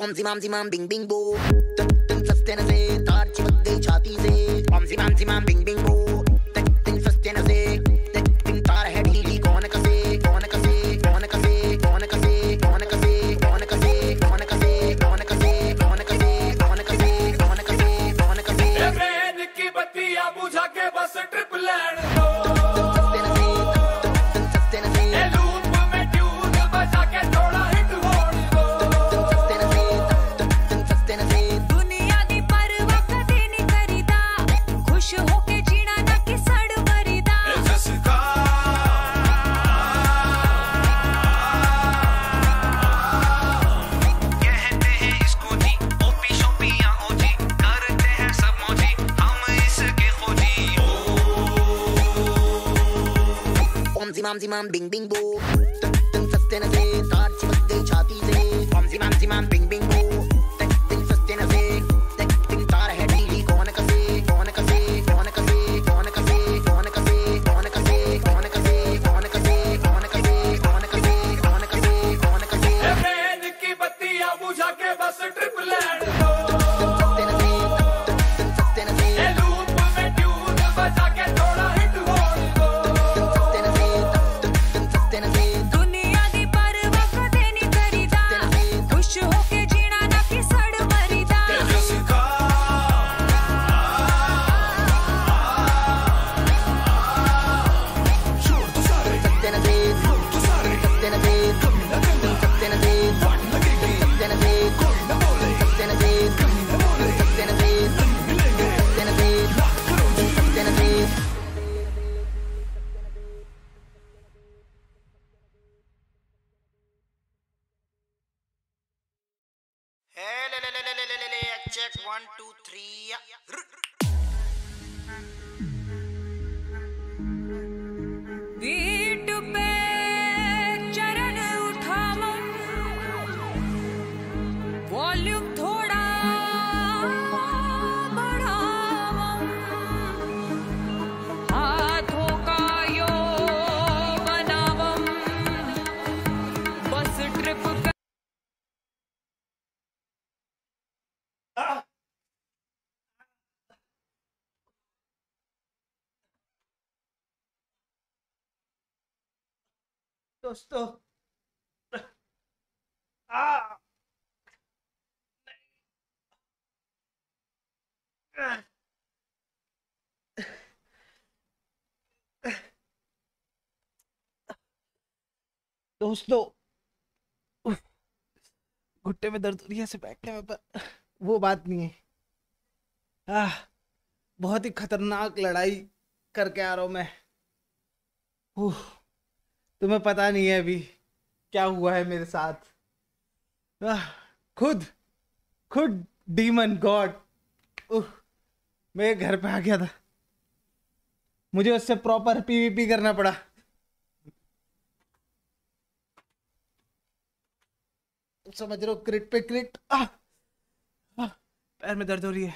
Omzi mam zi mam bing bing bo. Tum tum sastena se, tar chivat de chati se. Omzi mam zi mam bing bing bo. Manzi man, bing bing boom. दोस्तों आ दोस्तों घुट्टे में दर्द हो रही है से बैठने में पर वो बात नहीं है आ, बहुत ही खतरनाक लड़ाई करके आ रहा हूं मैं ओह तुम्हें पता नहीं है अभी क्या हुआ है मेरे साथ आ, खुद खुद डीमन गॉड उह मैं घर पे आ गया था मुझे उससे प्रॉपर पीवीपी करना पड़ा समझ रहे हो क्रिट पे क्रिट आ, आ, पैर में दर्द हो रही है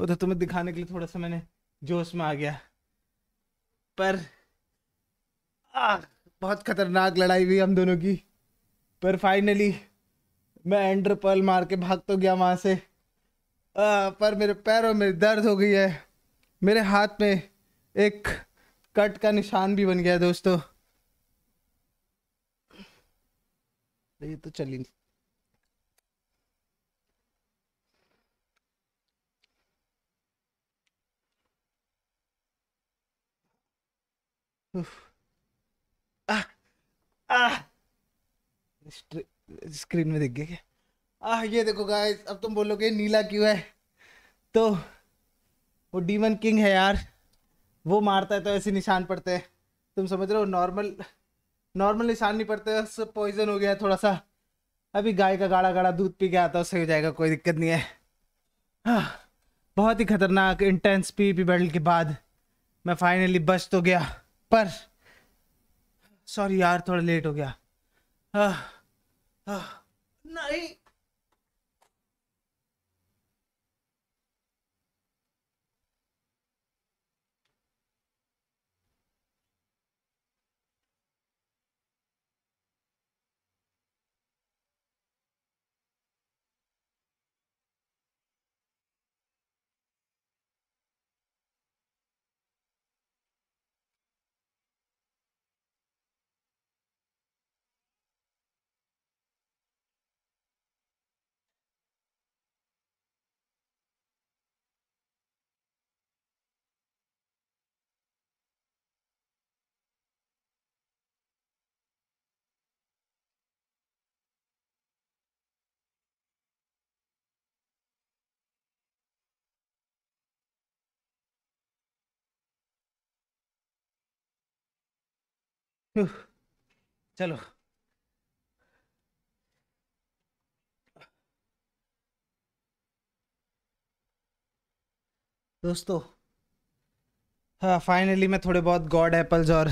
वो तो तुम्हें दिखाने के लिए थोड़ा सा मैंने जोश में आ गया पर आ, बहुत खतरनाक लड़ाई हुई हम दोनों की पर फाइनली मैं एंडर पर्ल मार के भाग तो गया वहाँ से आ, पर मेरे पैरों में दर्द हो गई है मेरे हाथ में एक कट का निशान भी बन गया दोस्तों ये तो चली नहीं Oof. स्क्रीन में दिख गया क्या आह ये देखो गाइस अब तुम बोलोगे नीला क्यों है तो वो डीमन किंग है यार वो मारता है तो ऐसे निशान पड़ते हैं तुम समझ रहे हो नॉर्मल नॉर्मल निशान नहीं पड़ते पॉइजन हो गया है थोड़ा सा अभी गाय का गाढ़ा गाढ़ा दूध पी के आता सही हो जाएगा कोई दिक्कत नहीं है हाँ, बहुत ही खतरनाक इंटेंस पी पी बैटल के बाद मैं फाइनली बच तो गया पर सॉरी यार थोड़ा लेट हो गया हाँ ない चलो दोस्तों हाँ फाइनली मैं थोड़े बहुत गॉड एप्पल्स और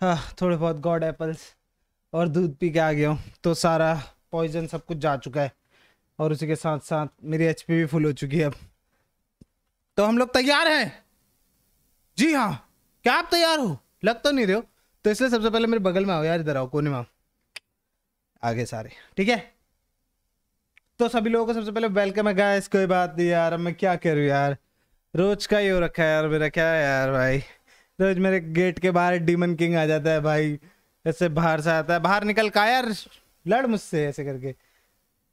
हाँ थोड़े बहुत गॉड एप्पल्स और दूध पी के आ गया हूँ तो सारा पॉइजन सब कुछ जा चुका है और उसी के साथ साथ मेरी एच भी फुल हो चुकी है अब तो हम लोग तैयार हैं जी हाँ क्या आप तैयार हो लग तो नहीं रहे हो तो इसलिए सबसे पहले मेरे बगल में आओ यार इधर आओ कोने में आगे सारे ठीक है तो सभी लोगों को सबसे पहले वेलकम है गाइस कोई बात नहीं यार मैं क्या रही यार रोज का ही हो रखा है यार मेरा क्या है यार भाई रोज मेरे गेट के बाहर डीमन किंग आ जाता है भाई ऐसे बाहर से आता है बाहर निकल का यार लड़ मुझसे ऐसे करके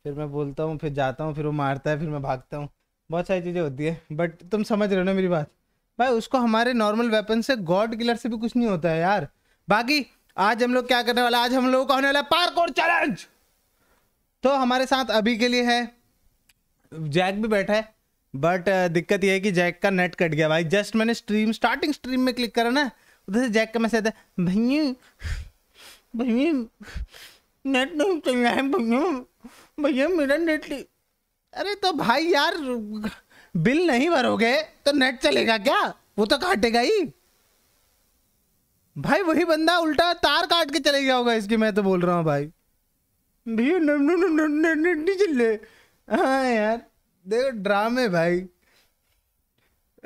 फिर मैं बोलता हूँ फिर जाता हूँ फिर वो मारता है फिर मैं भागता हूँ बहुत सारी चीज़ें होती है बट तुम समझ रहे हो ना मेरी बात भाई उसको हमारे नॉर्मल वेपन से गॉड किलर से भी कुछ नहीं होता है यार बाकी आज हम लोग क्या करने वाला आज हम लोगों का होने वाला पार्क और चैलेंज तो हमारे साथ अभी के लिए है जैक भी बैठा है बट uh, दिक्कत यह है कि जैक का नेट कट गया भाई जस्ट मैंने स्ट्रीम स्टार्टिंग स्ट्रीम में क्लिक करा ना उधर से जैक का मैसेज है भैया भैया नेट नहीं चल रहा है भैया भैया मेरा नेट अरे तो भाई यार बिल नहीं भरोगे तो नेट चलेगा क्या वो तो काटेगा ही भाई वही बंदा उल्टा तार काट के चले गया होगा इसकी मैं तो बोल रहा हूँ भाई चिल्ले हाँ यार देखो ड्रामे भाई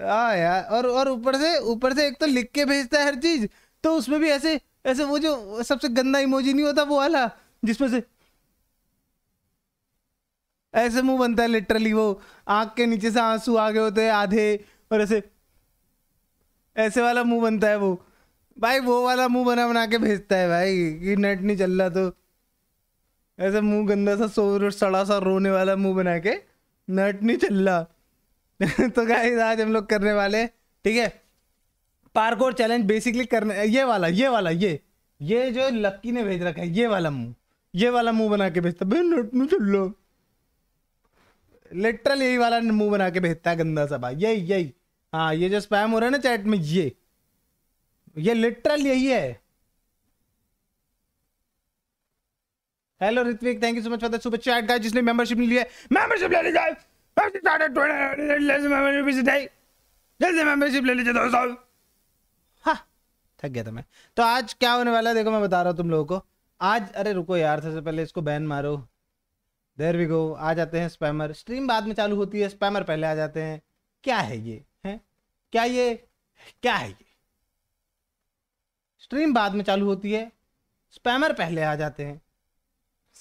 हाँ यार और और ऊपर से ऊपर से एक तो लिख के भेजता है हर चीज तो उसमें भी ऐसे ऐसे वो जो सबसे गंदा इमोजी नहीं होता वो वाला जिसमें से ऐसे मुंह बनता है लिटरली वो आंख के नीचे से आंसू आ गए होते हैं आधे और ऐसे ऐसे वाला मुंह बनता है वो भाई वो वाला मुंह बना बना के भेजता है भाई कि नेट नहीं चल रहा तो ऐसे मुंह गंदा सा सो सड़ा सा रोने वाला मुंह बना के नेट नहीं चल रहा तो गाइस आज हम लोग करने वाले ठीक है पार्कोर चैलेंज बेसिकली करने ये वाला ये वाला ये ये जो लक्की ने भेज रखा है ये वाला मुंह ये वाला मुंह बना के भेजता भाई नेट नहीं चल रहा लिटरल यही वाला मुंह बना के भेजता है गंदा सा भाई यही यही हाँ ये जो स्पैम हो रहा है ना चैट में ये ये लिटरल यही है hello Ritwik thank you so much for the super chat guys जिसने मेंबरशिप ले लिया मेंबरशिप ले लीजिए जल्दी मेंबरशिप ले लीजिए दोस्तों हाँ थक गया था मैं तो आज क्या होने वाला है देखो मैं बता रहा हूँ तुम लोगों को आज अरे रुको यार सबसे पहले इसको बैन मारो देर वी गो आ जाते हैं स्पैमर स्ट्रीम बाद में चालू होती है स्पैमर पहले आ जाते हैं क्या है ये है क्या ये क्या है ये स्ट्रीम बाद में चालू होती है स्पैमर पहले आ जाते हैं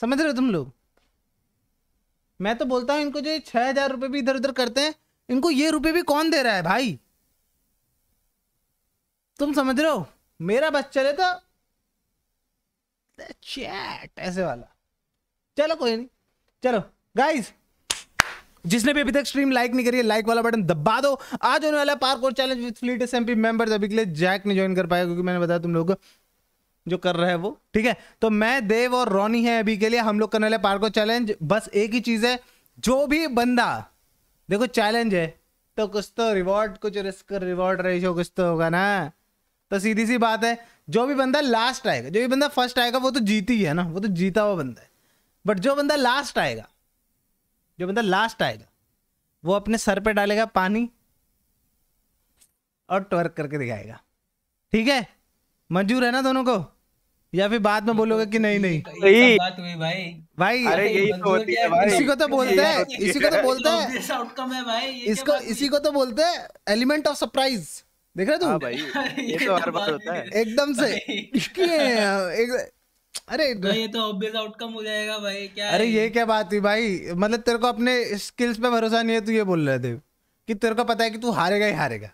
समझ रहे हो तुम लोग मैं तो बोलता हूं इनको जो छह हजार रुपये भी इधर उधर करते हैं इनको ये रुपये भी कौन दे रहा है भाई तुम समझ रहे हो मेरा बस चले तो चैट ऐसे वाला चलो कोई नहीं चलो गाइज जिसने भी अभी तक स्ट्रीम लाइक नहीं करी है लाइक वाला बटन दबा दो आज होने वाला पार्क और challenge with fleet S MP members अभी के लिए जैक नहीं ज्वाइन कर पाया क्योंकि मैंने बताया तुम लोग को जो कर रहा है वो ठीक है तो मैं देव और रोनी है अभी के लिए हम लोग करने वाले पार्क और चैलेंज बस एक ही चीज है जो भी बंदा देखो चैलेंज है तो कुछ तो रिवॉर्ड कुछ रिस्क रिवॉर्ड रेशो कुछ तो होगा ना तो सीधी सी बात है जो भी बंदा लास्ट आएगा जो भी बंदा फर्स्ट आएगा वो तो जीती ही है ना वो तो जीता हुआ बंदा है बट जो बंदा लास्ट आएगा जो बंदा लास्ट आएगा वो अपने सर पे डालेगा पानी और ट्वर्क करके दिखाएगा ठीक है मंजूर है ना दोनों को या फिर बाद में बोलोगे कि नहीं नहीं तो बात हुई भाई भाई अरे यही तो होती है भाई इसी को तो बोलते हैं इसी तो को तो बोलते हैं आउटकम है भाई इसको इसी को तो बोलते हैं एलिमेंट ऑफ सरप्राइज देख रहे हाँ तुम भाई ये तो हर बार होता है एकदम से अरे तो ये तो ऑब्वियस आउटकम हो जाएगा भाई क्या अरे ये क्या बात हुई भाई मतलब तेरे को अपने स्किल्स पे भरोसा नहीं है तू ये बोल रहे थे कि तेरे को पता है कि तू हारेगा ही हारेगा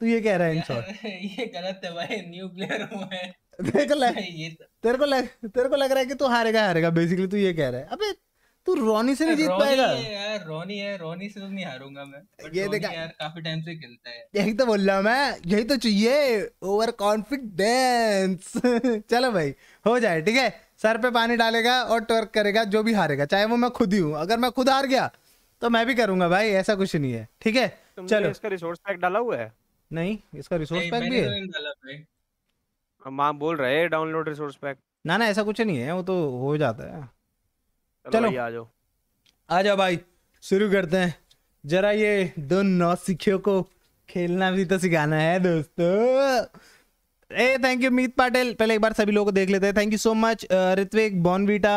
तू ये कह रहा है इन शॉर्ट ये गलत है भाई न्यू प्लेयर हूं मैं तेरे को लग तो- तेरे को लग तेरे को लग रहा है कि तू हारेगा हारेगा बेसिकली तू ये कह रहा है अबे तू रोनी से नहीं जीत पाएगा रोनी है रोनी से तो नहीं हारूंगा मैं ये देखा यार काफी टाइम से खेलता है यही तो बोल रहा मैं यही तो चाहिए ओवर कॉन्फिडेंस चलो भाई हो जाए ठीक है सर पे पानी डालेगा और टर्क करेगा जो भी हारेगा चाहे वो मैं खुद ही हूँ अगर मैं खुद हार गया तो मैं भी करूंगा भाई ऐसा कुछ नहीं है ठीक है चलो इसका रिसोर्स पैक डाला हुआ है नहीं इसका रिसोर्स पैक भी तो है माँ बोल रहे डाउनलोड रिसोर्स पैक ना ना ऐसा कुछ नहीं है वो तो हो जाता है चलो आ जाओ आ जाओ भाई शुरू करते हैं जरा ये दो नौ सिखियों को खेलना भी तो सिखाना है दोस्तों ए थैंक यू मीत पाटिल पहले एक बार सभी लोगों को देख लेते हैं thank you so much Ritwik Bournvita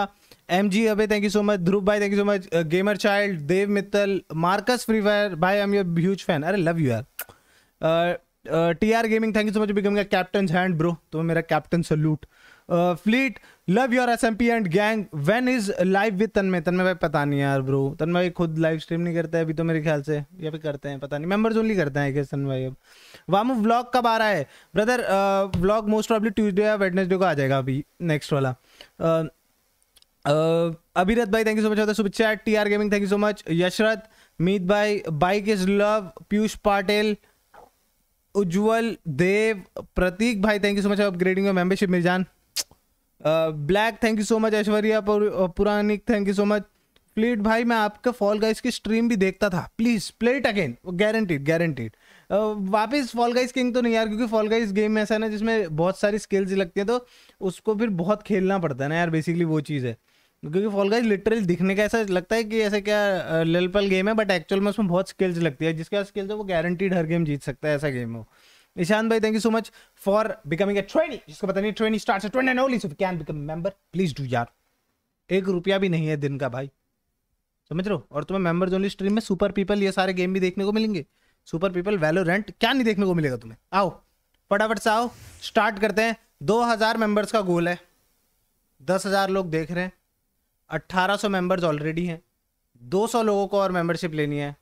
M G अबे thank you so much Dhruv भाई thank you so much gamer child Dev Mittal Marcus free fire भाई I am your huge fan अरे love you R T R gaming thank you so much become captain hand bro तो मेरा captain salute fleet love your S M P and gang when is live with Tanmay Tanmay भाई पता नहीं यार bro तनमे भाई खुद live stream नहीं करते अभी तो मेरे ख्याल से या भी करते हैं पता नहीं मेम्बर्स ओनली करते हैं क्या तन्मय भाई अब वामू व्लॉग कब आ रहा है ब्रदर व्लॉग मोस्ट ऑफली ट्यूजडे या वेडनेसडे को आ जाएगा अभी नेक्स्ट वाला अभिरत भाई thank you so much super chat T R gaming thank you so much Yashrath Meet भाई bike is love Piyush Patil Ujjwal Dev Pratik भाई thank you so much upgrading membership मिल जान black thank you so much Aishwarya Puranik thank you so much fleet भाई मैं आपका fall guys की stream भी देखता था please play it again guaranteed guaranteed वापस फॉल गाइस किंग तो नहीं यार क्योंकि फॉल गाइस गेम ऐसा है ना जिसमें बहुत सारी स्किल्स लगती है तो उसको फिर बहुत खेलना पड़ता है ना यार बेसिकली वो चीज़ है क्योंकि फॉल गाइज लिटरली दिखने का ऐसा लगता है कि ऐसा क्या ललपल गेम है बट एक्चुअल में उसमें बहुत स्किल्स लगती है जिसके स्किल्स है वो गारंटीड हर गेम जीत सकता है ऐसा गेम हो निशान भाई thank you so much for becoming a trainee जिसको पता नहीं ट्रेनी स्टार्ट से twenty only so can become member please do यार एक रुपया भी नहीं है दिन का भाई समझ रहे हो और तुम्हें मेंबर ओनली स्ट्रीम में सुपर पीपल ये सारे गेम भी देखने को मिलेंगे सुपर पीपल वैलो रेंट क्या नहीं देखने को मिलेगा तुम्हें आओ फटाफट से आओ स्टार्ट करते हैं दो हजार मेंबर्स का गोल है दस हजार लोग देख रहे हैं अट्ठारह सौ मेंबर्स ऑलरेडी हैं दो सौ लोगों को और मेंबरशिप लेनी है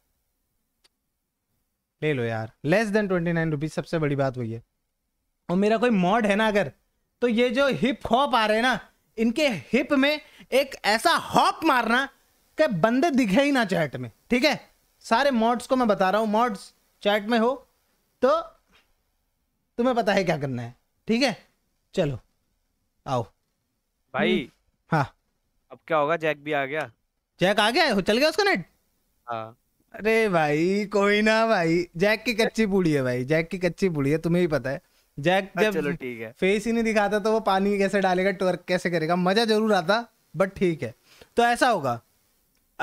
ले लो यार less than twenty nine rupees सबसे बड़ी बात वही है और मेरा कोई मॉड है ना अगर तो ये जो हिप हॉप आ रहे हैं ना इनके हिप में एक ऐसा हॉप मारना के बंदे दिखे ही ना चैट में ठीक है सारे मॉड्स को मैं बता रहा हूँ मॉड्स चैट में हो तो तुम्हें पता है क्या करना है ठीक है चलो आओ भाई हम्म, हाँ अब क्या होगा जैक भी आ गया जैक आ गया चल गया उसका नेट हाँ अरे भाई कोई ना भाई जैक की कच्ची पूड़ी है भाई जैक की कच्ची पूड़ी है तुम्हें भी पता है जैक हाँ, जब ठीक है फेस ही नहीं दिखाता तो वो पानी कैसे डालेगा टर्क कैसे करेगा मजा जरूर आता बट ठीक है तो ऐसा होगा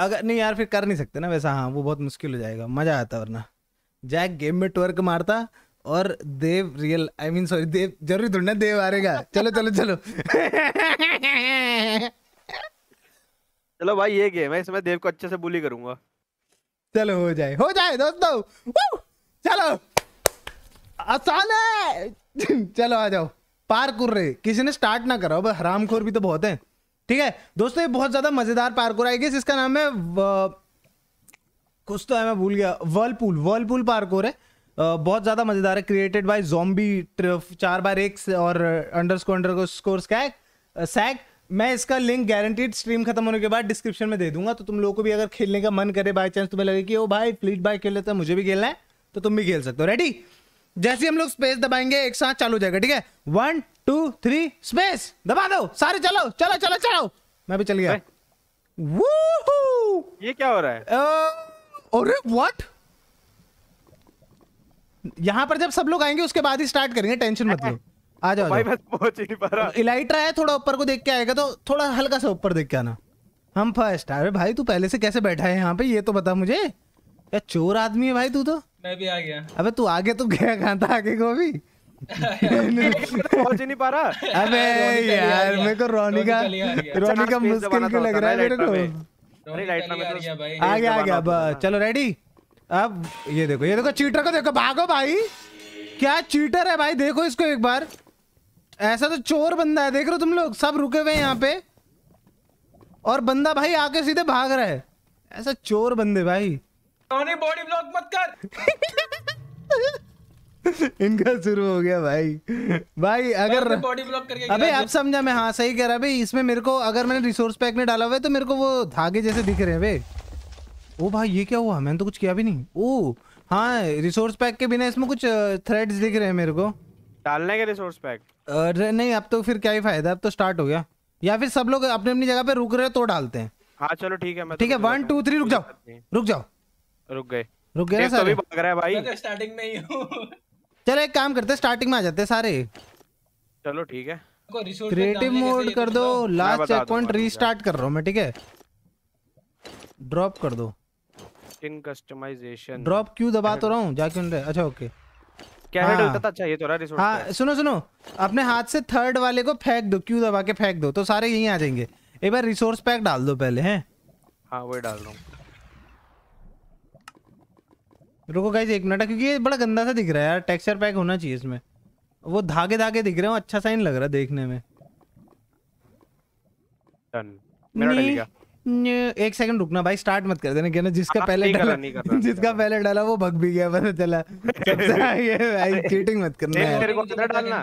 अगर नहीं यार फिर कर नहीं सकते ना वैसा हाँ वो बहुत मुश्किल हो जाएगा मजा आता वरना जैक गेम में ट्वर्क मारता और Dev real I mean sorry Dev जरूरी थोड़ी ना देव आरेगा चलो चलो चलो चलो भाई ये गेम है इसमें देव को अच्छे से बुली करूंगा चलो हो जाए हो जाए दोस्तों चलो आसान है चलो आ जाओ पार कर रहे किसी ने स्टार्ट ना करो अब हराम खोर भी तो बहुत हैं ठीक है दोस्तों ये बहुत ज्यादा मजेदार पार कर आएगी जिसका नाम है व... कुछ तो है मैं भूल गया वर्लपूल वर्लपूल पार्कोर है बहुत ज्यादा मजेदार है क्रिएटेड बाय जोम्बी चार बार एक और अंडर स्कोर अंडर स्कोर स्कैक सैक मैं इसका लिंक गारंटीड स्ट्रीम खत्म होने के बाद डिस्क्रिप्शन में दे दूंगा तो तुम लोगों को भी अगर खेलने का मन करे बाई चांस तुम्हें लगे कि ओ भाई फ्लीट बाय खेल लेता है मुझे भी खेलना है तो तुम भी खेल सकते हो रेडी जैसे हम लोग स्पेस दबाएंगे एक साथ चालू हो जाएगा ठीक है वन टू थ्री स्पेस दबा दो सारे चलो चलो चलो चलो मैं भी चल गया ये क्या हो रहा है और व्हाट पर जब सब लोग आएंगे उसके बाद ही स्टार्ट करेंगे टेंशन मत लो आ जाओ तो भाई मैं पहुंच ही नहीं पा रहा इलाइट्रा है थोड़ा ऊपर को देख के आएगा तो थोड़ा हल्का सा ऊपर देख के आना हम फर्स्ट अरे भाई तू पहले से कैसे बैठा है यहाँ पे ये तो बता मुझे क्या चोर आदमी है भाई तू तो मैं भी आ गया अबे तू आगे तू गया कहाँ था आगे को अभी पहुंच ही नहीं पा रहा अबे यार मेरे को रोनी का रोनी का अच्छा, मुश्किल क्यों लग रहा है मेरे को तो आ गया आ गया अब चलो रेडी अब ये देखो ये देखो चीटर को देखो भागो भाई क्या चीटर है भाई देखो इसको एक बार ऐसा तो चोर बंदा है देख रहे हो तुम लोग सब रुके हुए हैं यहाँ पे और बंदा भाई आके सीधे भाग रहा है ऐसा चोर बंदे भाई बॉडी ब्लॉक मत कर इनका शुरू हो गया भाई भाई अगर बॉडी ब्लॉक तो करके अबे आप समझा मैं हाँ सही कह रहा भाई इसमें मेरे को अगर मैंने रिसोर्स पैक में डाला हुआ है तो मेरे को वो धागे जैसे दिख रहे हैं भाई ओ भाई ये क्या हुआ मैंने तो कुछ किया भी नहीं ओ हाँ रिसोर्स पैक के बिना इसमें कुछ थ्रेड्स दिख रहे हैं मेरे को डालने के रिसोर्स पैक अरे नहीं अब तो फिर क्या ही फायदा अब तो स्टार्ट हो गया या फिर सब लोग अपने अपनी जगह पे रुक रहे तो डालते हैं हाँ चलो ठीक है मैं तो ठीक है वन टू थ्री रुक जाओ रुक जाओ रुक गए रुक गए सभी तो भाग रहा है भाई स्टार्टिंग तो में ही चलो एक काम करते स्टार्टिंग में आ जाते सारे चलो ठीक है क्रिएटिव मोड कर दो लास्ट चेक पॉइंट रीस्टार्ट कर रहा हूँ मैं ठीक है ड्रॉप कर दो इन कस्टमाइजेशन ड्रॉप क्यों दबा तो रहा हूँ जाके अच्छा ओके okay. क्या हाँ, डलता था अच्छा ये तो रहा रिसोर्स हाँ सुनो सुनो अपने हाथ से थर्ड वाले को फेंक दो क्यू दबा के फेंक दो तो सारे यहीं आ जाएंगे एक बार रिसोर्स पैक डाल दो पहले हैं हाँ वही डाल रहा हूँ रुको गाइस एक मिनट क्योंकि ये बड़ा गंदा सा दिख रहा है यार टेक्सचर पैक होना चाहिए इसमें वो धागे धागे दिख रहे हो अच्छा साइन लग रहा है देखने में डन मेरा डल गया एक सेकंड रुकना भाई स्टार्ट मत कर देना कहना जिसका हाँ, पहले डाला जिसका पहले डाला वो भग भी गया पता चला हाँ, ये भाई चीटिंग मत करना देख तेरे को किधर डालना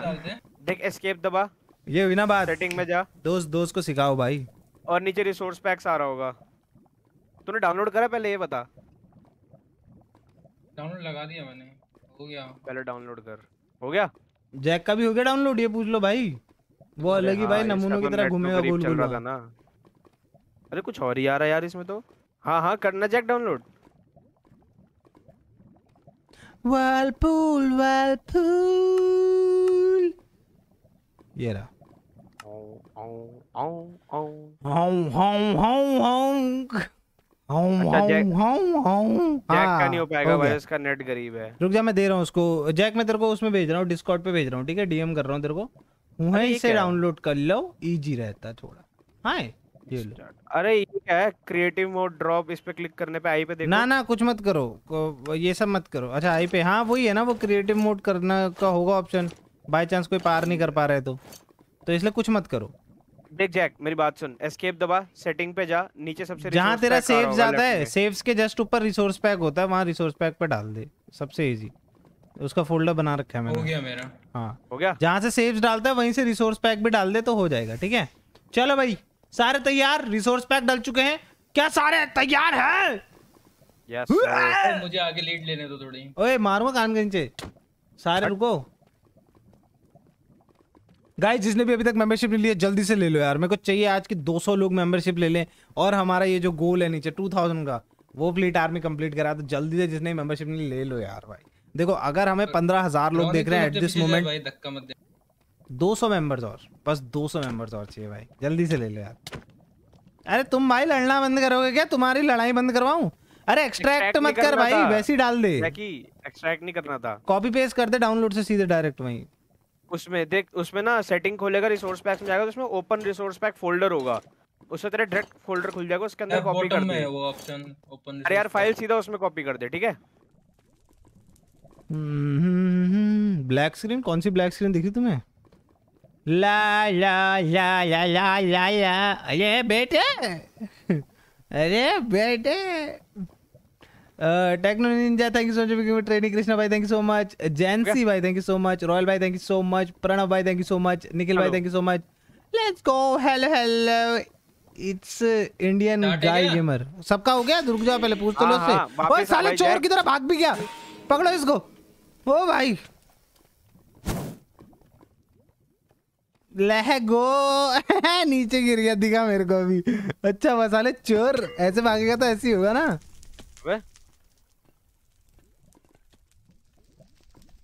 देख एस्केप दबा ये बिना बात सेटिंग में जा दोस्त दोस्त को सिखाओ भाई और नीचे रिसोर्स पैक्स आ रहा होगा तूने डाउनलोड करा पहले ये बता डाउनलोड लगा दिया मैंने हो गया पहले डाउनलोड कर हो गया जैक का भी हो गया डाउनलोड ये पूछ लो भाई वो अलग ही भाई हाँ, नमूनों की तरह तो घूमेगा तो गोल गोल ना अरे कुछ और ही आ रहा है यार इसमें तो हाँ हाँ करना जैक डाउनलोड ये रहा है जैक मैं तेरे को उसमें भेज रहा हूँ डिस्कॉर्ड पे भेज रहा हूँ ठीक है डीएम कर रहा हूँ तेरे को वहीं से डाउनलोड कर लो इजी रहता है थोड़ा हाँ अरे ये क्या है क्रिएटिव मोड ड्रॉप इस पे क्लिक करने पे आई पे देखो ना ना कुछ मत करो ये सब मत करो अच्छा आई पे हाँ वही है ना वो क्रिएटिव मोड करना का होगा ऑप्शन बाय चांस कोई पार नहीं कर पा रहे तो तो इसलिए कुछ मत करो देख जैक मेरी बात सुन एस्केप दबा सेटिंग पे जा नीचे सबसे जहाँ तेरा सेव ज्यादा है सेव्स के जस्ट ऊपर रिसोर्स पैक होता है वहाँ रिसोर्स पैक पे डाल दे सबसे इजी उसका फोल्डर बना रखा है मैंने हो गया मेरा हाँ हो गया जहाँ से सेव्स डालता है वहीं से रिसोर्स पैक भी डाल दे तो हो जाएगा ठीक है चलो भाई सारे तैयार रिसोर्स पैक डल चुके हैं क्या सारे तैयार है yes, तो मुझे आगे लीड लेने दो थोड़ी ओए मारो कान गंजे सारे रुको गाइस जिसने भी अभी तक मेंबरशिप नहीं लिया जल्दी से ले लो यार मेरे को चाहिए आज के 200 लोग मेंबरशिप ले लें और हमारा ये जो गोल है नीचे 2000 का वो फ्लीट आर्मी कंप्लीट करा तो जल्दी से जिसने मेंबरशिप नहीं ले लो यार भाई देखो अगर हमें पंद्रह लोग देख रहे तो हैं एट दिस मोमेंट 200 मेंबर्स और बस 200 मेंबर्स और चाहिए भाई जल्दी से ले लो यार अरे तुम भाई लड़ना बंद करोगे क्या तुम्हारी लड़ाई बंद करवाऊ अरे एक्सट्रैक्ट मत कर भाई वैसे ही डाल दे एक्सट्रैक्ट नहीं करना था कॉपी पेस्ट कर दे डाउनलोड से सीधे डायरेक्ट वही उसमें देख उसमें ना सेटिंग खोलेगा रिसोर्स पैक में जाएगा तो उसमें ओपन रिसोर्स पैक फोल्डर होगा उससे तेरे डायरेक्ट फोल्डर खुल जाएगा उसके अंदर कॉपी कर दे वो ऑप्शन ओपन अरे यार फाइल सीधा उसमें कॉपी कर दे ठीक है हम्म ब्लैक हम्म, स्क्रीन हम्म, हम्म, कौन सी ब्लैक स्क्रीन दिख रही तुम्हें ला ला ला ला ला ला ला अरे बेटे अरे बेटे techno ninja thank you so much training Krishna भाई थैंक यू सो मच जैनसी भाई thank you so much Royal भाई thank you so much Pranav भाई thank you so much Nikhil भाई thank you so much let's go hello hello it's Indian guy gamer सबका हो गया रुक जाओ पहले पूछ तो लो हाँ, उससे हाँ, हाँ, ओए साले चोर की तरह भाग भी गया पकड़ो इसको ओ भाई लहगो नीचे गिर गया दिखा मेरे को अभी अच्छा मसाले चोर ऐसे भागेगा तो ऐसे ही होगा ना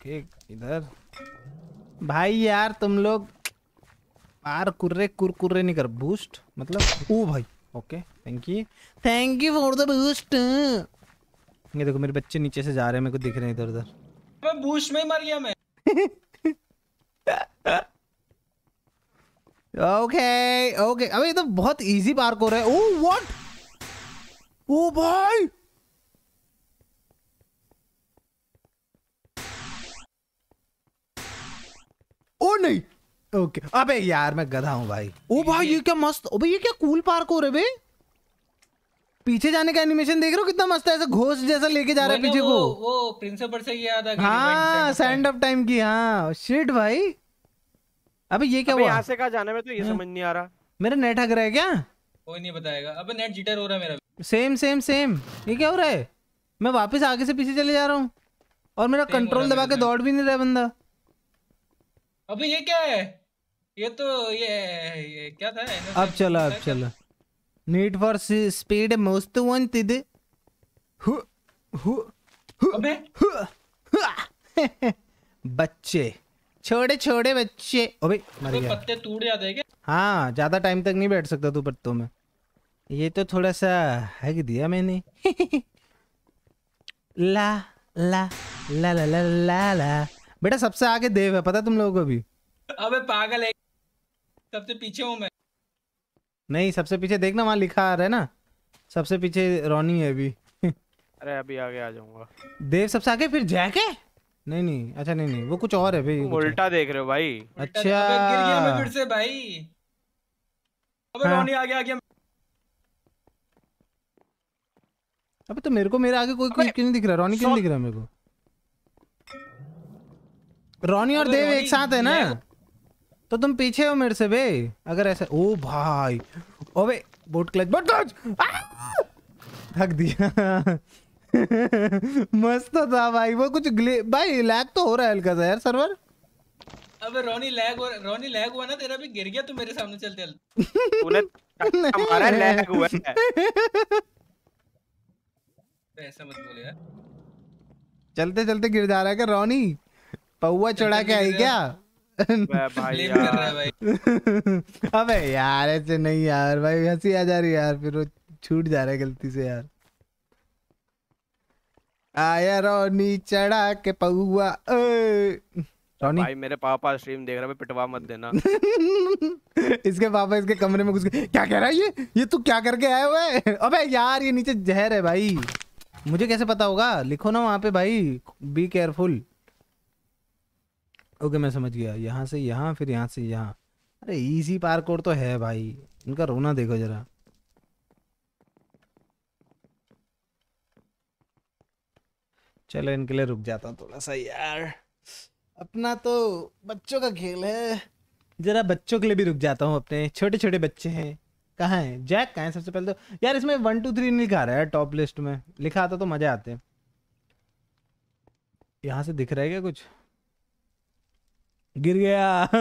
इधर भाई यार तुम लोग पार कुर्रे कुर कुर्रे नहीं कर बूस्ट मतलब ओ भाई okay thank you thank you for the boost ये देखो मेरे बच्चे नीचे से जा रहे हैं मेरे को दिख रहे हैं इधर उधर मैं बूस्ट में ही मर गया मैं ओके ओके अबे ये तो बहुत इजी पार्कोर है ओ व्हाट ओ भाई ओ oh, नहीं ओके अबे यार मैं गधा हूं भाई ओ oh, भाई ये क्या मस्त अबे ये क्या कूल पार्क हो रहा है बे पीछे जाने का एनिमेशन देख रहे हो कितना मस्त है ऐसा घोष जैसा लेके जा रहा है पीछे वो, को वो प्रिंसिपल से याद आ गया हां सैंड ऑफ टाइम की हां शिट भाई अबे ये क्या हुआ से कहा जाने में तो ये हाँ। समझ नहीं आ रहा मेरा नेट हक रहा है क्या कोई नहीं बताएगा अबे नेट जिटर हो रहा है मेरा सेम सेम सेम ये क्या हो रहा है मैं वापस आगे से पीछे चले जा रहा हूँ और मेरा कंट्रोल दबा के दौड़ भी नहीं रहा बंदा अबे ये क्या है ये तो ये, ये क्या था अब चला अब चला need for speed most wanted हु हु अबे बच्चे छोड़े छोड़े बच्चे ओ भाई मर गया पत्ते टूट जाते हैं क्या हाँ ज्यादा टाइम तक नहीं बैठ सकता तू पत्तों में ये तो थोड़ा सा हैग दिया मैंने ला ला ला ला ला ला ला बेटा सबसे आगे देव है पता तुम लोगों को भी अबे पागल है सबसे पीछे हूँ मैं नहीं सबसे पीछे देखना वहाँ लिखा आ रहा है ना सबसे पीछे रोनी है अभी अरे अभी आगे आ जाऊंगा देव सबसे आगे फिर जैक है नहीं नहीं अच्छा नहीं नहीं वो कुछ और है भाई उल्टा देख रहे हो भाई अच्छा गिर गया मैं फिर से भाई अबे हाँ। रोनी आ गया आ गया अबे तो मेरे को मेरे आगे कोई क्यों नहीं दिख रहा रोनी क्यों दिख रहा मेरे को रोनी और देव एक साथ है ना तो तुम पीछे हो मेरे से बे अगर ऐसा ओ भाई ओ बे बोट क्लच बोट क्लच थक दिया मस्त था भाई वो कुछ भाई लैग तो हो रहा है हल्का सा यार सर्वर अबे रोनी लैग हो रोनी लैग हुआ ना तेरा भी गिर गया तू मेरे सामने चलते चल तूने हमारा लैग हुआ है ऐसा मत बोल यार चलते चलते गिर जा रहा है क्या रोनी पौवा चढ़ा के आई क्या भाई यार। भाई। अबे यार ऐसे नहीं यार भाई हंसी आ जा रही यार फिर वो छूट जा रहा है गलती से यार आया रोनी चढ़ा के पौआ रोनी भाई मेरे पापा स्ट्रीम देख रहे पिटवा मत देना इसके पापा इसके कमरे में घुस गए क्या कह रहा है ये ये तू क्या करके आया हुआ है अबे यार ये नीचे जहर है भाई मुझे कैसे पता होगा लिखो ना वहां पे भाई बी केयरफुल ओके मैं समझ गया यहाँ से यहाँ फिर यहाँ से यहाँ अरे इजी पार्कोर तो है भाई इनका रोना देखो जरा चलो इनके लिए रुक जाता हूँ थोड़ा सा यार अपना तो बच्चों का खेल है जरा बच्चों के लिए भी रुक जाता हूँ अपने छोटे छोटे बच्चे हैं कहाँ हैं जैक कहाँ है सबसे पहले तो यार इसमें वन टू थ्री नहीं लिखा रहा है टॉप लिस्ट में लिखा आता तो मजे आते यहाँ से दिख रहा है क्या कुछ गिर गया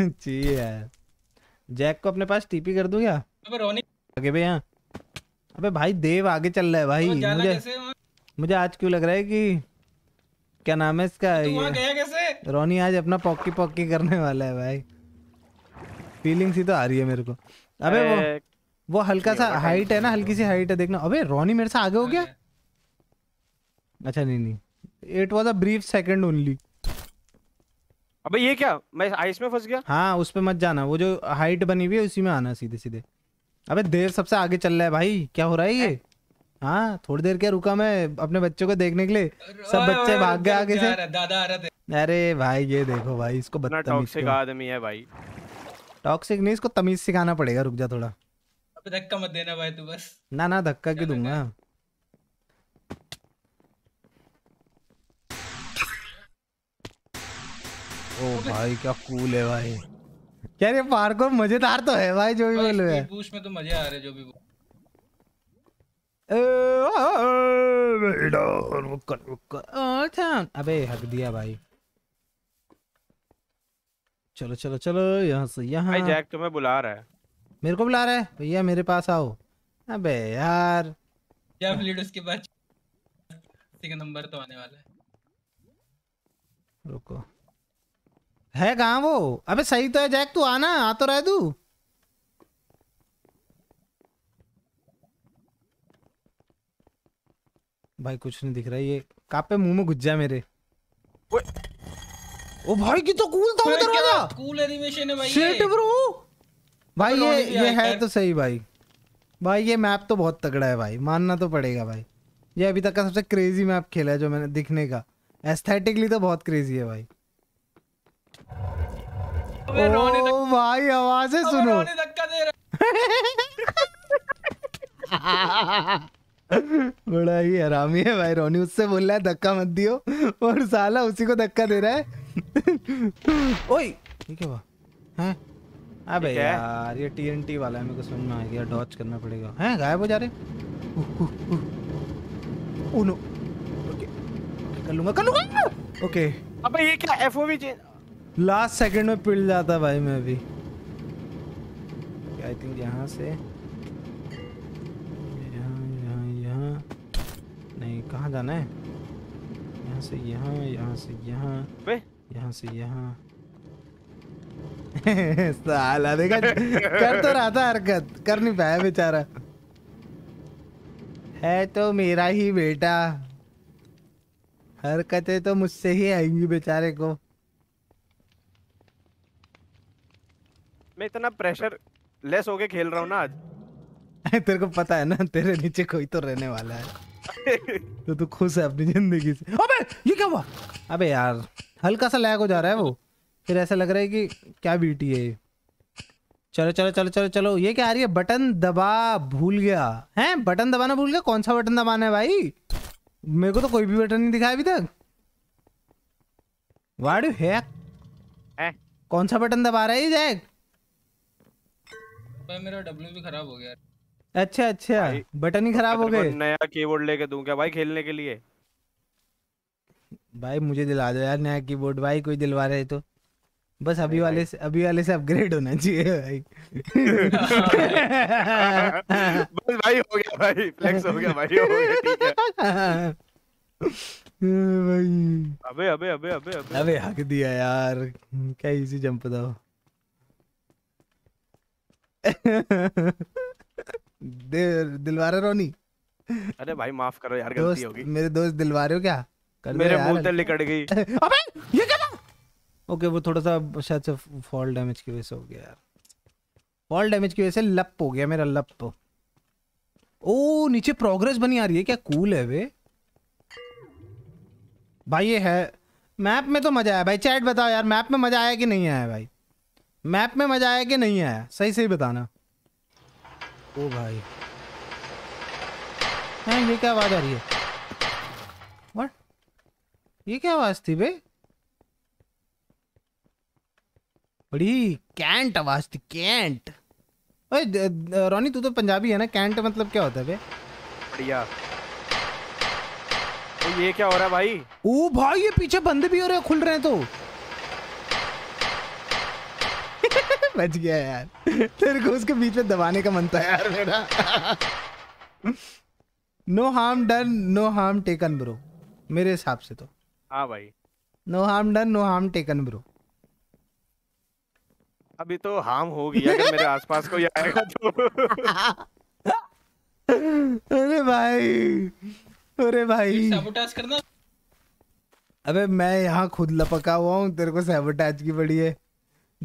जी यार जैक को अपने पास टीपी कर दूं क्या अबे भाई अबे भाई देव आगे चल रहा है भाई तो मुझे मुझे आज क्यों लग रहा है कि क्या नाम है इसका ये गया कैसे रोनी आज अपना पॉकी पॉकी करने वाला है भाई फीलिंग्स ही तो आ रही है मेरे को अबे वो वो हल्का सा हाइट है ना हल्की सी हाइट है देखना अबे रोनी मेरे से आगे हो गया हाँ। अच्छा नहीं नहीं it was a brief second only अबे ये क्या मैं आइस में फंस गया हाँ उस पर मत जाना वो जो हाइट बनी हुई है उसी में आना सीधे सीधे अबे देर सबसे आगे चल रहा है भाई क्या हो रहा है ये हाँ थोड़ी देर क्या रुका मैं अपने बच्चों को देखने के लिए सब बच्चे भाग गए आगे से अरे भाई ये देखो भाई इसको टॉक्सिक आदमी है भाई टॉक्सिक नहीं इसको तमीज सिखाना पड़ेगा रुक जा थोड़ा धक्का मत देना भाई तू बस ना ना धक्का क्यों दूंगा ओ भाई क्या कूल है भाई यार ये पार्कोर मजेदार तो है भाई जो भी बोल रहे हैं बूश में तो मजे आ रहे जो भी अबे हक दिया भाई चलो चलो चलो यहाँ से यहाँ जैक तुम्हें बुला रहा है मेरे को बुला रहा है भैया मेरे पास आओ अबे यार जब लीड उसके बाद का नंबर तो आने वाला है रुको है कहाँ वो अबे सही तो है जैक तू आना आ तो रहा तू भाई कुछ नहीं दिख रहा ये कापे मुंह में घुस जाए मेरे ओ भाई की तो कूल था दरवाजा कूल एनिमेशन है भाई शिट ब्रो भाई ये ये है तो सही भाई भाई ये मैप तो बहुत तगड़ा है भाई मानना तो पड़ेगा भाई ये अभी तक का सबसे क्रेजी मैप खेला है जो मैंने दिखने का एस्थेटिकली तो बहुत क्रेजी है भाई ओ भाई आवाजें सुनो बड़ा ही हरामी है भाई रोनी उससे बोल रहा है धक्का मत दियो और साला उसी को धक्का दे रहा है ओए ये क्या हुआ हैं अबे यार ये टीएनटी वाला है मेरे को समझ में आ गया डॉच करना पड़ेगा हैं गायब हो जा रहे ओ नो ओके कर लूंगा कर लूंगा ओके अबे ये क्या एफओवी चेंज लास्ट सेकंड में पिल जाता भाई मैं भी आई थिंक यहां से नहीं कहाँ जाना है यहाँ से यहाँ यहाँ से यहाँ यहाँ से यहाँ साला देखा कर तो रहा था हरकत कर नहीं पाया बेचारा है तो मेरा ही बेटा हरकतें तो मुझसे ही आएंगी बेचारे को मैं इतना प्रेशर लेस होके खेल रहा हूँ ना आज तेरे को पता है ना तेरे नीचे कोई तो रहने वाला है तो तू खुश है अपनी जिंदगी से अबे ये क्या हुआ अबे यार हल्का सा लैग हो जा रहा है वो फिर ऐसा लग रहा है कि क्या बीटी है ये चलो चलो चलो चलो चलो ये क्या आ रही है बटन दबा भूल गया है बटन दबाना भूल गया कौन सा बटन दबाना है भाई मेरे को तो कोई भी बटन नहीं दिखाया अभी तक वाड़ हैक कौन सा बटन दबा रहा है जैक मेरा डब्ल्यू भी खराब हो गया अच्छा अच्छा बटन ही खराब हो गए नया कीबोर्ड लेके दूं क्या भाई खेलने के लिए भाई मुझे दिला दो यार नया कीबोर्ड भाई कोई दिलवा रहे तो बस अभी वाले से अभी वाले से अपग्रेड होना चाहिए भाई बस भाई हो गया भाई फ्लेक्स हो गया भाई हो गया भाई अबे अबे अबे अबे अबे अबे हक दिया यार क्या इजी जंप था दे, दिलवारा रोनी अरे भाई माफ करो यार गलती होगी मेरे दोस्त दिलवा रहे हो क्या कर मेरे मुंह से निकल गई अबे ये क्या था ओके वो थोड़ा सा शायद से फॉल डैमेज की वजह से हो गया यार फॉल डैमेज की वजह से लप हो गया मेरा लप ओ नीचे प्रोग्रेस बनी आ रही है क्या कूल है वे भाई ये है मैप में तो मजा आया भाई चैट बताओ यार मैप में मजा आया कि नहीं आया भाई मैप में मजा आया कि नहीं आया सही सही बताना ओ भाई हाँ ये क्या आवाज आ रही है What? ये क्या आवाज थी बे बड़ी कैंट आवाज थी कैंट ओए रोनी तू तो पंजाबी है ना कैंट मतलब क्या होता है बे बढ़िया तो ये क्या हो रहा है भाई ओ भाई ये पीछे बंद भी हो रहे हैं खुल रहे हैं तो बच गया यार तेरे को उसके बीच में दबाने का मन था यार मेरा no harm done no harm taken bro मेरे हिसाब से तो हाँ भाई no harm done no harm taken bro अभी तो हार्म हो गया अगर मेरे आसपास कोई आएगा तो अरे भाई अरे भाई करना अबे मैं यहाँ खुद लपका हुआ हूँ तेरे को सैबोटाज की पड़ी है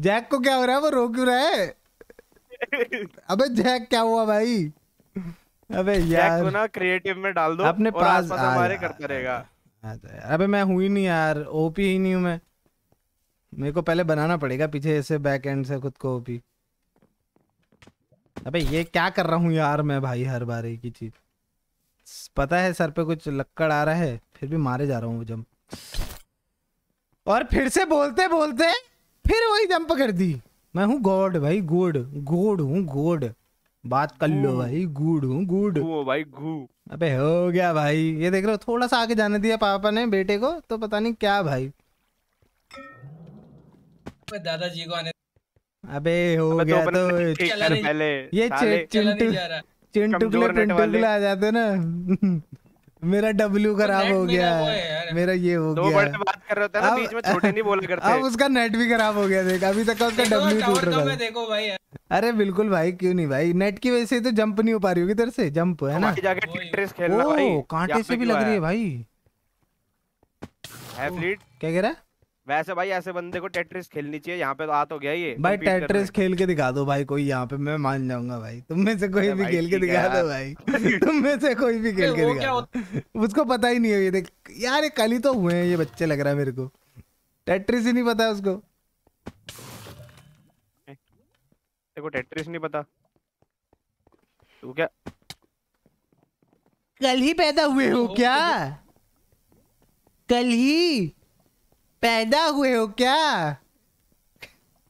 जैक को क्या हो रहा है वो रो क्यों रहा है अबे जैक क्या हुआ भाई अबे यार जैक को ना क्रिएटिव में डाल दो अपने पास हमारे करता रहेगा अबे मैं हूं ही नहीं यार ओपी ही नहीं हूं मैं मेरे को पहले बनाना पड़ेगा पीछे ऐसे बैक एंड से खुद को ओपी अबे ये क्या कर रहा हूँ यार मैं भाई हर बार एक ही चीज पता है सर पे कुछ लक्कड़ आ रहा है फिर भी मारे जा रहा हूँ जम और फिर से बोलते बोलते फिर वही जंप कर दी मैं हूँ गॉड भाई गुड गुड हूँ गुड बात कर लो भाई गुड हूँ गुड भाई गु अबे हो गया भाई ये देख रहे हो थोड़ा सा आगे जाने दिया पापा ने बेटे को तो पता नहीं क्या भाई दादाजी को आने अबे हो अबे तो गया तो, तो पहले ये चिंटू चिंटू के लिए आ जाते ना मेरा डब्ल्यू तो खराब हो गया है मेरा ये हो गया दो बात कर रहे ना बीच में छोटे नहीं बोला करते अब उसका नेट भी खराब हो गया देख अभी तक उसका डब्ल्यू टूट रहा है तो देखो भाई अरे बिल्कुल भाई क्यों नहीं भाई नेट की वजह से तो जंप नहीं हो पा रही होगी तेरे से जंप है ना कांटे से भी लग रही है भाई क्या कह रहा है वैसे भाई ऐसे बंदे को टेट्रिस खेलनी चाहिए यहाँ पे तो आ तो गया ये भाई टेट्रिस खेल के दिखा दो भाई कोई यहाँ पे मैं मान जाऊंगा भाई तुम में से कोई भी खेल के दिखा दो भाई तुम में से कोई भी खेल के दिखा दो उसको पता ही नहीं है ये देख यार ये कल ही तो हुए हैं ये बच्चे लग रहा है मेरे को टेट्रिस ही नहीं पता उसको देखो टेट्रिस नहीं पता तू क्या कल ही पैदा हुए हो क्या तो- कल ही पैदा हुए हो क्या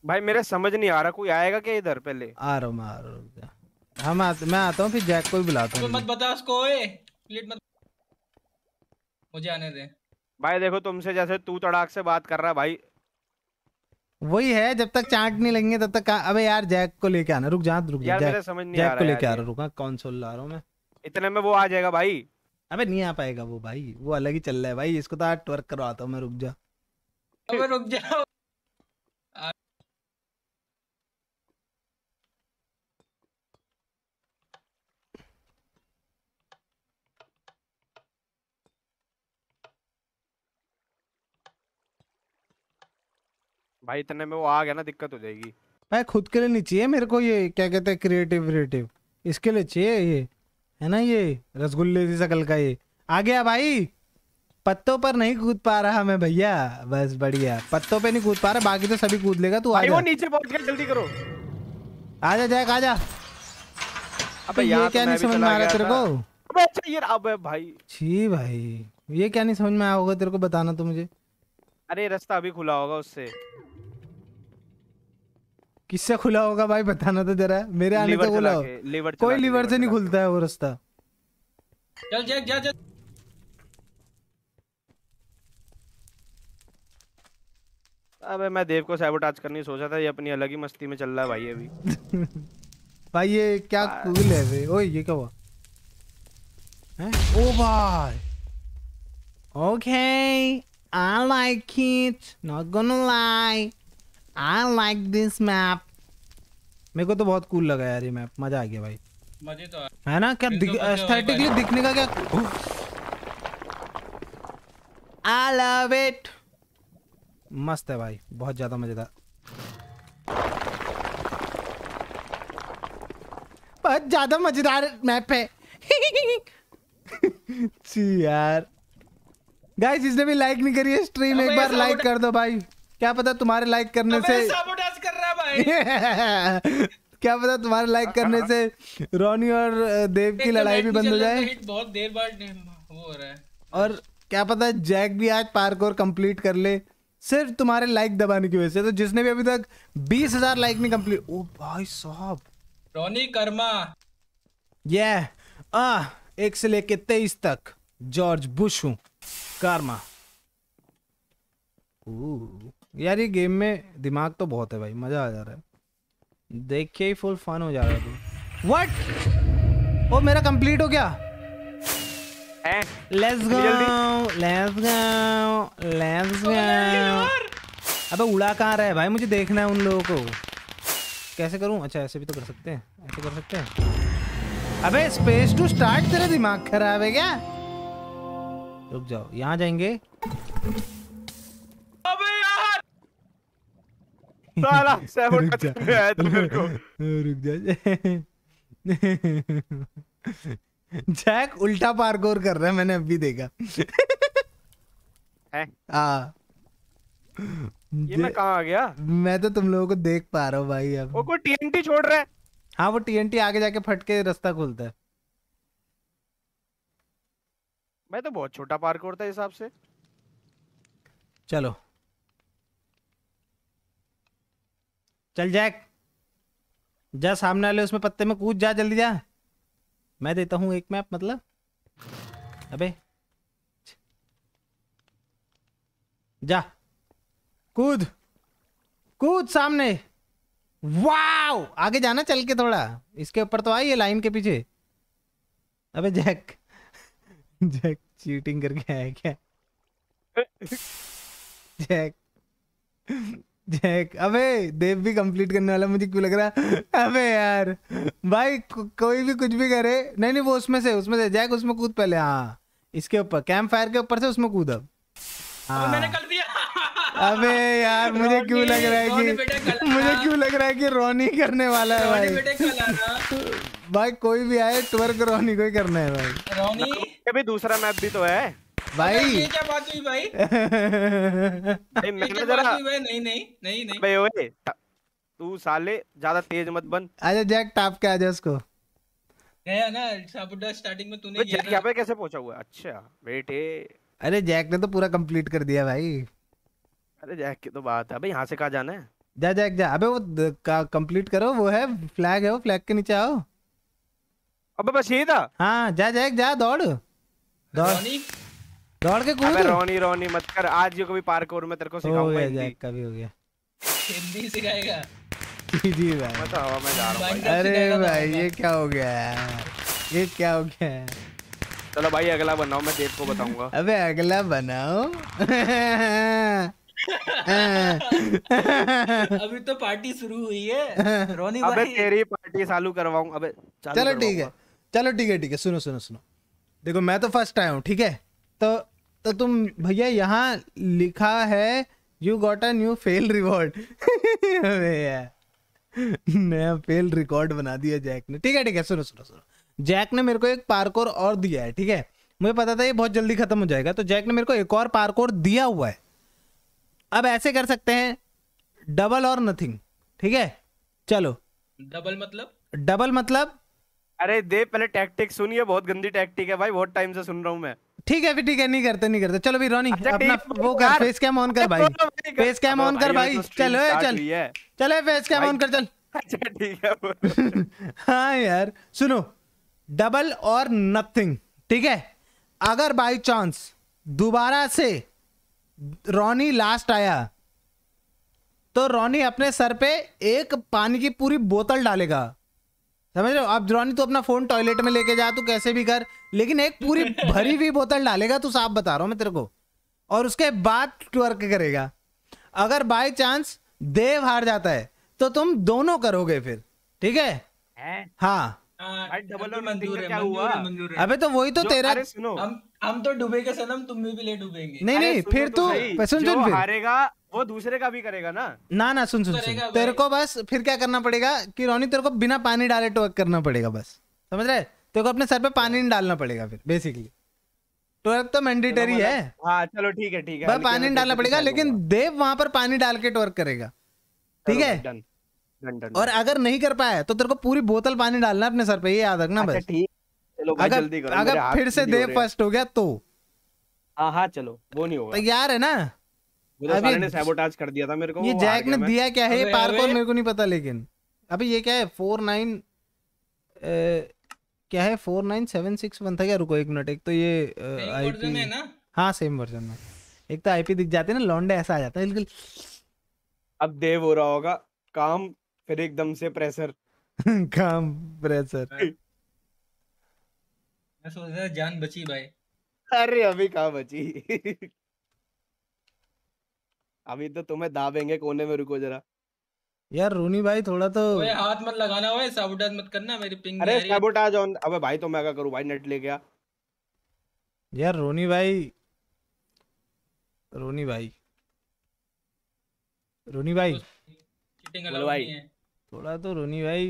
भाई मेरा समझ नहीं आ रहा कोई आएगा क्या इधर पहले आ रहा हूँ आ रहा हूँ हम आते मैं आता हूँ फिर जैक को भी बुलाता हूँ मत बता उसको ओए मत मुझे आने दे भाई देखो तुमसे जैसे तू तड़ाक से बात कर रहा है भाई वही है जब तक चाट नहीं लगेंगे तब तक अबे यार जैक को लेके आना रुक जा रुक जा जैक, समझ नहीं जैक आ रहा को लेके आ रहा रुका कौन सोल ला रहा हूँ मैं इतने में वो आ जाएगा भाई अबे नहीं आ पाएगा वो भाई वो अलग ही चल रहा है भाई इसको तो आज ट्वर्क करवाता हूँ मैं रुक जा अबे रुक जाओ भाई इतने में वो आ गया ना दिक्कत हो जाएगी भाई खुद के लिए नहीं चाहिए मेरे को ये क्या कहते हैं क्रिएटिव क्रिएटिव इसके लिए चाहिए ये है ना ये रसगुल्ले की शकल का ये आ गया भाई पत्तों पर नहीं कूद पा रहा मैं भैया बस बढ़िया पत्तों पे नहीं कूद पा रहा बाकी तो सभी कूद लेगा तू आजा नीचे पहुंच गया जल्दी करो आजा जैक आजा अबे तो ये क्या तो नहीं समझ में आ रहा तेरे को अबे अच्छा यार अबे भाई छी भाई ये क्या नहीं समझ में आया होगा तेरे को बताना तो मुझे अरे रास्ता अभी खुला होगा उससे किससे खुला होगा भाई बताना तो जरा मेरे आने तक खुला कोई लीवर से नहीं खुलता है वो रास्ता चल जैक जा जा अबे मैं देव को सैबोटाज करने सोचा था ये अपनी अलग ही मस्ती में चल रहा है भाई अभी भाई ये क्या कूल है बे ओए ये क्या हुआ हैं ओ भाई okay I like it not gonna lie I like this map मेरे को तो बहुत कूल लगा यार ये मैप मजा आ गया भाई मजे तो आ है ना क्या तो एस्थेटिकली दिखने का क्या आई लव इट मस्त है भाई बहुत ज़्यादा मज़ेदार बहुत ज़्यादा मज़ेदार मैप है जी यार गाइस इसने भी लाइक नहीं करी है स्ट्रीम एक बार लाइक कर दो भाई क्या पता तुम्हारे लाइक करने से कर रहा भाई क्या पता तुम्हारे लाइक करने से रोनी और देव की तो लड़ाई भी बंद हो जाए बहुत देर बाद हो रहा है और क्या पता जैक भी आज पार्कोर कंप्लीट कर ले सिर्फ तुम्हारे लाइक दबाने की वजह से तो जिसने भी अभी तक बीस हजार लाइक नहीं कंप्लीट ओ भाई साहब रोनी कर्मा ये आ एक से लेके तेईस तक जॉर्ज बुश हूं कर्मा यार ये गेम में दिमाग तो बहुत है भाई मजा आ जा रहा है देख के ही फुल फन हो जा रहा है व्हाट ओ मेरा कंप्लीट हो गया let's go let's go let's go अबे उड़ा कहाँ रहा है भाई मुझे देखना है उन लोगों को कैसे करूँ अच्छा ऐसे भी तो कर सकते हैं ऐसे कर सकते हैं अबे स्पेस टू स्टार्ट तेरे दिमाग खराब है क्या रुक जाओ यहाँ जाएंगे अबे यार साला सेवन रुक जा रुक जा जैक उल्टा पार्कोर कर रहा है मैंने अभी देखा आ, हाँ। ये मैं कहा आ गया मैं तो तुम लोगों को देख पा रहा हूँ भाई अब वो कोई टीएनटी छोड़ रहा है हाँ वो टीएनटी आगे जाके फट के रास्ता खोलता है मैं तो बहुत छोटा पार्कोर था हिसाब से चलो चल जैक जा सामने वाले उसमें पत्ते में कूद जा जल्दी जा मैं देता हूँ एक मैप मतलब अबे जा कूद कूद सामने वाओ आगे जाना चल के थोड़ा इसके ऊपर तो आई है लाइन के पीछे अबे जैक जैक चीटिंग करके आया क्या जैक जैक अबे देव भी कंप्लीट करने वाला मुझे क्यों लग रहा अबे यार भाई को, कोई भी कुछ भी करे नहीं नहीं वो उसमें से उसमें से जैक उसमें कूद पहले हाँ इसके ऊपर कैंप फायर के ऊपर से उसमें कूद अब हाँ अबे यार मुझे क्यों लग रहा है कि मुझे क्यों लग रहा है कि रोनी करने वाला है भाई भाई कोई भी आए ट्वर्क रोनी को ही करना है भाई रोनी कभी दूसरा मैप भी तो है भाई क्या बात हुई भाई मैंने जरा नहीं नहीं नहीं नहीं भाई ओए तू साले ज्यादा तेज मत बन अरे जैक टाप के आजा उसको गया ना स्टार्टिंग में तूने ये क्या पे कैसे पहुंचा हुआ अच्छा बेटे अरे जैक ने तो पूरा कंप्लीट कर दिया भाई अरे जैक की तो बात है अबे यहाँ से कहाँ जाना है जा जैक जा अबे वो कंप्लीट करो वो है फ्लैग है वो फ्लैग के नीचे आओ अबे बस यही था हाँ, जा जैक जा दौड़ दौड़ दौड़ के कूद रोनी रोनी मत कर आज जो कभी पार्कोर में तेरे को सिखाऊंगा हिंदी कभी हो गया हिंदी सिखाएगा जी जी भाई मैं तो हवा में जा रहा हूं अरे तो भाई ये क्या हो गया ये क्या हो गया चलो भाई अगला बनाओ मैं देव को बताऊंगा अबे अगला बनाओ अभी तो पार्टी शुरू हुई है रोनी अबे तेरी पार्टी चालू करवाऊं अबे चलो ठीक है चलो ठीक है ठीक है सुनो सुनो सुनो देखो मैं तो फर्स्ट आया हूँ ठीक है तो तो तुम भैया यहाँ लिखा है you got a new fail reward नया फेल रिकॉर्ड बना दिया जैक ने ठीक है ठीक है सुनो सुनो सुनो जैक ने मेरे को एक पार्कोर और दिया है ठीक है मुझे पता था ये बहुत जल्दी खत्म हो जाएगा तो जैक ने मेरे को एक और पार्कोर दिया हुआ है अब ऐसे कर सकते हैं डबल और नथिंग ठीक है चलो डबल मतलब डबल मतलब अरे दे पहले टैक्टिक सुनिए बहुत गंदी टैक्टिक है भाई बहुत टाइम से सुन रहा हूँ मैं ठीक है फिर ठीक है नहीं करते नहीं करते चलो भी रोनी अच्छा, अपना वो कर फेस कैम ऑन कर भाई फेस कैम ऑन कर भाई तो चलो चल चले फेस कैम ऑन कर चल अच्छा ठीक है हाँ यार सुनो डबल और नथिंग ठीक है अगर बाई चांस दोबारा से रोनी लास्ट आया तो रोनी अपने सर पे एक पानी की पूरी बोतल डालेगा समझ रहे हो आप जुरानी तू अपना फोन टॉयलेट में लेके जा तू कैसे भी कर लेकिन एक पूरी भरी हुई बोतल डालेगा तू साफ बता रहा हूँ मैं तेरे को और उसके बाद ट्वर्क करेगा अगर बाय चांस देव हार जाता है तो तुम दोनों करोगे फिर ठीक है? हाँ हाँ, अबे तो वही तो तेरा हम हम तो डूबेगा सनम तुम भी लेट डूबेंगे नहीं नहीं फिर तू तो तो- सुन सुन फिर हारेगा वो दूसरे का भी करेगा ना ना ना सुन सुन सुन तेरे को बस फिर क्या करना पड़ेगा कि रोनी तेरे को बिना पानी डाले टोक करना पड़ेगा बस समझ रहे तेरे को अपने सर पे पानी नहीं डालना पड़ेगा फिर बेसिकली ट्वर्क तो मैंडेटरी है मतलब- हाँ चलो ठीक है ठीक है पानी डालना पड़ेगा लेकिन देव वहां पर पानी डाल के टोर्क करेगा ठीक है और अगर नहीं कर पाया तो तेरे को पूरी बोतल पानी डालना अपने सर पे ये याद रखना अच्छा, बस अगर, अगर फिर से दे फर्स्ट हो गया तो हाँ, हाँ चलो वो नहीं होगा तैयार है ना अभी ने सैबोटाज कर दिया था मेरे को ये जैक ने दिया क्या है ये पार्कोर मेरे को नहीं पता लेकिन अभी ये क्या है फोर नाइन क्या है four nine seven six one था क्या रुको एक मिनट एक तो ये आई पी हाँ सेम वर्जन में एक तो आईपी दिख जाते ना लौंडे ऐसा आ जाता है बिल्कुल अब देव हो रहा होगा काम फिर एकदम से प्रेशर काम प्रेशर मैं सोच रहा जान बची भाई अरे अभी कहा बची अभी तो तुम्हें दाबेंगे कोने में रुको जरा यार रूनी भाई थोड़ा तो ओए हाथ मत लगाना ओए साबोटाज मत करना मेरी पिंग अरे साबोटाज ऑन अबे भाई तो मैं क्या करूं भाई नेट ले गया यार रोनी भाई रोनी भाई रोनी भाई चीटिंग अलाउड नहीं है थोड़ा तो रोनी भाई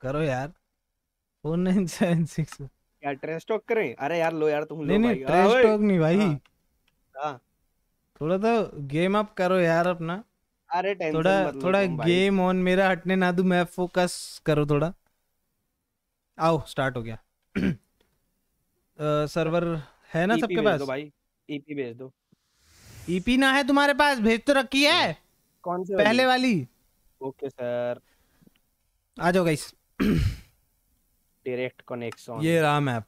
करो यार फोर नाइन सेवन सिक्स यार ट्रेस टॉक करें अरे यार लो यार तुम नहीं लो नहीं ट्रेस टॉक नहीं भाई हाँ, हाँ। थोड़ा तो गेम अप करो यार अपना अरे टेंशन थोड़ा मत थोड़ा गेम ऑन मेरा हटने ना दू मैं फोकस करो थोड़ा आओ स्टार्ट हो गया आ, सर्वर है ना e सबके पास भाई ईपी e भेज दो ईपी e ना है तुम्हारे पास भेज तो रखी है कौन सी पहले वाली ओके सर आ जाओ गाइस डायरेक्ट कनेक्शन ये रहा मैप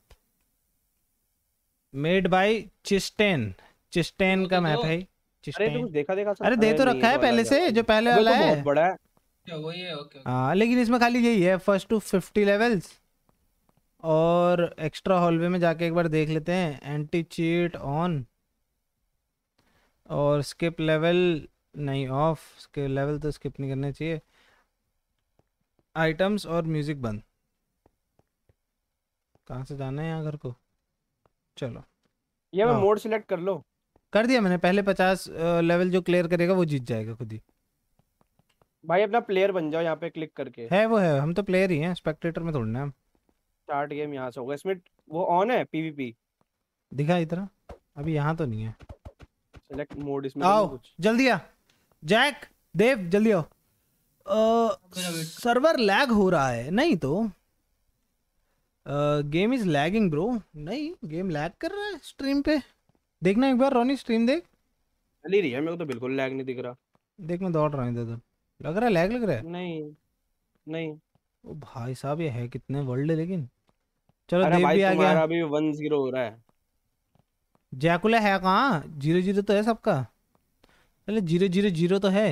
मेड बाय चिस्टेन चिस्टेन का मैप है चिस्टेन अरे देखा देखा अरे दे तो रखा है पहले से जो पहले तो वाला है बहुत बड़ा है ओके अच्छा, हाँ लेकिन इसमें खाली यही है फर्स्ट टू फिफ्टी लेवल्स और एक्स्ट्रा हॉलवे में जाके एक बार देख लेते हैं एंटी चीट ऑन और स्किप लेवल नहीं ऑफ स्किप लेवल तो स्किप नहीं करना चाहिए आइटम्स और म्यूज़िक बंद कहाँ से जाना है यहाँ घर को चलो ये मैं हाँ। मोड सिलेक्ट कर लो कर दिया मैंने पहले पचास लेवल जो क्लियर करेगा वो जीत जाएगा खुद ही भाई अपना प्लेयर बन जाओ यहाँ पे क्लिक करके है वो है हम तो प्लेयर ही हैं स्पेक्टेटर में थोड़ी ना स्टार्ट गेम यहाँ से होगा इसमें वो ऑन है पीवीपी दिखा इधर अभी यहाँ तो नहीं है सिलेक्ट मोड इसमें आओ जल्दी आ जैक देव जल्दी आओ सर्वर लैग हो रहा है नहीं तो गेम इज लैगिंग ब्रो नहीं गेम लैग कर रहा है स्ट्रीम पे देखना एक बार रोनी स्ट्रीम देख चली रही है मेरे को तो बिल्कुल लैग नहीं दिख रहा देख मैं दौड़ रहा हूं इधर उधर लग रहा है लैग लग रहा है नहीं नहीं ओ भाई साहब ये है कितने वर्ल्ड है लेकिन चलो अरे देव भी आ गया अभी 1-0 हो रहा है जैकुला है कहां जीरो जीरो तो है सबका अरे जीरो जीरो जीरो तो है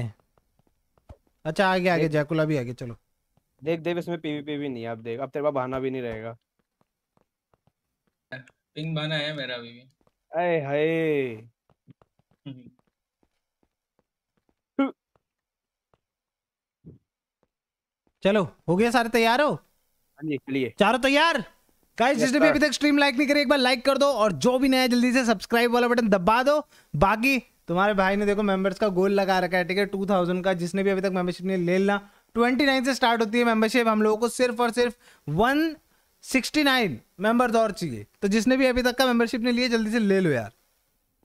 अच्छा आगे आगे जैकुला भी आगे चलो देख देख इसमें पीवीपी भी नहीं है अब देख अब तेरे पास बहाना भी नहीं रहेगा पिंग बहाना है मेरा अभी भी अरे हाय चलो हो गया सारे तैयार हो हाँ जी चलिए चारों तैयार गाइस जिसने भी अभी तक स्ट्रीम लाइक नहीं करी एक बार लाइक कर दो और जो भी नया जल्दी से सब्सक्राइब वाला बटन दबा दो बाकी तुम्हारे भाई ने देखो मेंबर्स का गोल लगा रखा है ठीक है टू थाउजेंड का जिसने भी अभी तक मेंबरशिप नहीं ले लेना ट्वेंटी नाइन से स्टार्ट होती है मेंबरशिप हम लोगों को सिर्फ और सिर्फ वन सिक्सटी नाइन मेंबर्स और चाहिए तो जिसने भी अभी तक का मेंबरशिप नहीं लिया जल्दी से ले लो यार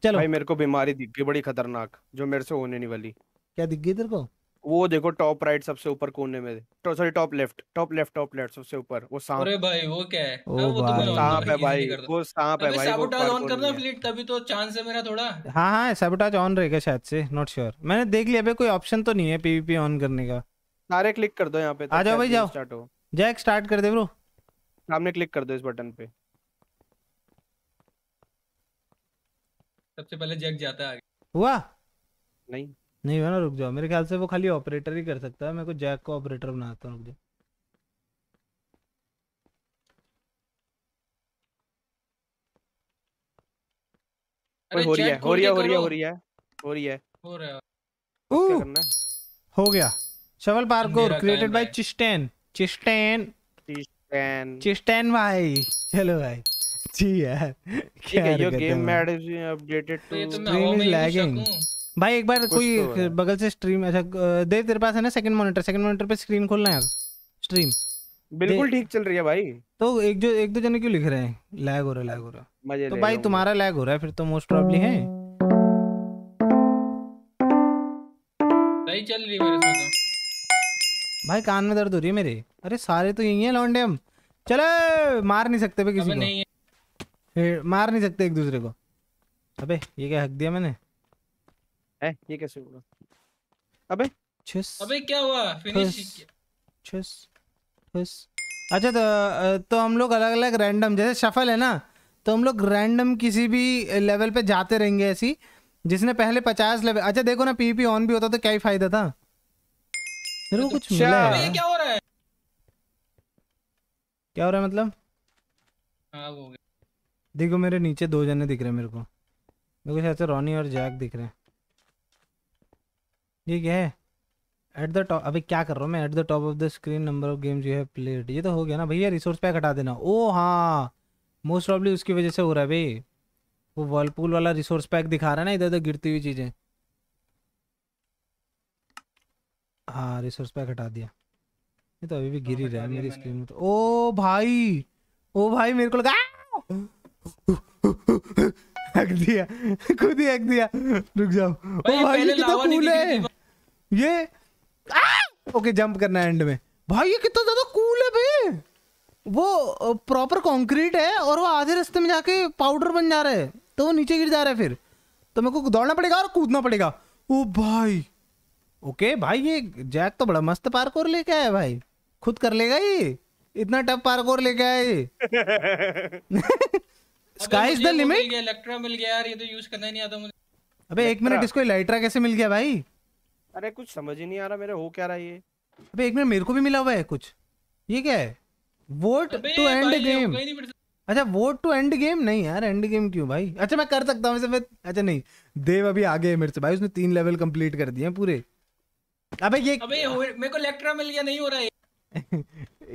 चलो भाई मेरे को बीमारी दिख गई बड़ी खतरनाक जो मेरे से होने नहीं वाली क्या दिख गई तेरे को वो देखो टॉप राइट सबसे ऊपर कोने में तो sorry top left top left top left सबसे ऊपर वो सांप अरे भाई वो क्या है ओ हाँ, वो तो सांप है भाई वो सांप है भाई सैबोटाज ऑन करना फ्लीट तभी तो चांस है मेरा थोड़ा हां हां सैबोटाज ऑन रहेगा शायद से नॉट श्योर मैंने देख लिया अबे कोई ऑप्शन तो नहीं है पीवीपी ऑन करने का सारे क्लिक कर दो यहां पे आ जाओ भाई जाओ स्टार्ट हो जैक स्टार्ट कर दे ब्रो सामने क्लिक कर दो इस बटन पे सबसे पहले जैक जाता है आगे हुआ नहीं नहीं है ना रुक जाओ मेरे ख्याल से वो खाली ऑपरेटर ही कर सकता है मेरे को जैक को ऑपरेटर बनाता हूँ रुक जाओ अरे हो रही है हो रही है हो रही है हो रही है हो रही है हो रहा है क्या करना है हो गया शवल पार्कोर क्रिएटेड बाय चिस्टेन चिस्टेन चिस्टेन चिस्टेन भाई हेलो भाई जी यार क्या गेम तो तो में updated to stream is lagging भाई एक बार कोई तो बगल से स्ट्रीम अच्छा दे तेरे पास है ना सेकंड मॉनिटर सेकंड मॉनिटर पे स्क्रीन खोलना है स्ट्रीम बिल्कुल ठीक चल रही है भाई तो एक जो एक दो जने क्यों लिख रहे हैं लैग हो रहा है लैग हो रहा है तो भाई तुम्हारा लैग हो रहा है फिर तो मोस्ट प्रॉब्लम है सही चल रही मेरे साथ तो। भाई कान में दर्द हो रही है मेरे अरे सारे तो यही है लौंडे हम चलो मार नहीं सकते भाई किसी को नहीं मार नहीं सकते एक दूसरे को अबे ये क्या हक दिया मैंने है ये कैसे होगा अबे छिस अबे क्या हुआ फिनिश छिस छिस अच्छा तो तो हम लोग अलग अलग रैंडम जैसे शफल है ना तो हम लोग रैंडम किसी भी लेवल पे जाते रहेंगे ऐसी जिसने पहले पचास लेवल अच्छा देखो ना पीपी ऑन e भी होता तो क्या ही फायदा था मेरे को तो कुछ मिला है क्या हो रहा है क्या हो रहा है मतलब हाँ, देखो मेरे नीचे दो जने दिख रहे हैं मेरे को मेरे को शायद रॉनी और जैक दिख रहे हैं ये क्या है एट द टॉप अभी क्या कर रहा हूँ मैं at the top of the screen number of games you have played ये तो हो गया ना भैया रिसोर्स पैक हटा देना ओ हाँ मोस्ट प्रॉब्ली उसकी वजह से हो रहा है भाई वो वर्लपूल वाला रिसोर्स पैक दिखा रहा है ना इधर उधर गिरती हुई चीज़ें हाँ रिसोर्स पैक हटा दिया ये तो अभी भी गिर ही रहा है मेरी स्क्रीन पर तो। ओ भाई ओ भाई मेरे को लगा हक दिया खुद ही हक दिया रुक जाओ ओ भाई ये कितना कूल है ये ओके जंप करना एंड में भाई ये कितना ज्यादा कूल है भाई वो प्रॉपर कंक्रीट है और वो आधे रास्ते में जाके पाउडर बन जा रहा है तो वो नीचे गिर जा रहा है फिर तो मेरे को दौड़ना पड़ेगा और कूदना पड़ेगा ओ भाई ओके भाई ये जैक तो बड़ा मस्त पार्क और लेके आया भाई खुद कर लेगा ये इतना टफ पार्क और लेके आया ये sky is the limit elytra मिल गया यार ये तो यूज करना ही नहीं आता मुझे अबे एक मिनट इसको इलेक्ट्रा कैसे मिल गया भाई अरे कुछ समझ ही नहीं आ रहा मेरे हो क्या रहा है ये अबे एक मिनट मेरे को भी मिला हुआ है कुछ ये क्या है वोट टू एंड गेम अच्छा वोट टू एंड गेम नहीं यार एंड गेम क्यों भाई अच्छा मैं कर सकता हूँ मैं अच्छा नहीं देव अभी आगे है मेरे से भाई उसने तीन लेवल कंप्लीट कर दिए पूरे अबे ये अबे मेरे को इलेक्ट्रा मिल गया नहीं हो रहा है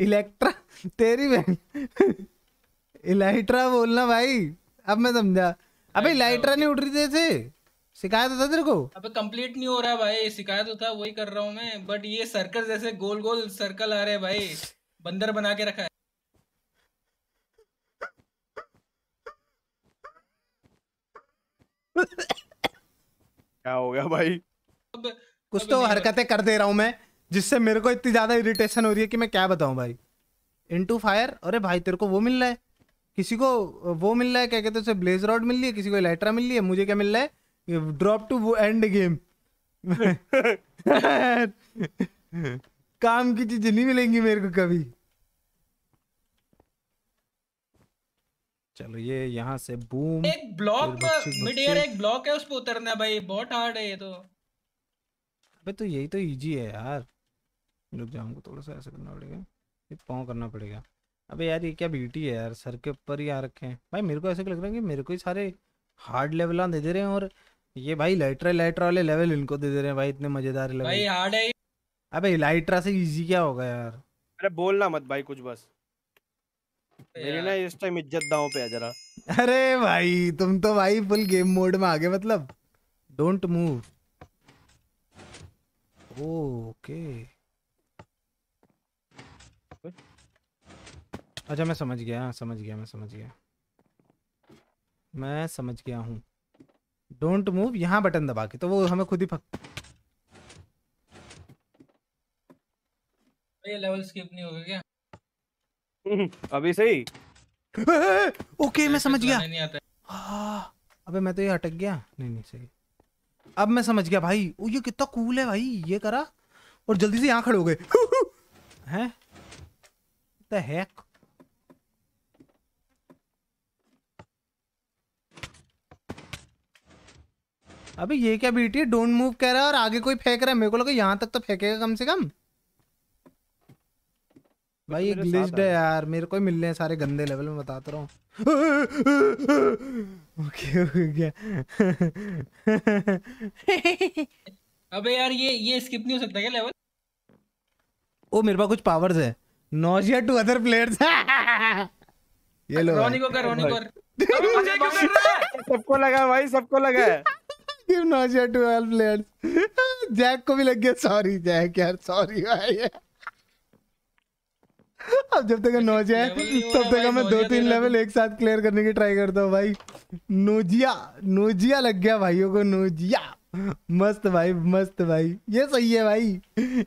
इलेक्ट्रा तेरी बहन इलाइट्रा बोलना भाई अब मैं समझा अबे इलाइट्रा नहीं उठ रही थे शिकायत होता तो तेरे को अबे कंप्लीट नहीं हो रहा भाई शिकायत होता तो वही कर रहा हूँ मैं बट ये सर्कल जैसे गोल गोल सर्कल आ रहे भाई बंदर बना के रखा है क्या हो गया भाई अब, कुछ अब तो हरकतें कर दे रहा हूँ मैं जिससे मेरे को इतनी ज्यादा इरिटेशन हो रही है कि मैं क्या बताऊँ भाई इनटू फायर अरे भाई तेरे को वो मिल रहा है किसी को वो मिल रहा है क्या कहते हैं ब्लेज रॉड मिल रही है किसी को इलेक्ट्रा मिल रही है मुझे क्या मिल रहा है ड्रॉप टू वो एंड गेम काम की चीजें नहीं मिलेंगी मेरे को कभी चलो ये यहाँ से बूम एक ब्लॉक मिड एयर एक ब्लॉक है उस पर उतरना है भाई बहुत हार्ड है ये तो अबे तो यही तो इजी है यार रुक जाऊंगा थोड़ा सा ऐसे करना पड़ेगा ये पाँव करना पड़ेगा अबे यार ये क्या ब्यूटी है यार सर के ऊपर ही आ रखे हैं भाई मेरे को ऐसे लग रहा है कि मेरे को ही सारे हार्ड लेवल दे दे रहे हैं और ये भाई लाइट्रा लाइट्रा वाले लेवल इनको दे दे रहे हैं भाई इतने मजेदार लेवल भाई हार्ड है अबे लाइट्रा से इजी क्या होगा यार अरे बोलना मत भाई कुछ बस मेरी ना इस टाइम इज्जत दांव पे है जरा अरे भाई तुम तो भाई फुल गेम मोड में आ गए मतलब डोंट मूव ओके अच्छा मैं समझ गया समझ गया मैं समझ गया मैं समझ गया हूँ डोंट मूव यहां बटन दबा के तो वो हमें खुद ही फक... तो अभी सही ओके मैं समझ गया अबे मैं तो ये अटक गया नहीं नहीं सही अब मैं समझ गया भाई ओ ये कितना कूल है भाई ये करा और जल्दी से यहाँ खड़े हो गए हैं द हैक अभी ये क्या बीटी है डोंट मूव कह रहा है और आगे कोई फेंक रहा है मेरे को लगा यहाँ तक तो फेंकेगा कम से कम भाई एक लिस्ट है यार मेरे को मिलने हैं सारे गंदे लेवल में बताता तो रहा हूँ ओके ओके क्या अबे यार ये ये स्किप नहीं हो सकता क्या लेवल ओ मेरे पास कुछ पावर्स है नॉजिया टू अदर प्लेयर्स ये लो रोनी अच्छा, को कर रोनी को सबको लगा भाई सबको लगा है give nausea to all players. Jack को भी लग गया सॉरी जैक यार सॉरी भाई अब जब तक नोजिया है तब तक मैं दो तीन लेवल एक साथ क्लियर करने की ट्राई करता हूँ भाई नोजिया नोजिया लग गया भाइयों को नोजिया मस्त भाई मस्त भाई ये सही है भाई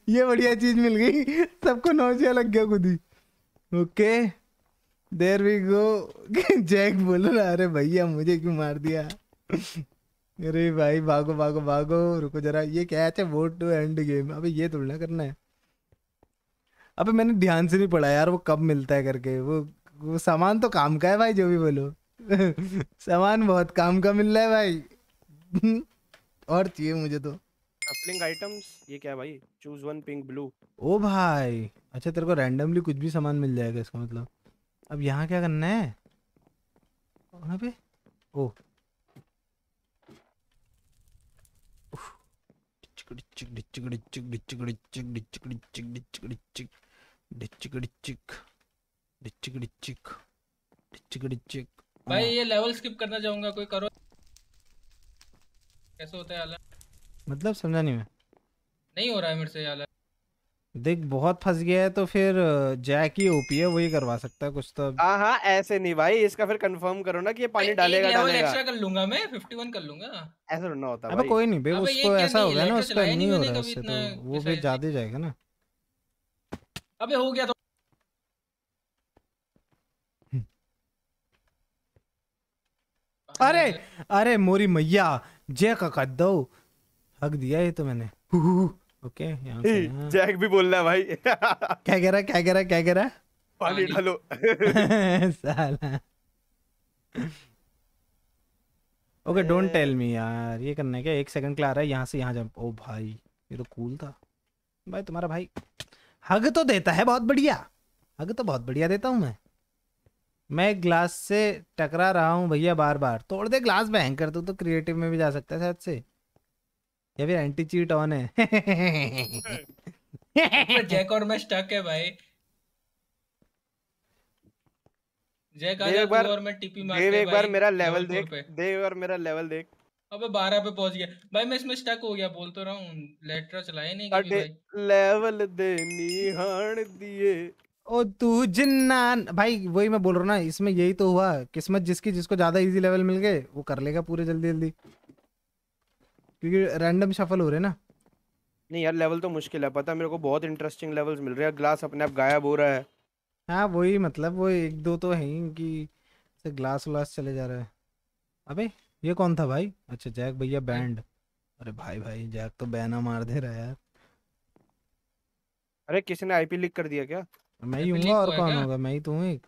ये बढ़िया चीज मिल गई सबको नोजिया लग गया खुद ही okay there we go Jack बोलो अरे भैया मुझे क्यों मार दिया अरे भाई भागो भागो भागो रुको जरा ये क्या है अच्छा वोट टू एंड गेम अबे ये थोड़ा करना है अबे मैंने ध्यान से नहीं पढ़ा यार वो कब मिलता है करके वो वो सामान तो काम का है भाई जो भी बोलो सामान बहुत काम का मिल रहा है भाई और चाहिए मुझे तो सप्लिंग आइटम्स ये क्या भाई चूज वन पिंक ब्लू ओ भाई अच्छा तेरे को रैंडमली कुछ भी सामान मिल जाएगा इसका मतलब अब यहाँ क्या करना है वहाँ पे ओ हाँ। भाई ये लेवल स्किप करना चाहूंगा कोई करो कैसे होता है मतलब समझा नहीं मैं नहीं हो रहा है मेरे से आला देख बहुत फंस गया है तो फिर जैक ही ओपी है वही करवा सकता है कुछ तो हाँ हाँ ऐसे नहीं भाई इसका फिर कंफर्म करो ना कि ये पानी डालेगा डालेगा एक्स्ट्रा कर लूंगा मैं 51 कर लूंगा ऐसा ना होता अबे कोई नहीं भाई उसको ऐसा हो गया ना उसका नहीं हो रहा उससे तो वो भी ज्यादा जाएगा ना अबे हो गया तो अरे अरे मोरी मैया जय का कद्दू हक दिया ये तो मैंने ओके जैक भी बोल रहा है भाई क्या कह रहा है क्या कह रहा है क्या कह रहा है पानी डालो साला ओके डोंट टेल मी यार ये करना है क्या एक सेकंड क्लियर है यहाँ से यहाँ जंप ओ भाई ये तो कूल था भाई तुम्हारा भाई हग तो देता है बहुत बढ़िया हग तो बहुत बढ़िया देता हूँ मैं मैं ग्लास से टकरा रहा हूँ भैया बार बार तोड़ दे ग्लास बैंक कर तू तो क्रिएटिव में भी जा सकता है शायद से या फिर एंटी चीट ऑन है जैक और मैं स्टक है भाई जैक आ एक बार और मैं टीपी मार दे एक बार मेरा लेवल देख दे एक बार मेरा लेवल देख अबे 12 पे पहुंच गया भाई मैं इसमें स्टक हो गया बोल तो रहा हूं लेटर चलाए नहीं कभी भाई लेवल देनी हण दिए ओ तू जिन्ना भाई वही मैं बोल रहा हूँ ना इसमें यही तो हुआ किस्मत जिसकी जिसको ज्यादा इजी लेवल मिल गए वो कर लेगा पूरे जल्दी जल्दी क्योंकि रैंडम शफल हो रहे ना नहीं यार लेवल तो मुश्किल है पता है मेरे को बहुत इंटरेस्टिंग लेवल्स मिल रहे हैं ग्लास अपने आप गायब हो रहा है हाँ वही मतलब वो एक दो तो है ही कि से ग्लास व्लास चले जा रहा है अबे ये कौन था भाई अच्छा जैक भैया बैंड अरे भाई भाई जैक तो बैना मार दे रहा है यार अरे किसी ने आईपी लीक कर दिया क्या मैं ही हूँ और कौन होगा मैं ही तो हूँ एक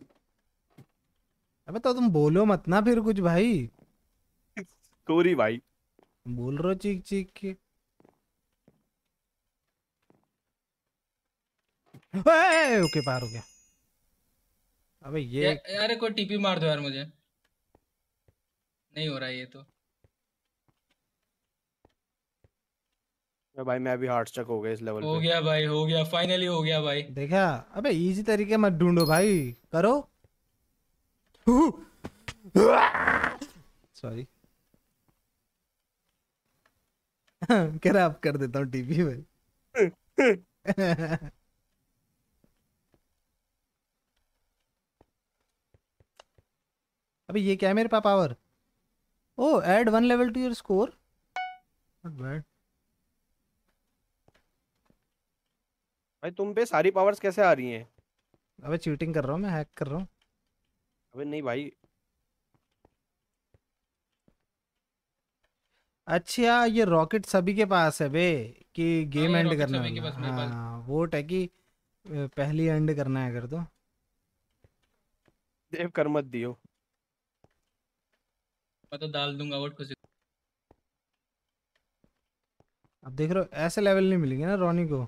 अबे तो तुम बोलो मत ना फिर कुछ भाई स्टोरी भाई बोल रहा चीख चीख के ओके पार हो गया अबे ये या, यार कोई टीपी मार दो यार मुझे नहीं हो रहा ये तो भाई मैं अभी हार्ट स्ट्रक हो गया इस लेवल हो पे। गया भाई हो गया फाइनली हो गया भाई देखा अबे इजी तरीके मत ढूंढो भाई करो सॉरी कह रहा आप कर देता हूँ टीवी भाई अभी ये क्या है मेरे पास पावर ओ add one level to your score भाई तुम पे सारी पावर्स कैसे आ रही हैं अबे चीटिंग कर रहा हूँ मैं हैक कर रहा हूँ अबे नहीं भाई अच्छा ये रॉकेट सभी के पास है बे कि गेम हाँ, एंड करना है हाँ वोट है कि पहली एंड करना है अगर तो देव कर मत दियो मैं तो डाल दूंगा वोट कुछ अब देख रहे हो ऐसे लेवल नहीं मिलेंगे ना रोनी को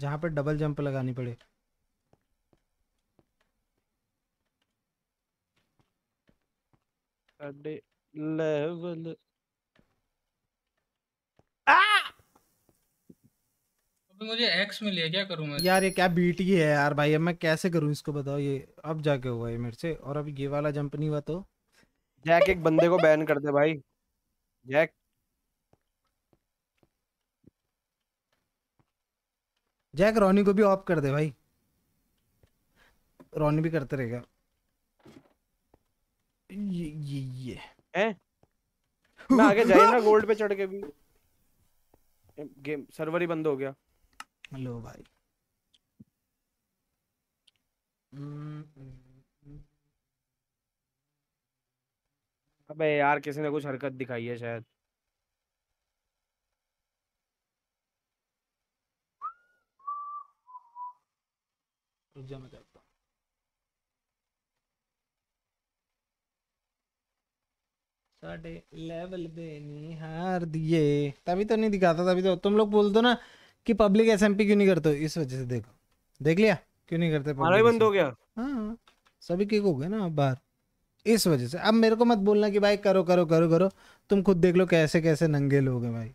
जहां पे डबल जंप लगानी पड़े अरे level. Ah! मुझे एक्स मिली है क्या करूं मैं यार ये क्या बीटी है यार भाई अब मैं कैसे करूं इसको बताओ ये अब जाके हुआ है मेरे से और अब ये वाला जंप नहीं हुआ तो जैक एक बंदे को बैन कर दे भाई जैक जैक रोनी को भी ऑफ कर दे भाई रोनी भी करते रहेगा ये ये, ये। हैं मैं आगे जाए ना गोल्ड पे चढ़ के भी गेम सर्वर ही बंद हो गया हेलो भाई अबे यार किसी ने कुछ हरकत दिखाई है शायद रुक जा मैं साढ़े लेवल पे निहार दिए तभी तो नहीं दिखाता तभी तो तुम लोग बोल दो ना कि पब्लिक एसएमपी क्यों नहीं करते इस वजह से देखो देख लिया क्यों नहीं करते हमारा बंद हो गया हाँ सभी किक हो गए ना अब बाहर इस वजह से अब मेरे को मत बोलना कि भाई करो करो करो करो तुम खुद देख लो कैसे कैसे नंगे लोग हैं भाई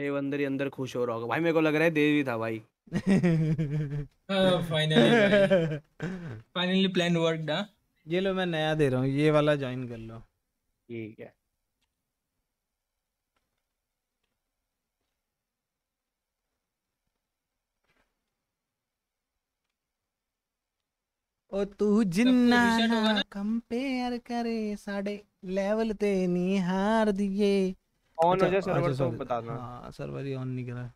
देव अंदर ही अंदर खुश हो रहा होगा भाई मेरे को लग रहा है देव ही था भाई फाइनली फाइनली प्लान वर्क ना ये लो मैं नया दे रहा हूँ ये वाला ज्वाइन कर लो ठीक है ओ तू जिन्ना ना कंपेयर करे साढ़े लेवल ते नहीं हार दिए ऑन हो अच्छा, जाए सर्वर अच्छा, तो बता बताना हाँ सर्वर ही ऑन नहीं करा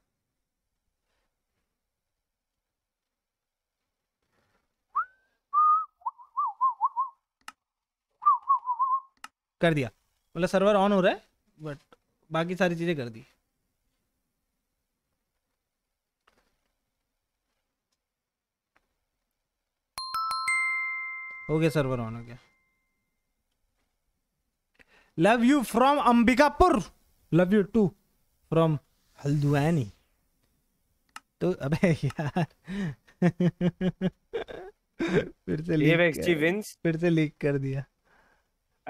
कर दिया मतलब सर्वर ऑन हो रहा है बट बाकी सारी चीज़ें कर दी हो गया सर्वर ऑन हो गया love you from Ambikapur love you too from Haldwani तो अबे यार फिर से लीक विंस फिर से लीक कर दिया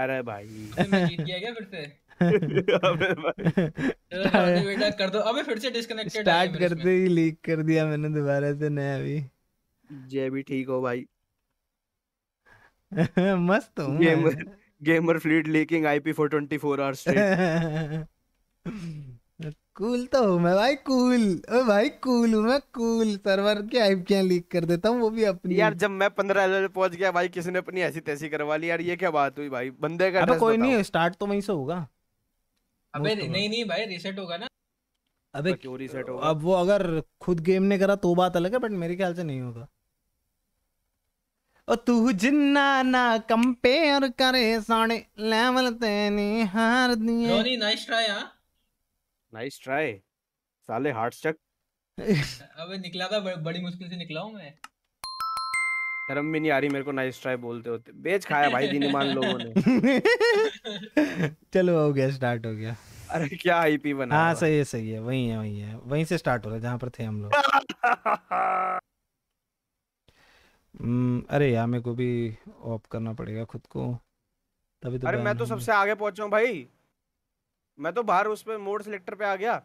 अरे भाई क्या फिर से अबे भाई कर दो अबे फिर से डिस्कनेक्टेड स्टार्ट करते ही लीक कर दिया मैंने दोबारा से नया अभी जय भी ठीक हो भाई मस्त हूँ gamer gamer fleet leaking IP twenty four hours cool तो हूँ मैं भाई कूल ओ भाई कूल हूँ मैं कूल सर्वर के क्या लीक कर देता हूँ वो भी अपनी यार जब मैं पंद्रह लेवल पहुंच गया भाई किसी ने अपनी ऐसी तैसी करवा ली यार ये क्या बात हुई भाई बंदे का अबे कोई नहीं स्टार्ट तो वहीं से होगा अबे नहीं नहीं भाई रिसेट होगा ना अबे क्यों रिसेट होगा अब वो अगर खुद गेम ने करा तो बात अलग है बट मेरे ख्याल से नहीं होगा और तू जिन्ना ना कंपेयर करे साढ़े लेवल तेनी हार दिए रोनी नाइस ट्राई हां नाइस ट्राई साले हार्ट स्टक अबे निकला था बड़ी मुश्किल से निकला हूं मैं शर्म भी नहीं आ रही मेरे को नाइस ट्राई बोलते होते बेच खाया भाई मान लोगों ने चलो हो गया स्टार्ट हो गया अरे क्या आईपी बना हां सही है सही है वही है वही है वहीं से स्टार्ट हो रहा है जहां पर थे हम लोग अरे यार मेरे को भी ऑफ करना पड़ेगा खुद को तभी तो अरे मैं तो सबसे आगे पहुंचा हूं भाई मैं तो बाहर उस पे मोड सिलेक्टर पे आ गया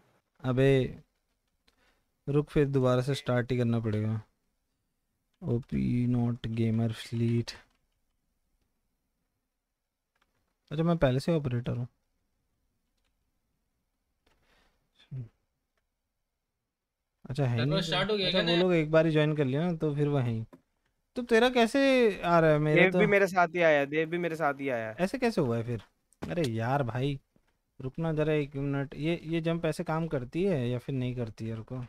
अबे रुक फिर दोबारा से स्टार्ट ही करना पड़ेगा ओपी नॉट गेमर फ्लीट अच्छा मैं पहले से ऑपरेटर हूँ अच्छा है नहीं स्टार्ट हो गया अच्छा वो लोग एक बार ही ज्वाइन कर लिया ना तो फिर वहीं तो तेरा कैसे आ रहा है मेरा देव तो... भी मेरे साथ ही आया देव भी मेरे साथ ही आया ऐसे कैसे हुआ है फिर अरे यार भाई रुकना ज़रा एक मिनट ये ये जंप ऐसे काम करती है या फिर नहीं करती है रुको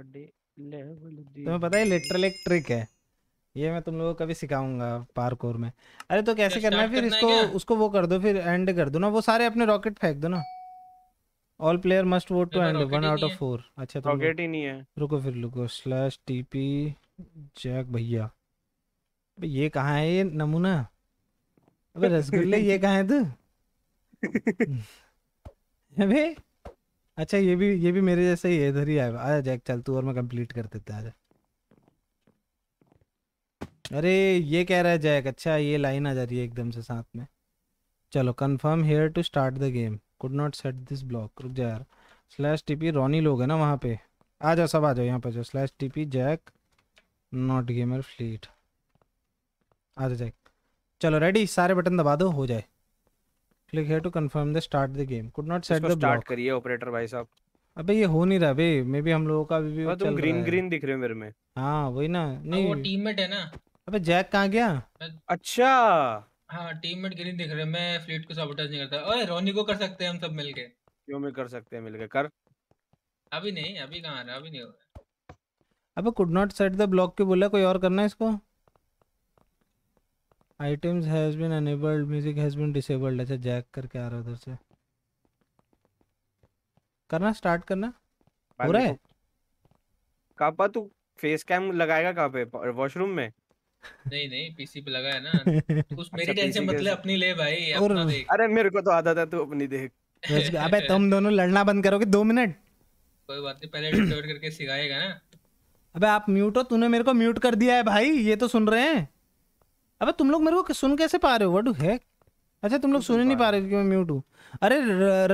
तुम्हें पता है लिटरल एक ट्रिक है ये मैं तुम लोगों को कभी सिखाऊंगा पार्कोर में अरे तो कैसे तो करना है फिर इसको है उसको वो कर दो फिर एंड कर दो ना वो सारे अपने रॉकेट फेंक दो ना all player must vote to end one out of four अच्छा तो रॉकेट ही नहीं है रुको फिर रुको स्लैश टीपी जैक भैया ये कहाँ है ये नमूना अबे रसगुल्ले ये कहा है तू अबे अच्छा ये भी ये भी मेरे जैसे ही इधर ही आया आजा जैक चल तू और मैं कंप्लीट कर देते आजा अरे ये कह रहा है जैक अच्छा ये लाइन आ जा रही है एकदम से साथ में चलो confirm here to start the game could not set this block रुक जा यार स्लैश टीपी रोनी लोग है ना वहाँ पे आ जाओ सब आ जाओ यहाँ पर जाओ slash TP Jack not gamer fleet आ जाओ जैक चलो रेडी सारे बटन दबा दो हो जाए क्लिक है to confirm the start the game could not set the start करिए ऑपरेटर भाई साहब अबे ये हो नहीं रहा बे मे बी हम लोगों का भी, भी हाँ, तुम ग्रीन ग्रीन दिख रहे हो मेरे में हां वही ना हाँ, नहीं वो टीममेट है ना अबे जैक कहां गया अच्छा हां टीममेट ग्रीन दिख रहे हैं मैं फ्लीट को सपोर्टेज नहीं करता ओए रोनी को कर सकते हैं हम सब मिलके क्यों मैं कर सकते हैं मिलके कर अभी नहीं अभी कहां रहा अभी नहीं हो रहा अबे could not set the block के बोला कोई और करना है इसको items has been enabled music has been disabled अच्छा जैक करके आ रहा उधर से करना स्टार्ट करना हो रहा है कापा तू फेस कैम लगाएगा कहां पे वॉशरूम में नहीं नहीं पीसी पे लगाया ना कुछ अच्छा, मेरी टेंशन मत ले अपनी ले भाई अपना देख अरे मेरे को तो आदत है तू अपनी देख अबे तुम दोनों लड़ना बंद करोगे दो मिनट कोई बात नहीं पहले डिस्टर्ब करके सिखाएगा ना अबे आप म्यूट हो तूने मेरे को म्यूट कर दिया है भाई ये तो सुन रहे हैं अबे तुम लोग मेरे को सुन कैसे पा रहे हो वट है अच्छा तुम लोग सुन ही नहीं पा रहे क्योंकि मैं म्यूट हूँ अरे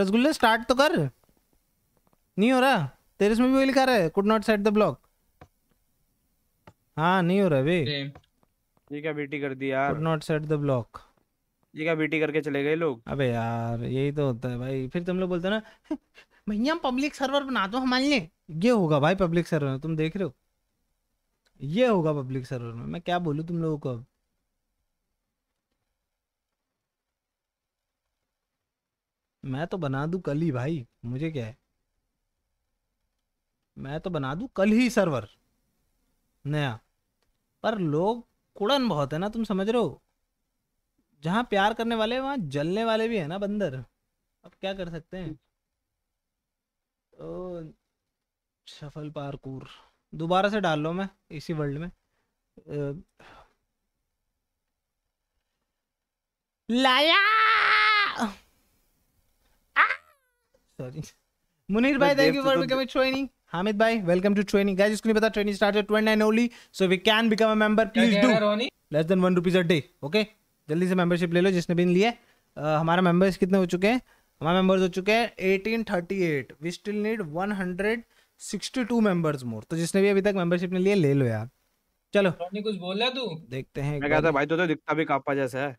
रसगुल्ले स्टार्ट तो कर नहीं हो रहा तेरे इसमें भी वही लिखा रहा है could not set the block हाँ नहीं हो रहा भाई ये क्या बीटी कर दी यार could not set the block ये क्या बीटी करके चले गए लोग अबे यार यही तो होता है भाई फिर तुम लोग बोलते ना भैया हम पब्लिक सर्वर बना दो हमारे लिए ये होगा भाई पब्लिक सर्वर तुम देख रहे हो ये होगा पब्लिक सर्वर में मैं क्या बोलूँ तुम लोगों को अब मैं तो बना दू कल ही भाई मुझे क्या है मैं तो बना दू कल ही सर्वर नया पर लोग कुड़न बहुत है ना तुम समझ रहे हो जहाँ प्यार करने वाले वहां जलने वाले भी है ना बंदर अब क्या कर सकते हैं तो सफल पारकूर दोबारा से डाल लो मैं इसी वर्ल्ड में लाया मुनीर भाई thank you for becoming training Hamid भाई वेलकम टू ट्रेनिंग गाइस इसको नहीं पता training started 29 only so we can become a member please do less than 1 rupees a day okay जल्दी से मेंबरशिप ले लो जिसने भी लिया है uh, हमारा मेंबर्स कितने हो चुके हैं हमारे मेंबर्स हो चुके हैं 1838 we still need 162 members more तो जिसने भी अभी तक मेंबरशिप नहीं लिया ले लो यार चलो कुछ बोल रहा तू देखते हैं मैं कहता भाई तो, तो दिखता भी कापा जैसा है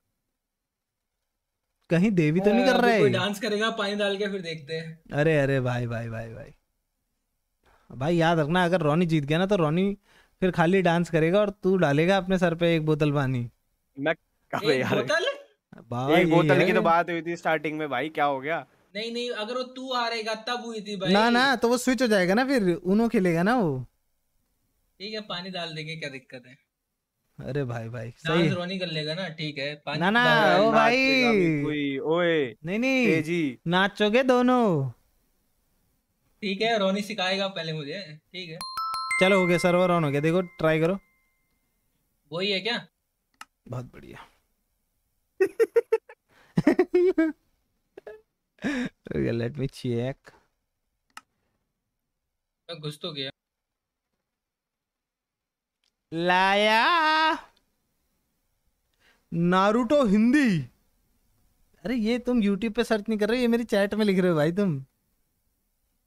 कहीं देवी तो नहीं कर रहा है डांस करेगा पानी डाल के फिर देखते हैं अरे अरे भाई भाई भाई भाई भाई याद रखना अगर रोनी जीत गया ना तो रोनी फिर खाली डांस करेगा और तू डालेगा अपने सर पे एक बोतल पानी मैं कब यार बोतल एक बोतल की तो बात हुई थी स्टार्टिंग में भाई क्या हो गया नहीं नहीं अगर वो तू हारेगा तब हुई थी भाई ना ना तो वो स्विच हो जाएगा ना फिर उनो खेलेगा ना वो ठीक है पानी डाल देंगे क्या दिक्कत है अरे भाई भाई सही रोनी कर लेगा ना ठीक है पांच ना ना ओ भाई ओए नहीं नहीं तेजी नाचोगे दोनों ठीक है रोनी सिखाएगा पहले मुझे ठीक है चलो हो गया सर्वर ऑन हो गया देखो ट्राई करो वही है क्या बहुत बढ़िया लेट मी चेक घुस तो गया लाया नारुतो हिंदी अरे ये तुम YouTube पे सर्च नहीं कर रहे ये मेरी चैट में लिख रहे हो भाई तुम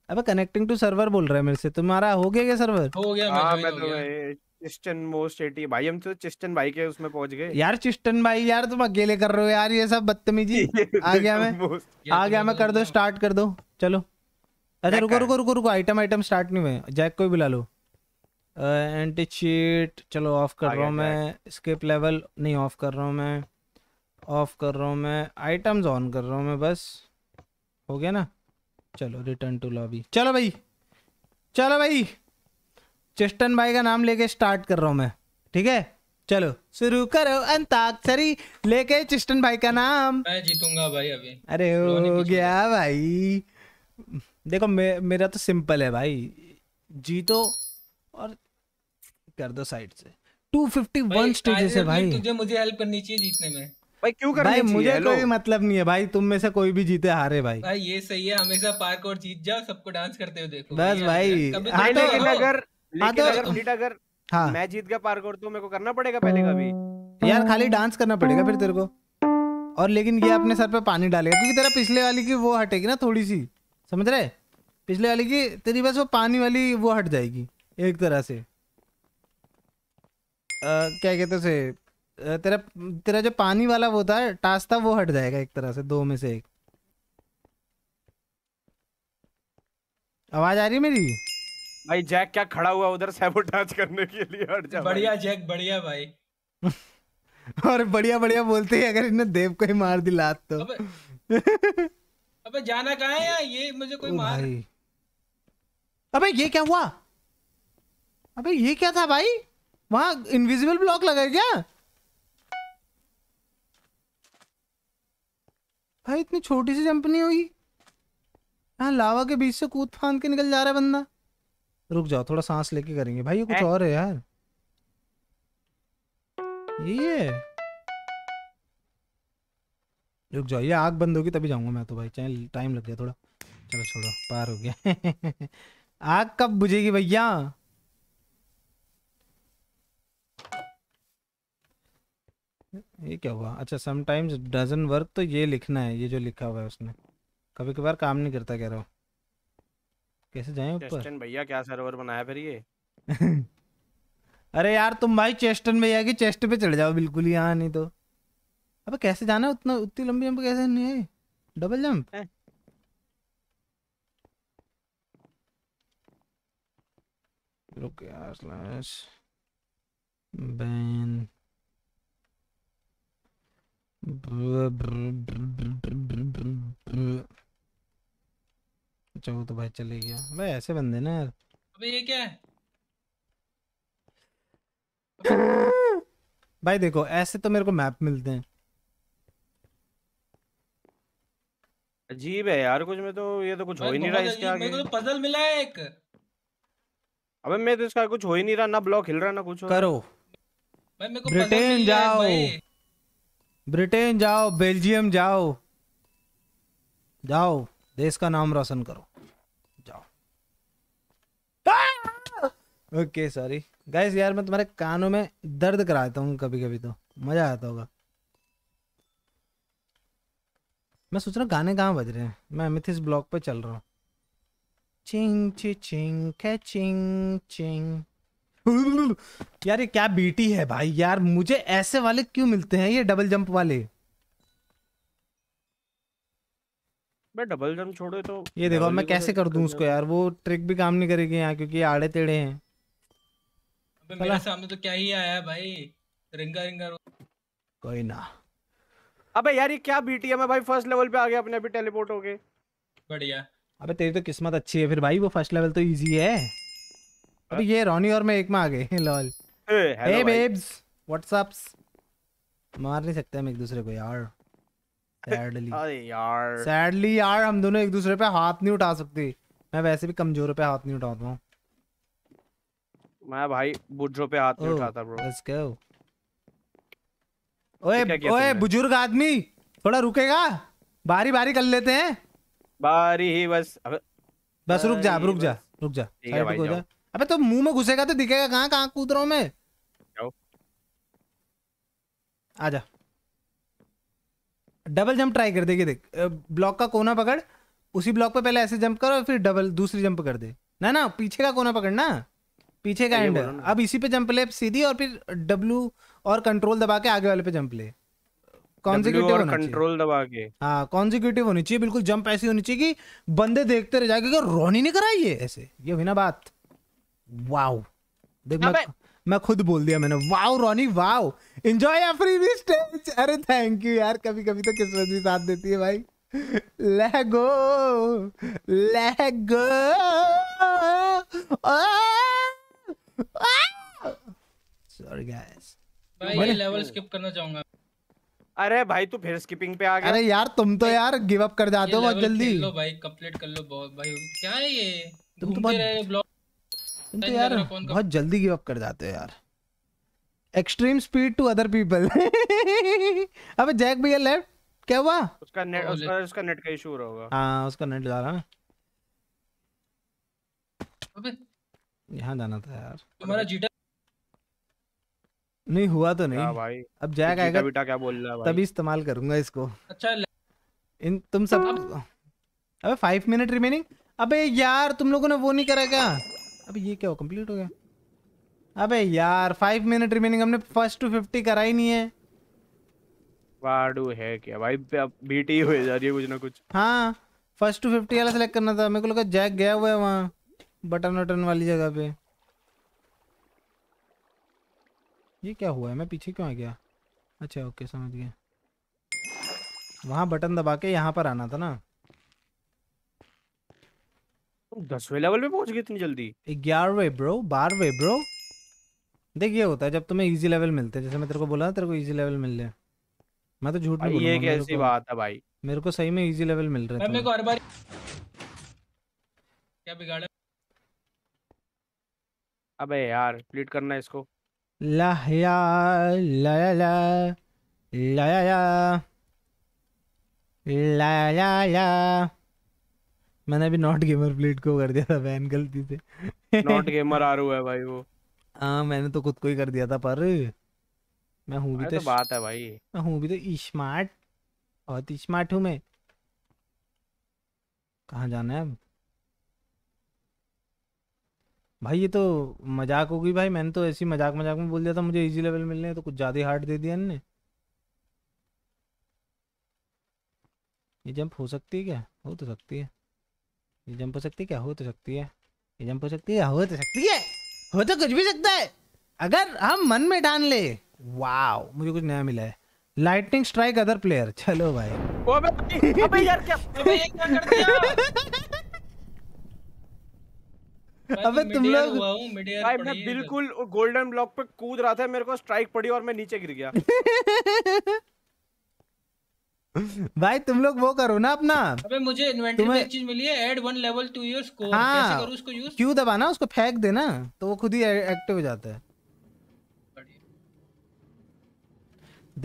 अबे कनेक्टिंग टू सर्वर बोल रहा है मेरे से तुम्हारा हो गया क्या सर्वर हो गया मैं, आ, हाँ, मैं तो चिस्टन मोस्ट एटी भाई हम तो चिस्टन भाई के उसमें पहुंच गए यार चिस्टन भाई यार तुम अकेले कर रहे हो यार ये सब बदतमीजी आ गया मैं आ गया मैं कर दो स्टार्ट मतलब कर दो चलो अरे रुको रुको रुको रुको आइटम आइटम स्टार्ट नहीं हुए जैक को भी बुला लो एंटी चीट चलो ऑफ कर रहा हूँ मैं स्किप लेवल नहीं ऑफ कर रहा हूँ मैं ऑफ कर रहा हूँ मैं आइटम्स ऑन कर रहा हूँ मैं बस हो गया ना चलो रिटर्न टू लॉबी चलो भाई चलो भाई चेस्टन भाई का नाम लेके स्टार्ट कर रहा हूँ मैं ठीक है चलो शुरू करो अंताक्षरी लेके चिस्टन भाई का नाम मैं जीतूंगा भाई अभी अरे हो गया भाई देखो मे, मेरा तो सिंपल है भाई जीतो और कर दो साइड से 251 स्टेजेस है भाई तुझे मुझे हेल्प करनी चाहिए जीतने में भाई क्यों करनी भाई मुझे कोई मतलब नहीं है भाई तुम में से कोई भी जीते हारे भाई भाई ये सही है हमेशा पार्क और जीत जाओ सबको डांस करते हुए देखो बस भाई हाँ तो-, तो- हाँ तो अगर लेकिन अगर अगर हाँ मैं जीत गया पार्क और तो मेरे को करना पड़ेगा पहले कभी यार खाली डांस करना पड़ेगा फिर तेरे को और लेकिन ये अपने सर पे पानी डालेगा क्योंकि तेरा पिछले वाली की वो हटेगी ना थोड़ी सी समझ रहे पिछले वाली की तेरी बस वो पानी वाली वो हट जाएगी एक तरह से क्या कहते उसे तेरा तेरा जो पानी वाला वो था टास्क था वो हट जाएगा एक तरह से दो में से एक आवाज आ रही है मेरी भाई जैक क्या खड़ा हुआ उधर करने के लिए हट जा बढ़िया जैक बढ़िया भाई और बढ़िया बढ़िया बोलते हैं अगर इन्हें देव को ही मार दी लात तो अबे, अबे जाना कहा है यार ये मुझे कोई मार अबे ये क्या हुआ अबे ये क्या था भाई वहां इनविजिबल ब्लॉक लगा क्या भाई इतनी छोटी सी जंप नहीं होगी यहाँ लावा के बीच से कूद फांद के निकल जा रहा है बंदा रुक जाओ थोड़ा सांस लेके करेंगे भाई ये कुछ और है यार ये है रुक जाओ ये आग बंद होगी तभी जाऊंगा मैं तो भाई चाहे टाइम लग गया थोड़ा चलो छोड़ो पार हो गया आग कब बुझेगी भैया ये क्या हुआ अच्छा समटाइम्स डजन वर्क तो ये लिखना है ये जो लिखा हुआ है उसने कभी कभार काम नहीं करता कह रहा हूँ कैसे जाए ऊपर भैया क्या सर्वर बनाया फिर ये अरे यार तुम भाई चेस्टन भैया की चेस्ट पे चढ़ जाओ बिल्कुल ही यहाँ नहीं तो अबे कैसे जाना है उतना उतनी लंबी जंप कैसे नहीं है डबल जंप है? रुक यार स्लैश बैन अच्छा वो तो भाई चले गया भाई ऐसे बंदे ना यार अबे ये क्या है भाई देखो ऐसे तो मेरे को मैप मिलते हैं अजीब है यार कुछ में तो ये तो कुछ हो ही नहीं रहा इसके आगे मेरे को तो पजल मिला है एक अबे मैं तो इसका कुछ हो ही नहीं रहा ना ब्लॉक हिल रहा ना कुछ करो भाई मेरे को ब्रिटेन जाओ भाई ब्रिटेन जाओ बेल्जियम जाओ जाओ देश का नाम रोशन करो जाओ हाँ! ओके सॉरी गाइस यार मैं तुम्हारे कानों में दर्द कराता हूँ कभी कभी तो मज़ा आता होगा मैं सोच रहा हूँ गाने कहाँ बज रहे हैं मैं मिथिस ब्लॉक पे चल रहा हूँ चिंग चिंग खे चिंग चिंग यार ये क्या बीटी है भाई यार मुझे ऐसे वाले क्यों मिलते हैं ये डबल जंप वाले मैं डबल जंप छोड़े तो ये देखो मैं कैसे तो कर दूं उसको यार वो ट्रिक भी काम नहीं करेगी यहाँ क्योंकि आड़े टेढ़े हैं अबे मेरे सामने तो क्या ही आया भाई रिंगा रिंगा कोई ना अबे यार ये क्या बीटी है मैं भाई फर्स्ट लेवल पे आ गया अपने अभी टेलीपोर्ट हो गए बढ़िया अबे तेरी तो किस्मत अच्छी है फिर भाई वो फर्स्ट लेवल तो इजी है अभी ये रोनी और मैं एक में आ गए लॉल हे बेब्स व्हाट्सअप्स मार नहीं सकते हम एक दूसरे को यार सैडली यार सैडली यार हम दोनों एक दूसरे पे हाथ नहीं उठा सकते मैं वैसे भी कमजोर पे हाथ नहीं उठाता हूं मैं भाई बुजुर्गों पे हाथ नहीं oh, उठाता ब्रो लेट्स गो ओए ओए बुजुर्ग आदमी थोड़ा रुकेगा बारी बारी कर लेते हैं बारी ही बस बस रुक जा रुक जा रुक जा साइड हो जा अबे तो मुंह में घुसेगा तो दिखेगा कहाँ कहाँ कूद रहा हूँ मैं आ जा डबल जंप ट्राई कर देखिए देख ब्लॉक का कोना पकड़ उसी ब्लॉक पे पहले ऐसे जंप करो फिर डबल दूसरी जंप कर दे ना ना पीछे का कोना पकड़ ना पीछे का एंड अब इसी पे जंप ले सीधी और फिर डब्ल्यू और कंट्रोल दबा के आगे वाले पे जंप ले कंट्रोल दबा के हाँ कॉन्जिक्यूटिव होनी चाहिए बिल्कुल जंप ऐसी होनी चाहिए कि बंदे देखते रह जाएंगे रोनी नहीं कराई ये ऐसे ये बिना ना बात वाओ देख मैं मैं खुद बोल दिया मैंने wow Ronnie wow enjoy every stage अरे थैंक यू यार कभी कभी तो किस्मत भी साथ देती है भाई ले गो ले गो सॉरी गाइस भाई लेवल स्किप करना चाहूंगा अरे भाई तू फिर स्किपिंग पे आ गया अरे यार तुम तो यार गिव अप कर जाते हो बहुत जल्दी लो भाई कंप्लीट कर लो बहुत भाई क्या है ये तुम तो बहुत तो यार बहुत जल्दी गिव अप कर जाते हो यार extreme speed to other people अबे जैक भैया लेफ्ट क्या हुआ उसका नेट oh, उसका उसका नेट का इशू हो रहा होगा हां उसका नेट जा रहा है अबे यहां जाना था यार तुम्हारा जीटा नहीं हुआ तो नहीं भाई अब जैक आएगा बेटा क्या बोल रहा है भाई तभी इस्तेमाल करूंगा इसको अच्छा इन तुम सब अबे 5 मिनट रिमेनिंग अबे यार तुम लोगों ने वो नहीं करा क्या अबे ये क्या हो कंप्लीट हो गया अबे यार फाइव मिनट रिमेनिंग हमने फर्स्ट टू फिफ्टी कराई नहीं है वाडू है क्या भाई पे अब बीटी e हो जा रही है कुछ ना कुछ हाँ फर्स्ट टू फिफ्टी वाला सेलेक्ट करना था मेरे को लगा जैक गया हुआ है वहाँ बटन वटन वाली जगह पे ये क्या हुआ है मैं पीछे क्यों आ गया अच्छा ओके समझ गया वहाँ बटन दबा के यहाँ पर आना था ना दसवें लेवल पे पहुंच गए इतनी जल्दी ग्यारहवें ब्रो बारहवें ब्रो देखिए होता है जब तुम्हें इजी लेवल मिलते हैं जैसे मैं तेरे को बोला तेरे को इजी लेवल मिल रहे मैं तो झूठ नहीं ये कैसी बात है भाई मेरे को सही में इजी लेवल मिल रहे मेरे को हर बार क्या बिगाड़ा अबे यार प्लीट करना है इसको ला या ला या ला ला या ला या ला मैंने अभी नॉट गेमर प्लेट को कर दिया था बैन गलती से नॉट गेमर आरू है भाई वो हाँ मैंने तो खुद को ही कर दिया था पर मैं हूँ भी तो, तो बात है भाई मैं हूँ भी तो स्मार्ट बहुत स्मार्ट हूँ मैं कहाँ जाना है अब भाई ये तो मजाक होगी भाई मैंने तो ऐसी मजाक मजाक में बोल दिया था मुझे इजी लेवल मिलने तो कुछ ज़्यादा हार्ड दे दिया ने ये जंप हो सकती है क्या हो तो सकती है ये जंप हो सकती है क्या हो तो सकती है ये जंप हो सकती है हो तो सकती है हो तो कुछ भी सकता है अगर हम मन में ठान ले वाओ मुझे कुछ नया मिला है लाइटनिंग स्ट्राइक अदर प्लेयर चलो भाई ओ भाई अबे यार क्या अबे ये क्या कर दिया अबे तो तुम लोग भाई मैं बिल्कुल गोल्डन ब्लॉक पे कूद रहा था मेरे को स्ट्राइक पड़ी और मैं नीचे गिर गया भाई तुम लोग वो करो ना अपना अबे मुझे इन्वेंटरी में एक चीज मिली है add one level to your score हाँ, कैसे करूं उसको यूज क्यों दबाना उसको फेंक देना तो वो खुद ही एक्टिव हो जाता है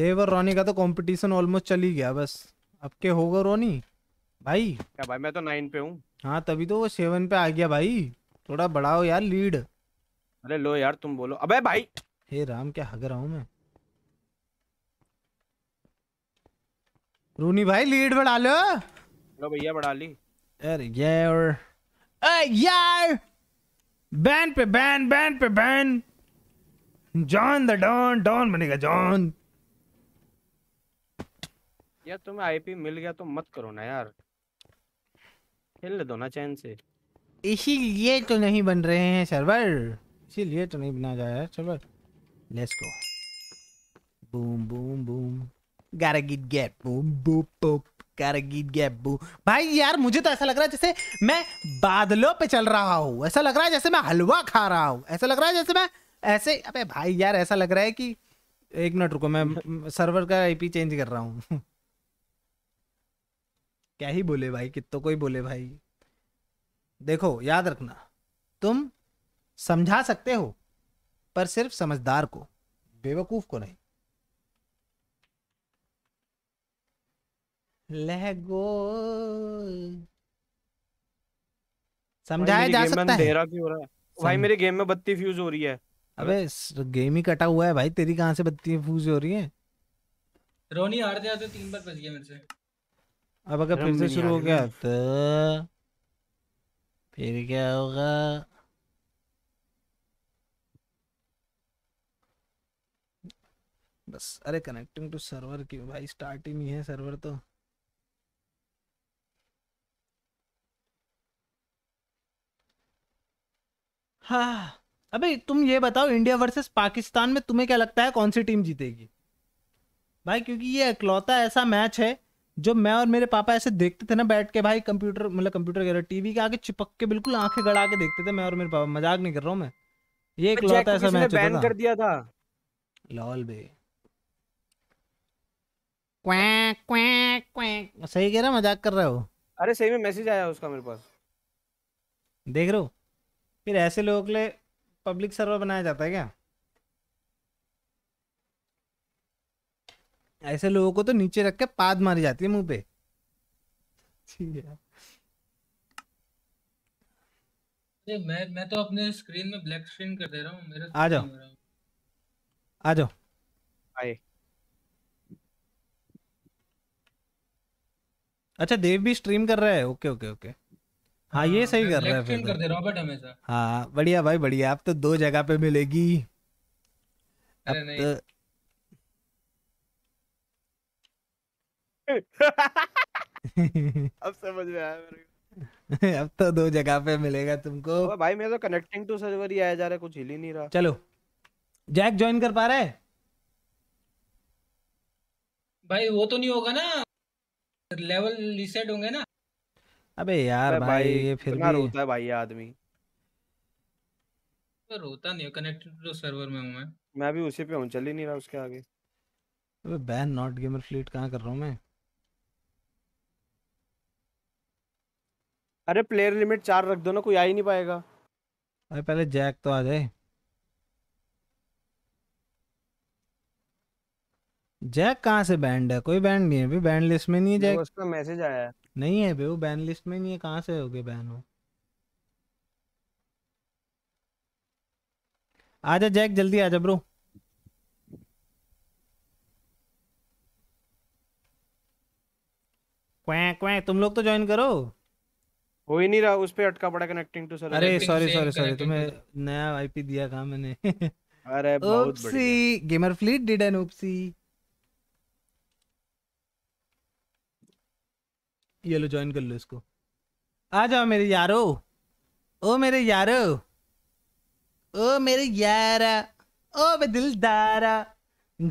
देव और रोनी का तो कंपटीशन ऑलमोस्ट चल ही गया बस अब के होगा रोनी भाई क्या भाई मैं तो 9 पे हूं हां तभी तो वो 7 पे आ गया भाई थोड़ा बढ़ाओ यार लीड अरे लो यार तुम बोलो अबे भाई हे राम क्या हग रहा हूं मैं रूनी भाई लीड बढ़ा लो लो भैया बढ़ा ली अरे यार अरे यार बैन पे बैन बैन पे ban John the don don बनेगा जॉन यार तुम्हें आईपी मिल गया तो मत करो ना यार खेलने दो ना चैन से इसीलिए तो नहीं बन रहे हैं सर्वर इसीलिए तो नहीं बना जा रहा है server let's go boom boom boom गारा gap boom boop boop gap boo भाई यार मुझे तो ऐसा लग रहा है जैसे मैं बादलों पे चल रहा हूँ ऐसा लग रहा है जैसे मैं हलवा खा रहा हूँ ऐसा लग रहा है जैसे मैं ऐसे अबे भाई यार ऐसा लग रहा है कि एक मिनट रुको मैं सर्वर का आईपी चेंज कर रहा हूँ क्या ही बोले भाई कितो कोई बोले भाई देखो याद रखना तुम समझा सकते हो पर सिर्फ समझदार को बेवकूफ को नहीं let go समझाया जा सकता है अंधेरा क्यों हो रहा है भाई मेरे गेम में बत्ती फ्यूज हो रही है अबे गेम ही कटा हुआ है भाई तेरी कहां से बत्ती फ्यूज हो रही है रोनी हारते तो तीन बार फंस गया मेरे से अब अगर फिर से शुरू हो गया तो फिर क्या होगा बस अरे कनेक्टिंग टू सर्वर क्यों भाई स्टार्ट ही नहीं है सर्वर तो हाँ अबे तुम ये बताओ इंडिया वर्सेस पाकिस्तान में तुम्हें क्या लगता है कौन सी टीम जीतेगी भाई क्योंकि ये अकलौता ऐसा मैच है जो मैं और मेरे पापा ऐसे देखते थे ना बैठ के भाई कंप्यूटर मतलब कंप्यूटर कह रहा टीवी के आगे चिपक के बिल्कुल आंखें गड़ा के देखते थे मैं और मेरे पापा मजाक नहीं कर रहा हूँ मैं ये अकलौता ऐसा मैच बैन कर दिया था लॉल बे क्वैक क्वैक क्वैक सही कह रहा मजाक कर रहे हो अरे सही में मैसेज आया उसका मेरे पास देख रहे हो फिर ऐसे लोगों के लिए पब्लिक सर्वर बनाया जाता है क्या ऐसे लोगों को तो नीचे रख के पाद मारी जाती है मुंह पे अरे मैं मैं तो अपने स्क्रीन में ब्लैक स्क्रीन कर दे रहा हूँ मेरा आ जाओ आ जाओ आए अच्छा देव भी स्ट्रीम कर रहा है ओके ओके ओके हाँ ये हाँ, सही कर रहा है कर दे रॉबर्ट हमेशा हाँ बढ़िया भाई बढ़िया आप तो दो जगह पे मिलेगी अब तो- अब समझ में आया मेरे को अब तो दो जगह पे मिलेगा तुमको भाई मेरा तो कनेक्टिंग टू सर्वर ही आया जा रहा है कुछ हिल ही नहीं रहा चलो जैक ज्वाइन कर पा रहा है भाई वो तो नहीं होगा ना लेवल रीसेट होंगे ना अबे यार भाई, भाई ये फिर भी रोता है भाई ये आदमी तो रोता नहीं कनेक्टेड टू सर्वर में हूं मैं मैं भी उसी पे हूं चल ही नहीं रहा उसके आगे अबे बैन नॉट गेमर फ्लीट कहां कर रहा हूं मैं अरे प्लेयर लिमिट चार रख दो ना कोई आ ही नहीं पाएगा अरे पहले जैक तो आ जाए जैक कहाँ से बैंड है कोई बैंड नहीं है अभी बैंड लिस्ट में नहीं है जैक उसका मैसेज आया है नहीं है बे वो बैन लिस्ट में नहीं है कहाँ से हो गए बैन हो आजा जैक जल्दी आजा ब्रो क्वें क्वें तुम लोग तो ज्वाइन करो हो ही नहीं रहा उस पे अटका पड़ा कनेक्टिंग टू सर अरे सॉरी सॉरी सॉरी तुम्हें नया आईपी दिया था मैंने अरे बहुत बढ़िया gamer fleet did an oopsie ये लो ज्वाइन कर लो इसको आ जाओ मेरे यारो ओ मेरे यारो ओ मेरे यारा ओ बे दिलदारा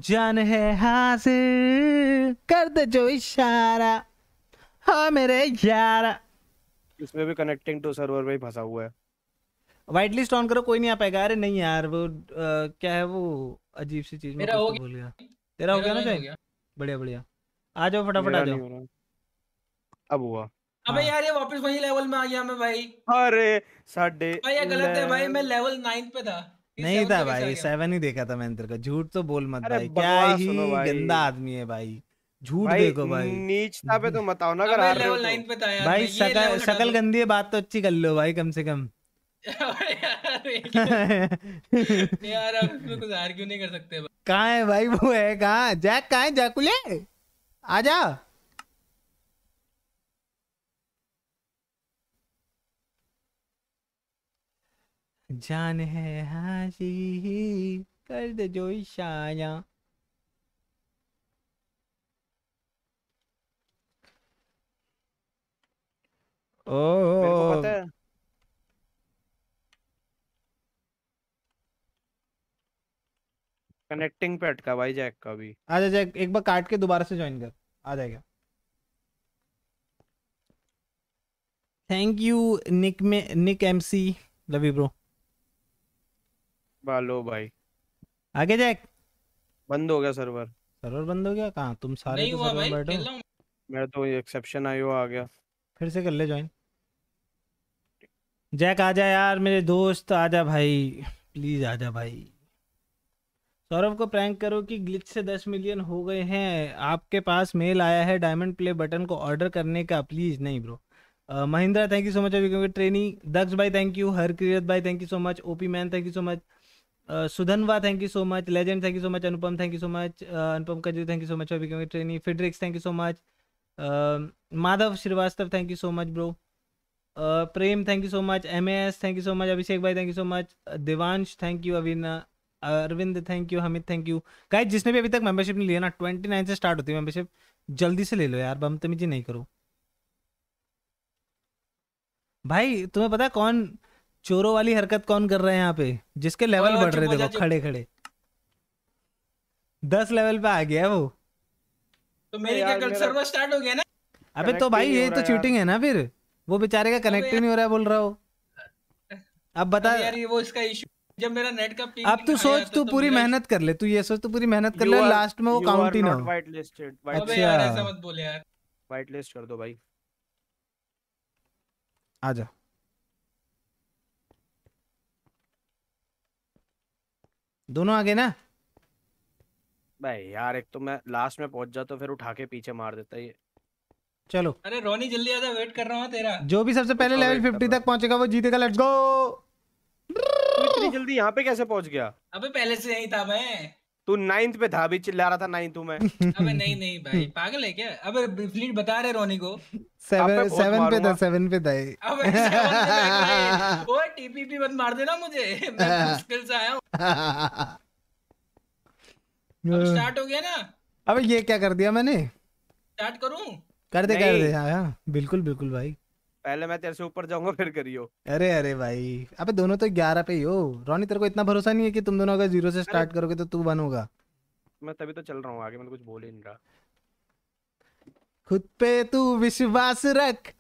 जान है हाजिर कर दे जो इशारा ओ मेरे यारा इसमें भी कनेक्टिंग टू सर्वर में फंसा हुआ है व्हाइट लिस्ट ऑन करो कोई नहीं आ पाएगा अरे नहीं यार वो आ, क्या है वो अजीब सी चीज में भूल गया तेरा हो गया ना चाहिए बढ़िया बढ़िया आ जाओ फटाफट आ जाओ अब हुआ अबे हाँ। यार ये वापस वही लेवल में आ गया मैं भाई अरे साढ़े भाई ये गलत है भाई मैं लेवल नाइन पे था नहीं था भाई सेवन ही देखा था मैं इंद्र का झूठ तो बोल मत भाई क्या ही गंदा आदमी है भाई झूठ देखो भाई नीचता पे तो मत आओ ना अगर आ रहे हो लाइन तो। पे था यार भाई सकल सकल गंदी है बात तो अच्छी कर लो भाई कम से कम यार अब इसमें कुछ हार क्यों नहीं कर सकते कहाँ है भाई वो है कहाँ जैक कहाँ है जैकुले आजा जान है हाजी कर दे जो इशाया ओ कनेक्टिंग पे अटका भाई जैक का भी आ आजा जैक एक बार काट के दोबारा से ज्वाइन कर आ जाएगा थैंक यू निक में Nick MC love you bro बालो भाई आगे जैक बंद हो गया सर्वर सर्वर बंद हो गया कहां तुम सारे नहीं तो हुआ भाई बैठो मेरा तो ये एक्सेप्शन आयो आ गया फिर से कर ले ज्वाइन जैक आ जा यार मेरे दोस्त आ जा भाई प्लीज आ जा भाई सौरभ को प्रैंक करो कि ग्लिच से दस मिलियन हो गए हैं आपके पास मेल आया है डायमंड प्ले बटन को ऑर्डर करने का प्लीज नहीं bro Mahindra thank you so much अभी क्योंकि ट्रेनिंग दक्ष भाई थैंक यू हरकिरत भाई thank you so much OP man thank you so much Sudhanva thank you so much legend thank you so much Anupam thank you so much Anupam कजू thank you so much for trainee फिड्रिक्स thank you so much Madhav Srivastava thank you so much bro Prem thank you so much M S thank you so much Abhishek भाई thank you so much Devansh thank you अविना Arvind thank you Hamid thank you guys जिसने भी अभी तक membership नहीं लिया ना twenty nine से स्टार्ट होती है मेंबरशिप जल्दी से ले लो यार बमतमीजी नहीं करो भाई तुम्हें पता है कौन चोरों वाली हरकत कौन कर रहा है यहाँ पे जिसके लेवल बढ़ रहे देखो खड़े खड़े दस लेवल पे आ गया वो तो मेरी क्या कल सर्वर स्टार्ट हो गया ना अबे तो भाई ये तो चीटिंग है ना फिर वो बेचारे का कनेक्ट ही नहीं हो रहा है बोल रहा हो अब बता यार ये वो इसका इशू जब मेरा नेट का पिंग अब तू सोच तो तू तो पूरी मेहनत कर ले तू ये सोच तू पूरी मेहनत कर ले लास्ट में वो काउंट ही ना हो वाइट लिस्टेड अच्छा यार ऐसा मत बोल यार वाइट लिस्ट कर दो भाई आजा दोनों आगे ना भाई यार एक तो मैं लास्ट में पहुंच जाता तो फिर उठा के पीछे मार देता ये चलो अरे रोनी जल्दी आजा वेट कर रहा हूं तेरा जो भी सबसे पहले लेवल 50 तक पहुंचेगा वो जीतेगा लेट्स गो इतनी जल्दी यहां पे कैसे पहुंच गया अबे पहले से यही था मैं तू नाइन्थ पे था भी चिल्ला रहा था नाइन्थ हूँ मैं अबे नहीं नहीं भाई पागल है क्या अबे फ्लीट बता रहे रोनी को सेवन सेवन पे था सेवन पे था अबे सेवन टीपीपी बंद मार देना मुझे मैं मुश्किल से आया स्टार्ट हाँ। हो गया ना अबे ये क्या कर दिया मैंने स्टार्ट करूं कर दे कर दे हाँ, हाँ बिल्कुल बिल्कुल भाई पहले मैं तेरे से ऊपर जाऊंगा फिर करियो अरे अरे भाई अबे दोनों तो 11 पे ही हो रोनी तेरे को इतना भरोसा नहीं है कि तुम दोनों अगर जीरो से स्टार्ट करोगे तो तू वन होगा मैं तभी तो चल रहा हूं आगे मैंने कुछ बोल ही नहीं रहा खुद पे तू विश्वास रख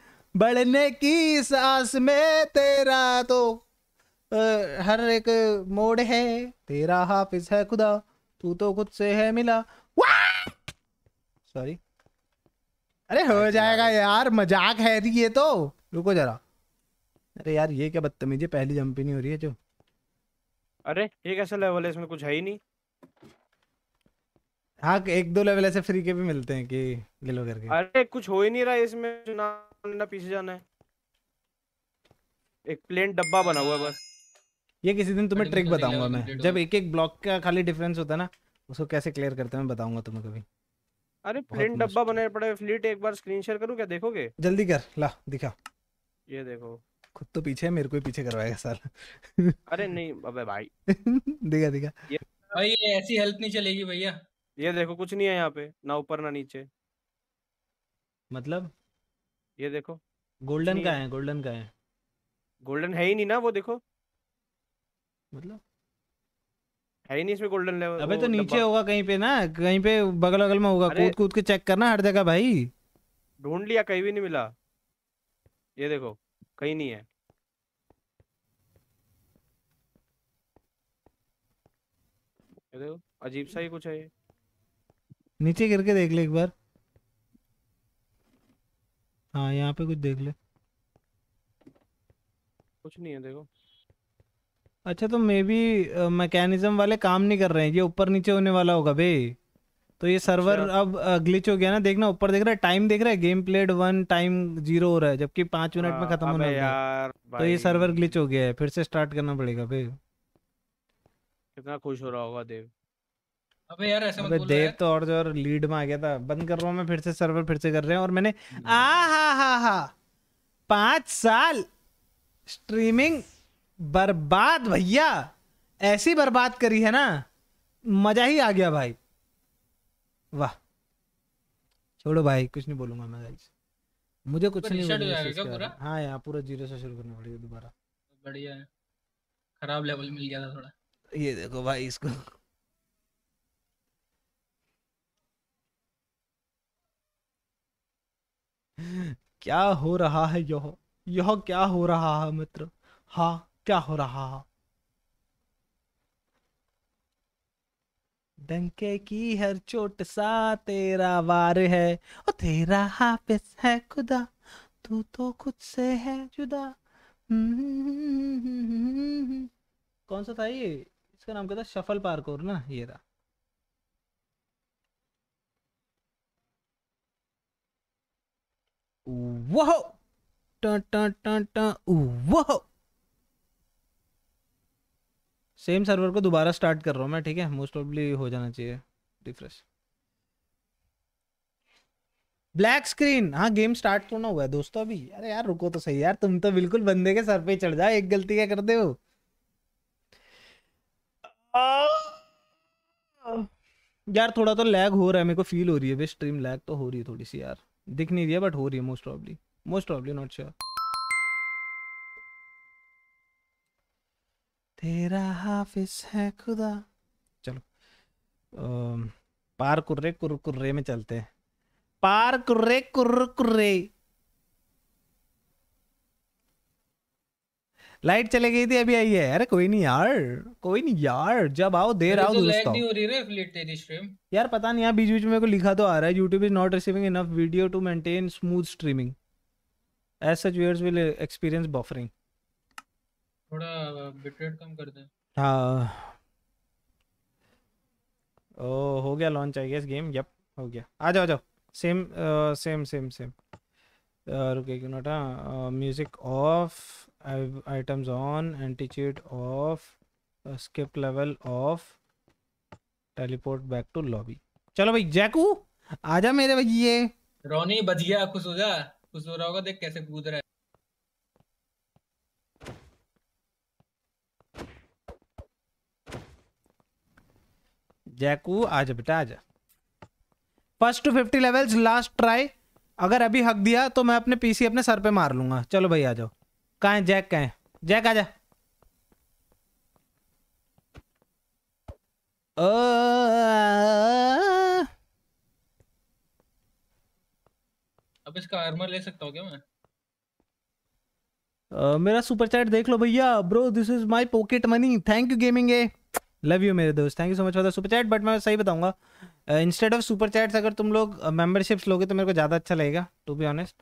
बढ़ने की सांस में तेरा तो हर एक मोड़ है तेरा हाफिज है खुदा तू तो खुद से है मिला सॉरी अरे हो जाएगा यार मजाक है ये तो रुको जरा अरे यार ये क्या बदतमीजी पहली जंप ही नहीं हो रही है जो अरे ये कैसा लेवल है इसमें कुछ है ही नहीं हाँ एक दो लेवल ऐसे फ्री के भी मिलते हैं कि गिलो करके अरे कुछ हो ही नहीं रहा इसमें ना पीछे जाना है एक प्लेन डब्बा बना हुआ है बस ये किसी दिन तुम्हें ट्रिक बताऊंगा मैं जब एक एक ब्लॉक का खाली डिफरेंस होता है ना उसको कैसे क्लियर करते हैं मैं बताऊंगा तुम्हें कभी अरे प्रिंट डब्बा बनाए पड़े फ्लीट एक बार स्क्रीन शेयर करूं क्या देखोगे जल्दी कर ला दिखा ये देखो खुद तो पीछे है मेरे को ही पीछे करवाएगा साला अरे नहीं अबे भाई दिखा दिखा भाई ये ऐसी हेल्प नहीं चलेगी भैया ये देखो कुछ नहीं है यहाँ पे ना ऊपर ना नीचे मतलब ये देखो गोल्डन का है गोल्डन का है गोल्डन है ही नहीं ना वो देखो मतलब है ही नहीं इसमें गोल्डन लेवल अबे तो नीचे होगा कहीं पे ना कहीं पे बगल अगल में होगा कूद कूद के चेक करना हर जगह भाई ढूंढ लिया कहीं भी नहीं मिला ये देखो कहीं नहीं है ये देखो अजीब सा ही कुछ है ये नीचे गिर के देख ले एक बार हाँ यहाँ पे कुछ देख ले कुछ नहीं है देखो अच्छा तो मे बी मैकेनिज्म वाले काम नहीं कर रहे हैं ये ऊपर नीचे होने वाला होगा बे तो ये सर्वर अच्छा। अब ग्लिच हो गया ना देखना ऊपर देख रहा है टाइम देख रहा है game played one time zero हो रहा है जबकि पांच मिनट में हाँ, खत्म होने वाला है तो ये सर्वर ग्लिच हो गया है फिर से स्टार्ट करना पड़ेगा बे कितना खुश हो रहा होगा देव अबे यार ऐसे अबे मत देव तो और जो और लीड में आ गया था बंद कर रहा हूँ मैं फिर से सर्वर फिर से कर रहे हैं और मैंने हम्म। आ हा हा हा पांच साल स्ट्रीमिंग बर्बाद भैया ऐसी बर्बाद करी है ना मजा ही आ गया भाई वाह छोड़ो भाई कुछ नहीं बोलूंगा मैं गाइस मुझे कुछ नहीं बोलना हाँ यार पूरा जीरो से शुरू करना पड़ेगा दोबारा बढ़िया है खराब लेवल मिल गया था थोड़ा ये देखो भाई इसको क्या हो रहा है यह यह क्या हो रहा है मित्र हाँ क्या हो रहा डंके की हर चोट सा तेरा वार है और तेरा हाफिस है खुदा तू तो खुद से है जुदा हम्म। कौन सा था ये इसका नाम क्या था शफल पार्कोर ना ये रहा वह टन टन टन टन वह सेम सर्वर को दोबारा स्टार्ट कर रहा हूँ मैं ठीक है मोस्ट ऑफली हो जाना चाहिए रिफ्रेश ब्लैक स्क्रीन हाँ गेम स्टार्ट तो ना हुआ है दोस्तों अभी अरे यार रुको तो सही यार तुम तो बिल्कुल बंदे के सर पे चढ़ जाओ एक गलती क्या करते हो यार थोड़ा तो लैग हो रहा है मेरे को फील हो रही है स्ट्रीम लैग तो हो रही है थोड़ी सी यार दिख नहीं रही है बट हो रही है most hopefully most hopefully not sure तेरा हाफिस है खुदा चलो पार कुर्रे कुर कुर्रे में चलते हैं पार कुर्रे कुर कुर्रे लाइट चले गई थी अभी आई है अरे कोई नहीं यार कोई नहीं यार जब आओ देर आओ तो दोस्तों नहीं हो रही रे स्ट्रीम यार पता नहीं यार बीच बीच में को लिखा तो आ रहा है YouTube is not receiving enough video to maintain smooth streaming as such viewers will experience buffering थोड़ा बिट रेट कम कर दें हाँ ओ हो गया launch I guess game yup हो गया आ जाओ आ जाओ सेम आ, सेम सेम सेम रुके क्यों नोटा music off items on anticheat off skip level off teleport back to lobby चलो भाई जैकू आजा मेरे भैया रोनी बजिया खुश हो जा खुश हो रहा होगा देख कैसे कूद रहा जैकू आज बेटा जा first two fifty levels last try अगर अभी हक दिया तो मैं अपने पीसी अपने सर पे मार लूंगा चलो भाई आ जाओ कहा है जैक कहा है जैक आ जा अब इसका आर्मर ले सकता हूँ क्या मैं Uh, मेरा सुपर चैट देख लो भैया bro this is my pocket money thank you gaming a love you मेरे दोस्त thank you so much for the super chat but मैं सही बताऊंगा इंस्टेड ऑफ सुपर चैट्स अगर तुम लोग मेंबरशिप्स लोगे तो मेरे को ज़्यादा अच्छा लगेगा टू बी ऑनेस्ट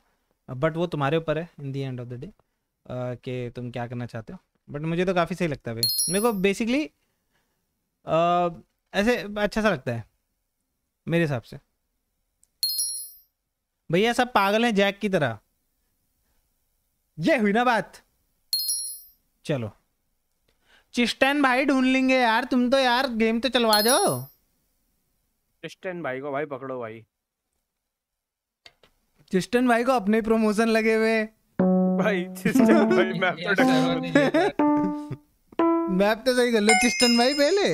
बट वो तुम्हारे ऊपर है in the end of the day कि तुम क्या करना चाहते हो बट मुझे तो काफ़ी सही लगता है भाई मेरे को बेसिकली uh, ऐसे अच्छा सा लगता है मेरे हिसाब से भैया सब पागल हैं जैक की तरह ये हुई ना बात चलो चिस्टन भाई ढूंढ लेंगे यार तुम तो यार गेम तो चलवा दो चिस्टन भाई को भाई पकड़ो भाई चिस्टन भाई को अपने प्रमोशन लगे हुए भाई चिस्टन भाई मैप तो मैप तो सही कर लो चिस्टन भाई पहले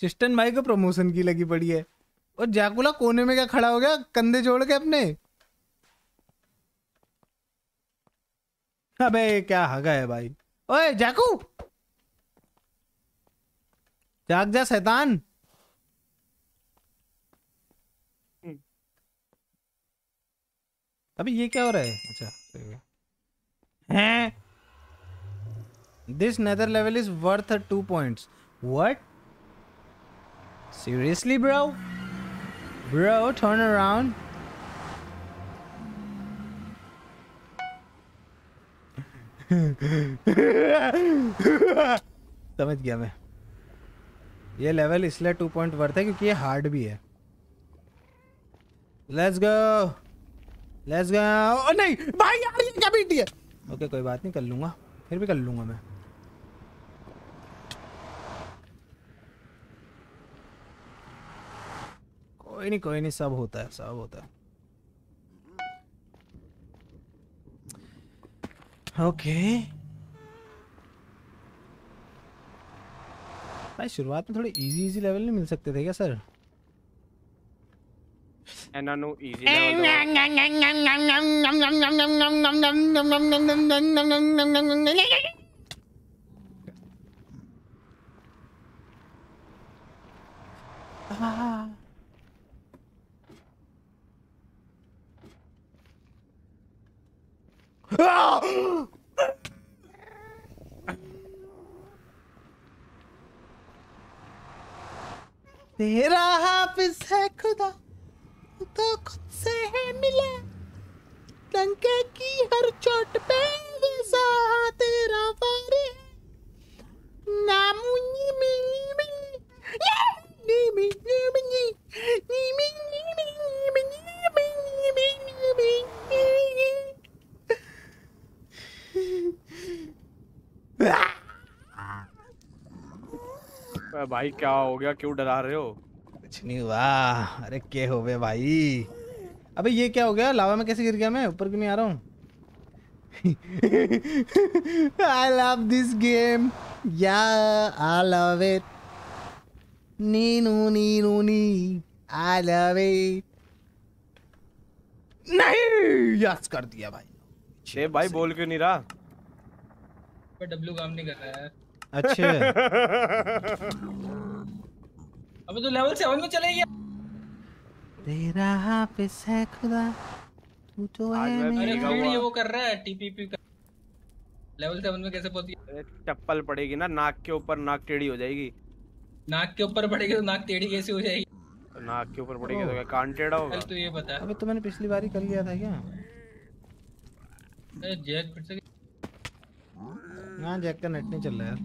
चिस्टन भाई को प्रमोशन की लगी पड़ी है और जाकुला कोने में क्या खड़ा हो गया कंधे जोड़ के अपने अबे क्या हगा है भाई ओए जाकू जाग जा शैतान अभी ये क्या हो रहा है अच्छा हैं this nether level is worth two points what seriously bro bro turn around समझ गया मैं ये लेवल इसलिए टू पॉइंट वर्थ है क्योंकि ये हार्ड भी है लेट्स गो लेट्स गो ओ नहीं भाई यार ये क्या बीटी है ओके okay, कोई बात नहीं कर लूंगा फिर भी कर लूंगा मैं कोई नहीं कोई नहीं सब होता है सब होता है ओके भाई शुरुआत में थोड़े इजी इजी लेवल नहीं मिल सकते थे क्या सर एनानो इजी लेवल Ah. Ah! तेरा हाफिज है खुदा तो खुद से है मिले लंके की हर चोट पे तेरा वारे भाई क्या हो गया क्यों डरा रहे हो कुछ नहीं हुआ अरे क्या हो गया भाई अबे ये क्या हो गया लावा में कैसे गिर गया मैं ऊपर क्यों नहीं आ रहा हूँ आई लव दिस गेम या आई लव इट नीनू नीनू नी आई लव इट नहीं यस कर दिया भाई अच्छे भाई बोल क्यों नहीं रहा पर डब्लू काम नहीं कर रहा है अच्छे अबे तो लेवल 7 में चले गया तेरा हाफिज है खुदा तू तो है मेरे ये वो कर रहा है टीपीपी का लेवल 7 में कैसे पहुंच गया चप्पल पड़ेगी ना नाक के ऊपर नाक टेढ़ी हो जाएगी नाक के ऊपर पड़ेगी तो नाक टेढ़ी कैसे हो जाएगी नाक के ऊपर पड़ेगी तो क्या कान टेढ़ा होगा तो ये बता अबे तो मैंने पिछली बार ही कर लिया था क्या जैक फिर से ना जैक का नेट नहीं चल रहा यार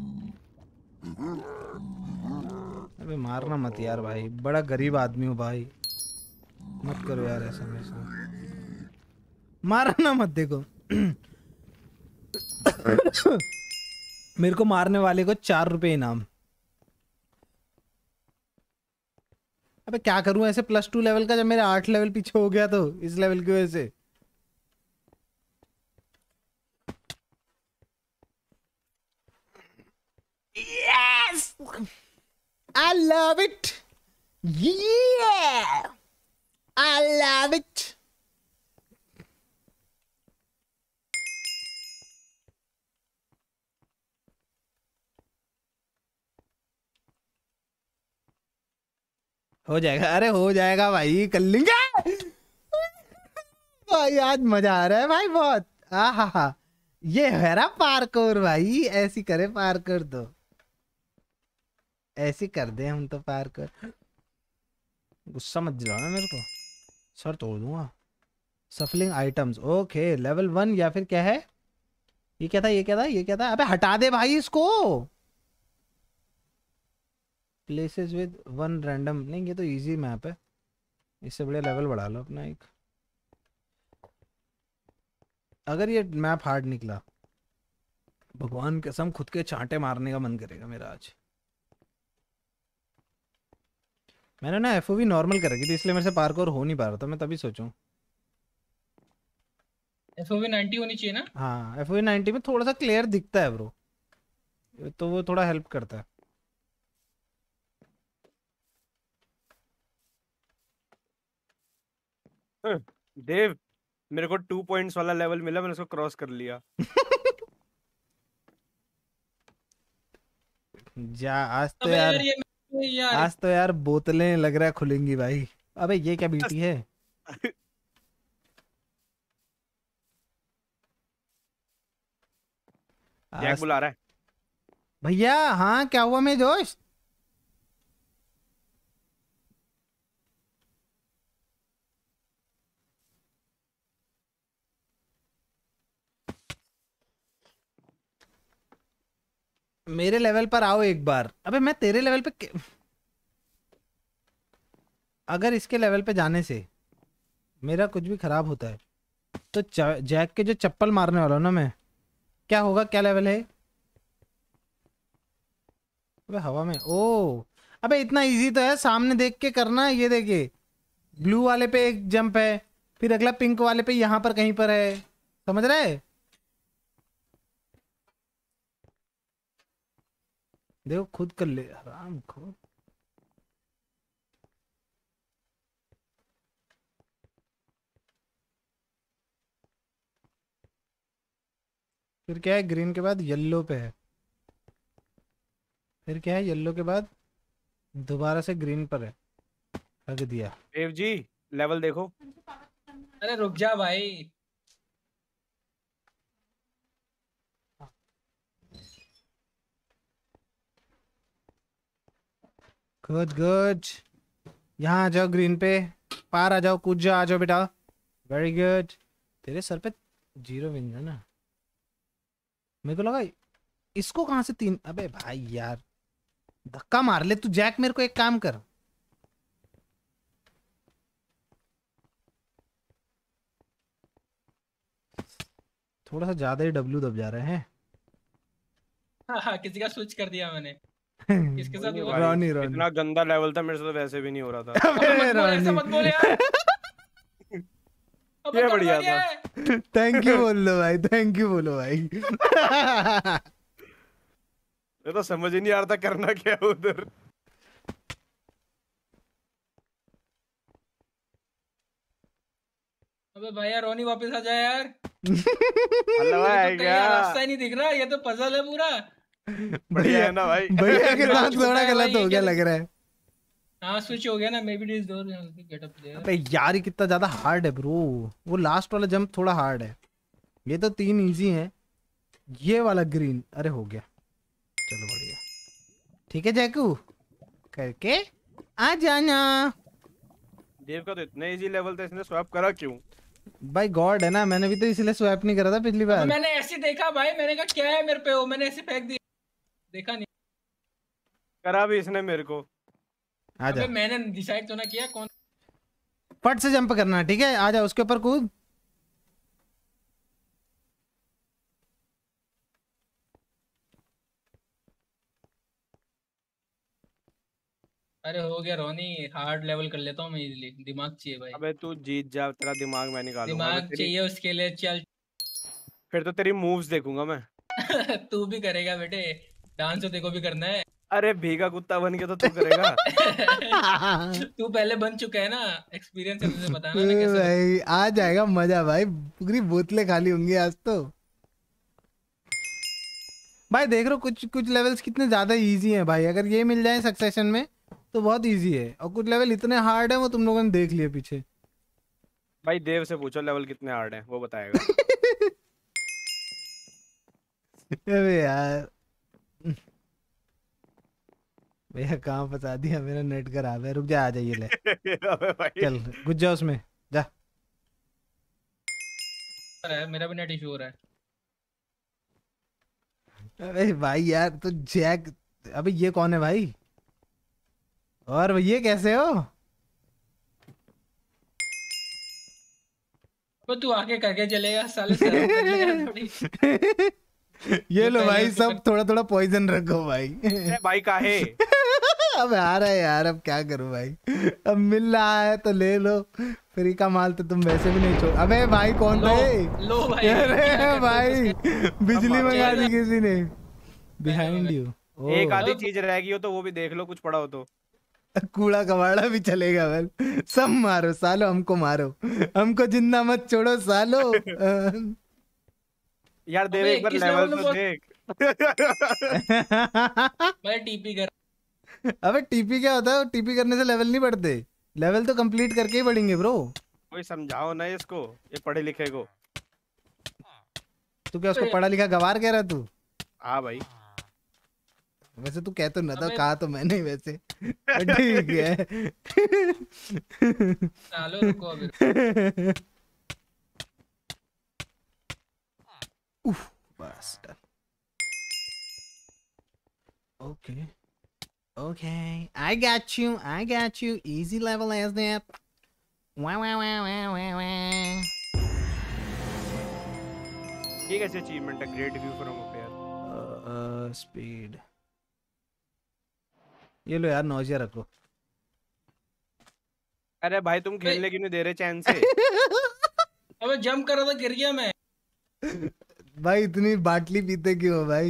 अबे मारना मत यार भाई बड़ा गरीब आदमी हो भाई मत करो यार ऐसा मेरे साथ मारना मत देखो मेरे को मारने वाले को चार रुपये इनाम अबे क्या करूं ऐसे प्लस टू लेवल का जब मेरा आठ लेवल पीछे हो गया तो इस लेवल की वजह से Yes! I love it! Yeah! I love it! हो जाएगा अरे हो जाएगा भाई कर लेंगे भाई आज मजा आ रहा है भाई बहुत आ हा हा ये है ना पार्कोर भाई ऐसी करे पार्कोर तो ऐसे कर दे हम तो पार कर गुस्सा मत दिला मेरे को सर तोड़ दूंगा shuffling items okay level one या फिर क्या है ये क्या था ये क्या था ये क्या था अबे हटा दे भाई इसको प्लेसेस विद वन रैंडम नहीं ये तो इजी मैप है इससे बढ़िया लेवल बढ़ा लो अपना एक अगर ये मैप हार्ड निकला भगवान कसम खुद के चांटे मारने का मन करेगा मेरा आज मैंने ना एफ नॉर्मल कर रखी थी इसलिए मेरे से पार्कोर हो नहीं पा रहा था मैं तभी सोचूं एफ होनी चाहिए ना हाँ एफ में थोड़ा सा क्लियर दिखता है ब्रो तो वो थोड़ा हेल्प करता है हम्म, देव मेरे को टू पॉइंट्स वाला लेवल मिला मैंने उसको क्रॉस कर लिया जा आज तो यार, यार यार आज तो यार बोतलें लग रहा है खुलेंगी भाई अबे ये क्या बीटी है बुला रहा है भैया हाँ क्या हुआ मेरे दोस्त मेरे लेवल पर आओ एक बार अबे मैं तेरे लेवल पे अगर इसके लेवल पे जाने से मेरा कुछ भी खराब होता है तो जैक के जो चप्पल मारने वाला हूँ ना मैं क्या होगा क्या लेवल है अबे हवा में ओ अबे इतना इजी तो है सामने देख के करना है ये देखिए ब्लू वाले पे एक जंप है फिर अगला पिंक वाले पे यहाँ पर कहीं पर है समझ रहे देखो खुद कर ले आराम खुद फिर क्या है ग्रीन के बाद येल्लो पे है फिर क्या है येल्लो के बाद दोबारा से ग्रीन पर है रख दिया देव जी लेवल देखो अरे रुक जा भाई गुड गुड यहाँ आ जाओ ग्रीन पे पार आ जाओ कूद जाओ आ जाओ बेटा वेरी गुड तेरे सर पे जीरो विन है ना मेरे को लगा इसको कहाँ से तीन अबे भाई यार धक्का मार ले तू जैक मेरे को एक काम कर थोड़ा सा ज्यादा ही डब्ल्यू दब जा रहे हैं किसी का स्विच कर दिया मैंने किसके साथ इतना गंदा लेवल था मेरे से तो वैसे भी नहीं हो रहा था अबे मत बोल यार ये बढ़िया था थैंक यू बोल लो भाई थैंक यू बोलो भाई ये तो समझ ही नहीं आ रहा था करना क्या उधर अबे भाई यार रोनी वापस आ जाए यार तो हलवा आएगा रास्ता ही नहीं दिख रहा ये तो पजल है पूरा बढ़िया है ना भाई के साथ थोड़ा गलत हो गया लग रहा है स्विच हाँ, हो गया ना maybe it is get up there अबे यार ये कितना ज्यादा हार्ड है ब्रो वो लास्ट वाला जंप थोड़ा हार्ड है ये तो तीन इजी हैं ये वाला ग्रीन अरे हो गया चलो बढ़िया ठीक है जैकू करके आ जाना देव का तो इतने इजी लेवल था इसने स्वैप करा क्यों भाई गॉड है ना मैंने भी तो इसलिए स्वैप नहीं करा था पिछली बार मैंने ऐसे देखा भाई मैंने कहा क्या है मेरे पे वो मैंने ऐसे फेंक दिया देखा नहीं करा भी इसने मेरे को आजा मैंने डिसाइड तो ना किया कौन पट से जंप करना ठीक है आजा उसके ऊपर कूद अरे हो गया रोनी हार्ड लेवल कर लेता हूँ मैं इजीली दिमाग चाहिए भाई अबे तू जीत जा तेरा दिमाग मैं निकालूंगा दिमाग चाहिए उसके लिए चल फिर तो तेरी मूव्स देखूंगा मैं तू भी करेगा बेटे डांस तो देखो भी करना है अरे भीगा कुत्ता बन के तो तू करेगा तू पहले बन चुका है ना एक्सपीरियंस है तुझे पता ना भाई आ जाएगा मजा भाई पूरी बोतलें खाली होंगी आज तो भाई देख रहे हो कुछ कुछ लेवल्स कितने ज़्यादा इजी हैं भाई अगर ये मिल जाए सक्सेशन में तो बहुत इजी है और कुछ लेवल इतने हार्ड हैं वो तुम लोगों ने देख लिए पीछे भाई देव से पूछो लेवल कितने हार्ड हैं वो बताएगा अरे यार भैया काम बता दिया मेरा नेट खराब है रुक जा आ जाइए ले चल घुस जा उसमें जा मेरा भी नेट इशू हो रहा है अरे भाई यार तो जैक अबे ये कौन है भाई और ये कैसे हो तो तू आके करके चलेगा साले ये लो भाई सब थोड़ा थोड़ा पॉइजन रखो भाई भाई का है अब आ रहा है यार अब क्या करूं भाई अब मिल रहा है तो ले लो फ्री का माल तो तुम वैसे भी नहीं छोड़ अबे भाई कौन लो, थे लो भाई अरे भाई बिजली मंगा दी किसी ने बिहाइंड यू एक आधी चीज रह गई हो तो वो भी देख लो कुछ पड़ा हो तो कूड़ा कबाड़ा भी चलेगा वेल सब मारो सालो हमको मारो हमको जिंदा मत छोड़ो सालो यार देव एक बार लेवल तो देख मैं टीपी कर अबे टीपी क्या होता है टीपी करने से लेवल नहीं बढ़ते लेवल तो कंप्लीट करके ही बढ़ेंगे ब्रो कोई समझाओ ना इसको ये पढ़े लिखे को तू क्या उसको पढ़ा लिखा गवार कह रहा तू हां भाई वैसे तू कह तो ना था कहा तो मैंने वैसे ठीक है चलो रुको अभी Uff, basta. Okay. Okay. I got you. I got you. Easy level as that. Wow, wow, wow, wow, wow, wow. What's achievement? A great view from up here. Uh, uh, speed. ये लो यार nausea रखो अरे भाई तुम खेलने की नहीं दे रहे chance. I अबे जंप कर रहा था गिर गया मैं भाई इतनी बाटली पीते क्यों हो भाई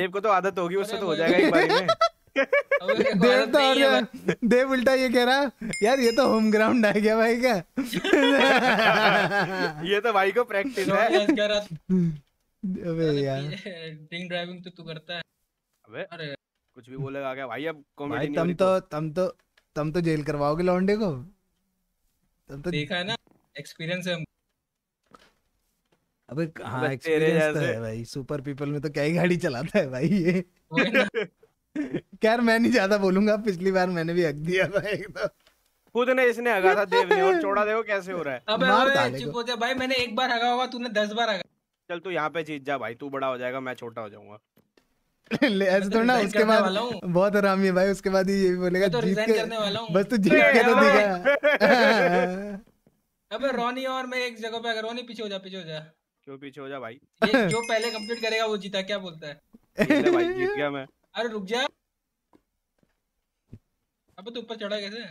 देव को तो आदत होगी उससे तो हो जाएगा एक बार में देव तो और देव, देव उल्टा ये कह रहा यार ये तो होम ग्राउंड आ गया भाई का ये तो भाई को प्रैक्टिस है अबे यार ड्रिंक ड्राइविंग तो तू करता है अबे अरे कुछ भी बोलेगा क्या भाई अब कॉमेडी नहीं तुम तो तुम तो तुम तो, तो जेल करवाओगे लौंडे को तुम तो देखा है ना एक्सपीरियंस है अबे हाँ एक्सपीरियंस तो है भाई सुपर पीपल में तो क्या ही गाड़ी चलाता है भाई ये खैर मैं नहीं ज्यादा बोलूंगा पिछली बार मैंने भी हक दिया था एक तो खुद ने इसने हगा था देव ने और चौड़ा देखो कैसे हो रहा है अबे अबे चुप हो जा भाई मैंने एक बार हगा होगा तूने दस बार हगा चल तू यहाँ पे जीत जा भाई तू बड़ा हो जाएगा मैं छोटा हो जाऊंगा ऐसे तो ना उसके बाद बहुत आराम है भाई उसके बाद ये भी बोलेगा तो जीत के बस तू जीत के तो दिखा अबे रोनी और मैं एक जगह पे अगर रोनी पीछे हो जा पीछे हो जा क्यों पीछे हो जा भाई ये जो पहले कंप्लीट करेगा वो जीता क्या बोलता है भाई जीत गया मैं अरे रुक जा अबे तू ऊपर चढ़ा कैसे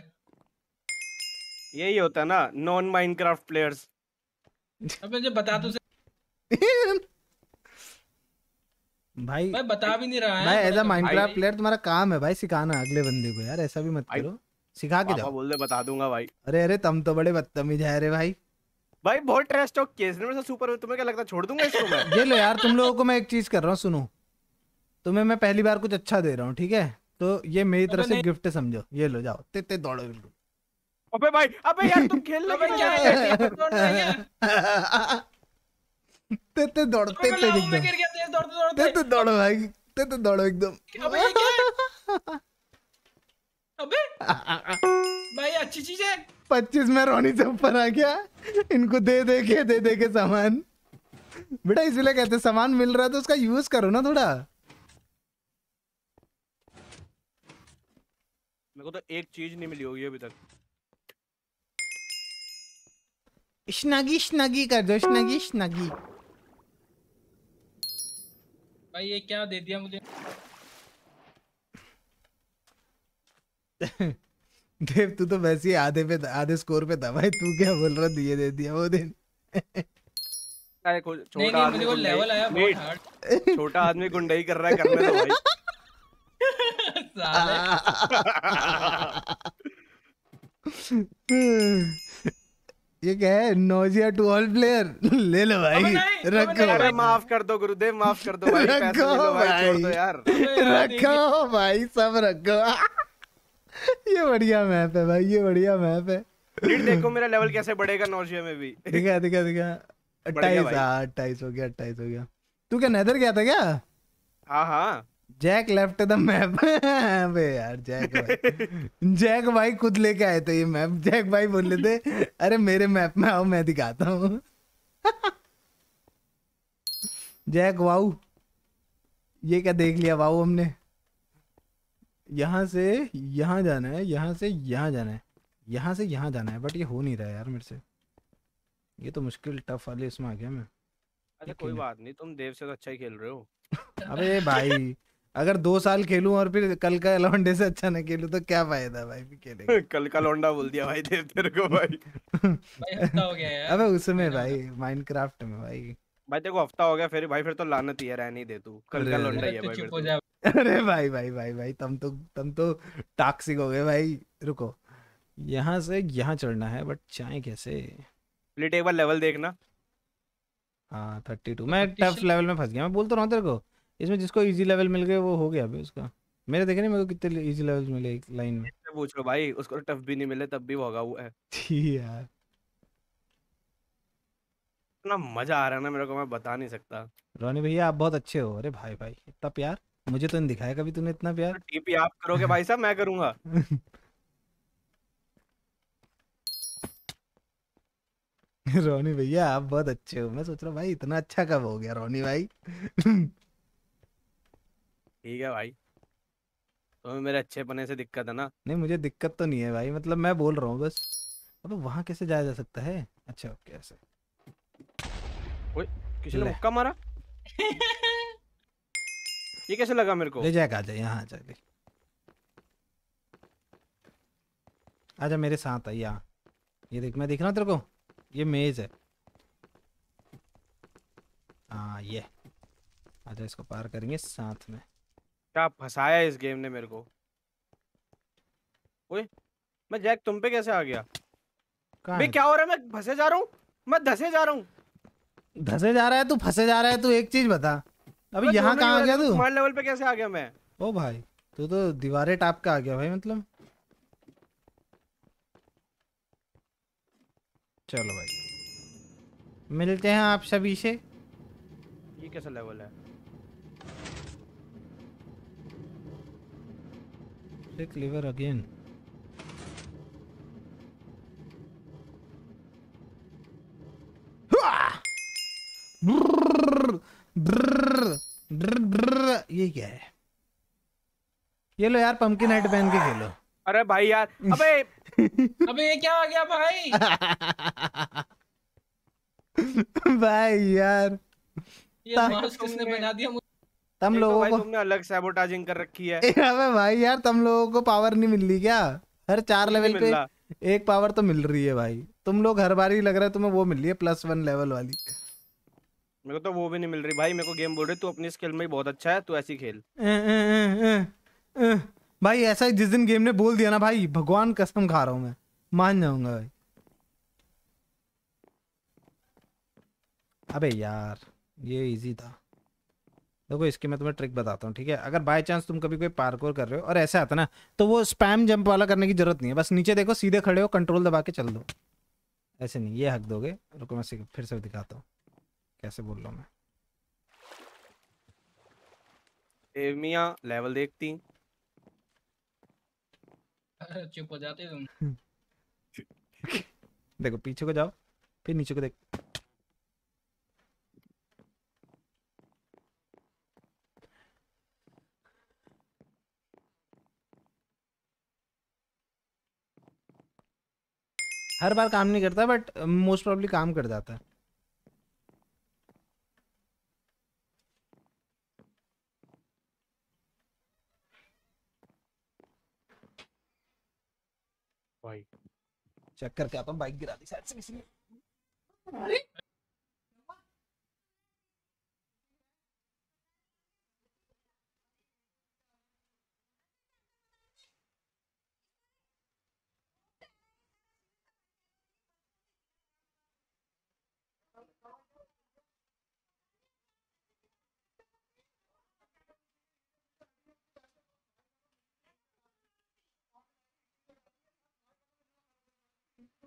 यही होता है ना नॉन माइनक्राफ्ट प्लेयर्स अबे बता तो भाई भाई बता भी नहीं रहा है भाई एज माइनक्राफ्ट प्लेयर तुम्हारा काम है भाई सिखाना अगले बंदे को यार ऐसा भी मत करो सिखा के जाओ बोल दे बता दूंगा भाई अरे अरे तुम तो बड़े बदतमीज है रे भाई भाई बहुत ट्रस्ट हो किया इसने मेरे साथ सुपर तुम्हें क्या लगता है छोड़ दूंगा इसको मैं ये लो यार तुम लोगों को मैं एक चीज कर रहा हूँ सुनो तुम्हें मैं पहली बार कुछ अच्छा दे रहा हूँ ठीक है तो ये मेरी तरफ से गिफ्ट समझो ये लो जाओ तेते दौड़ो बिल्कुल अबे भाई अबे यार तुम खेल रहे क्या है तेते तो दौड़ो तेते एकदम तेते दौड़ भाई तेते दौड़ एकदम अबे ये क्या है अबे भाई अच्छी चीज है पच्चीस में रोनी से ऊपर आ गया इनको दे दे के दे दे के सामान बेटा इसलिए कहते सामान मिल रहा है तो उसका यूज करो ना थोड़ा मेरे को तो एक चीज नहीं मिली होगी अभी तक स्नगी स्नगी कर दो स्नगी स्नगी भाई ये क्या दे दिया मुझे देव तू तो वैसे ही आधे पे आधे स्कोर पे था भाई तू क्या बोल रहा दिए दे दिया वो दिन छोटा आदमी गुंडाई कर रहा है करने भाई ये क्या है नोजिया टू ऑल प्लेयर ले लो भाई रखो अरे माफ कर दो गुरुदेव माफ कर दो भाई रखो भाई, भाई, भाई छोड़ दो यार रखो भाई सब रखो ये बढ़िया मैप है भाई ये बढ़िया मैप है फिर देखो मेरा लेवल कैसे बढ़ेगा नौशिया में भी है ठीक है अट्ठाईस हाँ अट्ठाईस हो गया अट्ठाईस हो गया तू क्या नेदर गया था क्या हाँ हाँ जैक लेफ्ट द मैप अबे यार जैक भाई जैक भाई खुद लेके आए थे ये मैप जैक भाई बोल रहे थे अरे मेरे मैप में आओ मैं दिखाता हूँ जैक वाऊ ये क्या देख लिया वाऊ हमने यहाँ से यहाँ जाना है यहाँ से यहाँ जाना है यहाँ से यहाँ जाना है बट ये हो नहीं रहा है यार मेरे से ये तो मुश्किल टफ वाले इसमें आ गया मैं अरे कोई बात नहीं तुम देव से तो अच्छा ही खेल रहे हो अबे भाई अगर दो साल खेलूं और फिर कल का लौंडे से अच्छा ना खेलूं तो क्या फायदा भाई भी खेलेंगे कल का लौंडा बोल दिया भाई देव तेरे को भाई भाई हो गया यार अबे उसमें भाई माइनक्राफ्ट में भाई भाई देखो हफ्ता हो गया फिर भाई फिर तो लानत ही है रह नहीं दे तू कल का लौंडा ही है भाई अरे भाई भाई भाई भाई तुम तो तुम तो टॉक्सिक हो गए भाई रुको यहाँ से यहाँ चढ़ना है बट चाहे कैसे प्लेट एक बार लेवल देखना हाँ थर्टी टू मैं टफ लेवल में फंस गया मैं बोल तो रहा हूँ तेरे को इसमें जिसको इजी लेवल मिल गए वो हो गया अभी उसका मेरे देखे नहीं मेरे को कितने इजी लेवल्स मिले एक लाइन में पूछ लो भाई उसको टफ तो भी नहीं मिले तब भी होगा वो है यार इतना मजा आ रहा है ना मेरे को मैं बता नहीं सकता रोनी भैया आप बहुत अच्छे हो अरे भाई भाई इतना प्यार मुझे तो नहीं दिखाया कभी तूने इतना प्यार हाँ, टीपी आप करोगे भाई साहब मैं करूंगा रोनी भैया आप बहुत अच्छे हो मैं सोच रहा भाई इतना अच्छा कब हो गया रोनी भाई ठीक है भाई तो मेरे अच्छे पने से दिक्कत है ना नहीं मुझे दिक्कत तो नहीं है भाई मतलब मैं बोल रहा हूँ बस अब मतलब वहाँ कैसे जाया जा सकता है अच्छा ओके ऐसे ओए किसी ने मुक्का मारा ये कैसे लगा मेरे को ले जाएगा आजा यहाँ आजा ले आजा मेरे साथ आ यहाँ ये देख मैं देख रहा तेरे को ये मेज है हाँ ये आजा इसको पार करेंगे साथ में क्या फंसाया इस गेम ने मेरे को ओए मैं जैक तुम पे कैसे आ गया भाई क्या हो रहा है मैं फंसे जा रहा हूँ मैं धसे जा रहा हूँ धसे जा रहा है तू फंसे जा रहा है तू एक चीज बता अभी यहाँ कहाँ आ गया तो तू तुम्हारे लेवल पे कैसे आ गया मैं ओ भाई तू तो दीवारे टाप का आ गया भाई मतलब चलो भाई मिलते हैं आप सभी से ये कैसा लेवल है क्लिक लीवर अगेन ये क्या है ये लो यार पंपकिन हेड पहन के खेलो अरे भाई यार अबे अबे ये क्या आ गया भाई भाई यार ये मास्क किसने बना दिया मुझे तम लोगों को तुमने अलग सैबोटाजिंग कर रखी है अबे भाई यार तम लोगों को पावर नहीं मिल रही क्या हर चार लेवल पे एक पावर तो मिल रही है भाई तुम लोग हर बार ही लग रहा है तुम्हें वो मिल रही है प्लस वन लेवल वाली मेरे को तो वो भी नहीं मिल रही भाई मेरे को गेम बोल रही तू अपनी स्किल में बहुत अच्छा है तू ऐसी खेल भाई ऐसा ही जिस दिन गेम ने बोल दिया ना भाई भगवान कसम खा रहा हूँ मैं मान जाऊंगा भाई अबे यार ये इजी था देखो इसकी मैं तुम्हें ट्रिक बताता हूँ ठीक है अगर बाय चांस तुम कभी कोई पार्कोर कर रहे हो और ऐसे आता ना तो वो स्पैम जंप वाला करने की जरूरत नहीं है बस नीचे देखो सीधे खड़े हो कंट्रोल दबा के चल दो ऐसे नहीं ये हक दोगे रुको मैं फिर से दिखाता हूँ कैसे बोल रहा हूँ मैं एमिया लेवल देखती अरे चुप हो जाते तुम हम्म। देखो पीछे को जाओ फिर नीचे को देख हर बार काम नहीं करता बट मोस्ट प्रॉब्ली काम कर जाता है भाई चेक करके आता हूँ बाइक गिरा दी शायद से किसी ने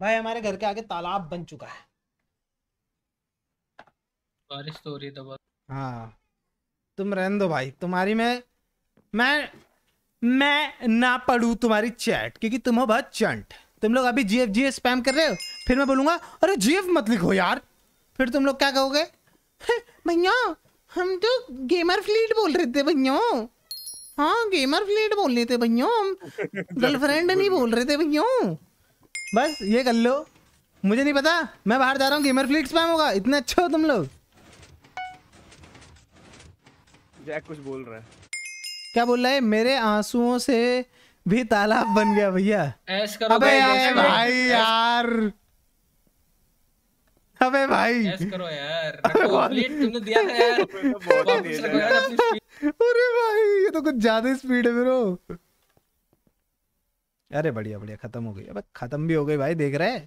भाई हमारे घर के आगे तालाब बन चुका है बारिश तो हो रही है हाँ तुम रहन दो भाई तुम्हारी मैं मैं मैं ना पढ़ू तुम्हारी चैट क्योंकि तुम हो बहुत चंट तुम लोग अभी जीएफ जीएफ स्पैम कर रहे हो फिर मैं बोलूंगा अरे जीएफ मत लिखो यार फिर तुम लोग क्या कहोगे हम्म, भैया हम तो गेमर फ्लीट बोल रहे थे भैया हाँ गेमर फ्लीट बोल रहे थे भैया हम गर्लफ्रेंड नहीं बोल रहे थे भैया बस ये कर लो मुझे नहीं पता मैं बाहर जा रहा हूँ गेमर फ्लिक्स स्पैम होगा इतने अच्छे हो तुम लोग जैक कुछ बोल रहा है क्या बोल रहा है मेरे आंसुओं से भी तालाब बन गया भैया अबे यार भाई यार अबे भाई करो यार तुमने दिया यार अरे भाई ये तो कुछ ज्यादा स्पीड है मेरे अरे बढ़िया बढ़िया खत्म हो गई अब खत्म भी हो गई भाई देख रहे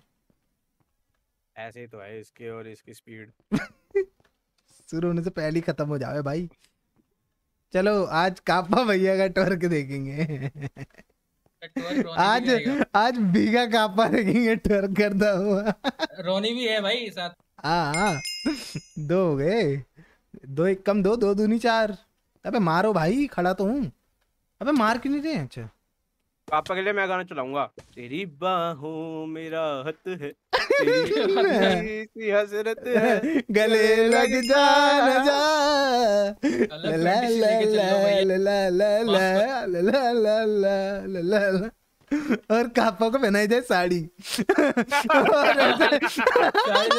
ऐसे तो है इसके और इसकी स्पीड शुरू होने से पहले ही खत्म हो जावे भाई चलो आज कापा भैया का टर्क देखेंगे आज आज भीगा कापा देखेंगे टर्क करता हुआ रोनी भी है भाई साथ हाँ दो हो गए दो एक कम दो दो दूनी चार अबे मारो भाई खड़ा तो हूँ अबे मार क्यों नहीं रहे अच्छा तो पापा के लिए मैं गाना चलाऊंगा तेरी बाहों में राहत है हसरत है गले लग जा जा ला ला ला ला ला ला ला ला ला ला और कापा को पहनाई जाए साड़ी और ऐसे... तो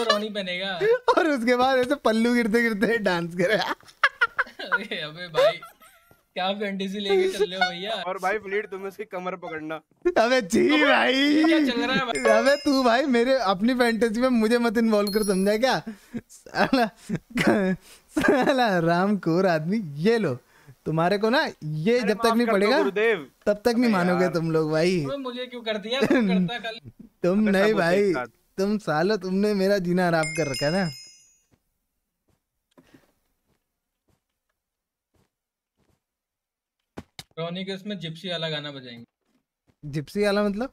और उसके बाद ऐसे पल्लू गिरते गिरते डांस करे अबे भाई क्या फैंटेसी लेके चल रहे हो भैया और भाई तुम्हें उसकी कमर पकड़ना अबे जी तो भाई क्या चल रहा है अबे तू भाई मेरे अपनी फैंटेसी में मुझे मत इन्वॉल्व कर समझा क्या साला साला राम कोर आदमी ये लो तुम्हारे को ना ये जब तक नहीं पड़ेगा तब तक नहीं मानोगे तुम लोग भाई मुझे क्यों कर दिया तुम नहीं भाई तुम सालो तुमने मेरा जीना खराब कर रखा है ना रोनी के उसमें जिप्सी वाला गाना बजाएंगे जिप्सी वाला मतलब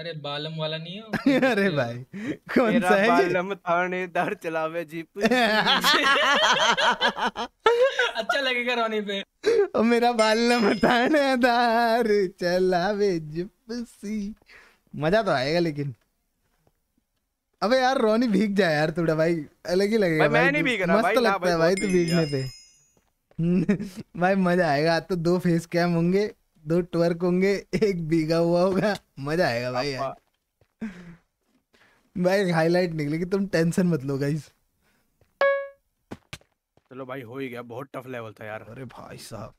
अरे बालम वाला नहीं हो अरे भाई कौन सा है बालम थाने दर चलावे जीप अच्छा लगेगा रोनी पे ओ मेरा बालम थाने दर चलावे जीप सी मजा तो आएगा लेकिन अबे यार रोनी भीग जाए यार थोड़ा भाई अलग ही लगेगा भाई, मैं नहीं भीग रहा मस्त लगता है भाई तू भीगने पे भाई मजा आएगा तो दो फेस कैम होंगे दो ट्वर्क होंगे एक भीगा हुआ होगा मजा आएगा भाई यार भाई हाईलाइट निकलेगी तुम टेंशन मत लो गाइस चलो भाई हो ही गया बहुत टफ लेवल था यार अरे भाई साहब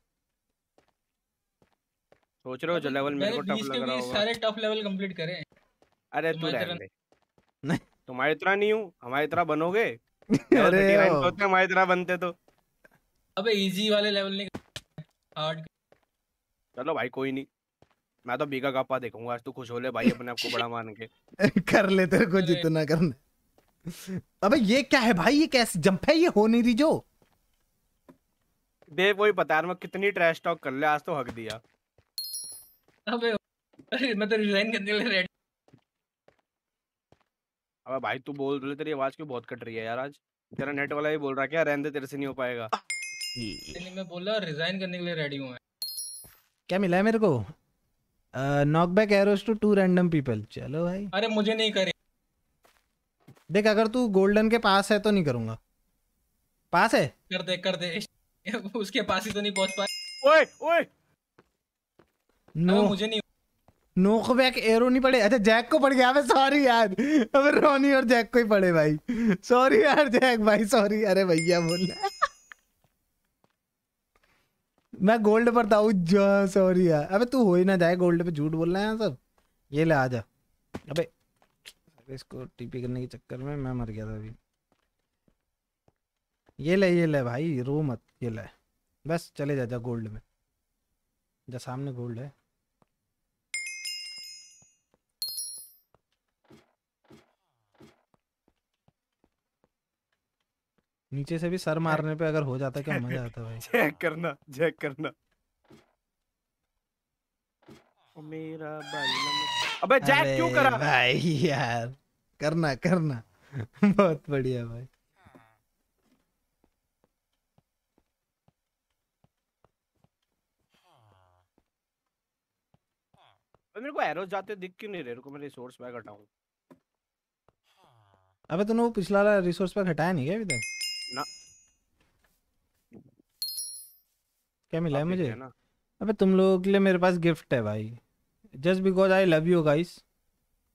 सोच रहे हो जो लेवल मेरे को टफ लग रहा होगा सारे टफ लेवल कंप्लीट करें अरे तू रह दे नहीं तुम्हारे तरह नहीं हूं हमारी तरह बनोगे तो अरे तो हमारी तरह बनते तो अबे इजी वाले लेवल नहीं हार्ड चलो भाई कोई नहीं मैं तो बीका कापा देखूंगा आज तू खुश हो ले भाई अपने आप को बड़ा मान के कर ले तेरे को जितना करना अबे ये क्या है भाई ये कैसे जंप है ये हो नहीं रही जो दे वही बता रहा मैं कितनी ट्रैश टॉक कर ले आज तो हक दिया अबे अरे मैं तो रिजाइन करने के लिए रेडी अबे भाई तू बोल रहे तेरी आवाज क्यों बहुत कट रही है यार आज तेरा नेट वाला ही बोल रहा है क्या रहने दे तेरे से नहीं हो पाएगा आ... मैं बोला रिजाइन करने के लिए रेडी हूँ क्या मिला है मेरे को knockback arrows to two random people चलो भाई अरे मुझे नहीं करे देख अगर तू गोल्डन के पास है तो नहीं करूंगा पास है कर दे कर दे उसके पास ही तो नहीं पहुंच पाए ओए ओए नो मुझे नहीं नोक बैक एरो नहीं पड़े अच्छा जैक को पड़ गया सॉरी यार अबे रोनी और जैक को ही पड़े भाई सॉरी यार जैक भाई सॉरी अरे भैया बोल रहा मैं गोल्ड पर था सॉरी यार अबे तू हो ही ना जाए गोल्ड पे झूठ बोल रहे हैं सब ये ले आ जा अबे इसको टीपी करने के चक्कर में मैं मर गया था अभी ये ले ये ले भाई रो मत ये ले बस चले जा जा गोल्ड में जा सामने गोल्ड है नीचे से भी सर मारने पे अगर हो जाता क्या मजा आता भाई चेक करना चेक करना मेरा अबे जैक क्यों करा भाई यार करना करना बहुत बढ़िया भाई मेरे को एरोस जाते दिख क्यों नहीं रहे रुको मैं रिसोर्स बैग हटाऊं अबे तूने वो पिछला वाला रिसोर्स बैग हटाया नहीं क्या अभी तक ना क्या मिला है मुझे अबे तुम लोगों के लिए मेरे पास गिफ्ट है भाई just because I love you guys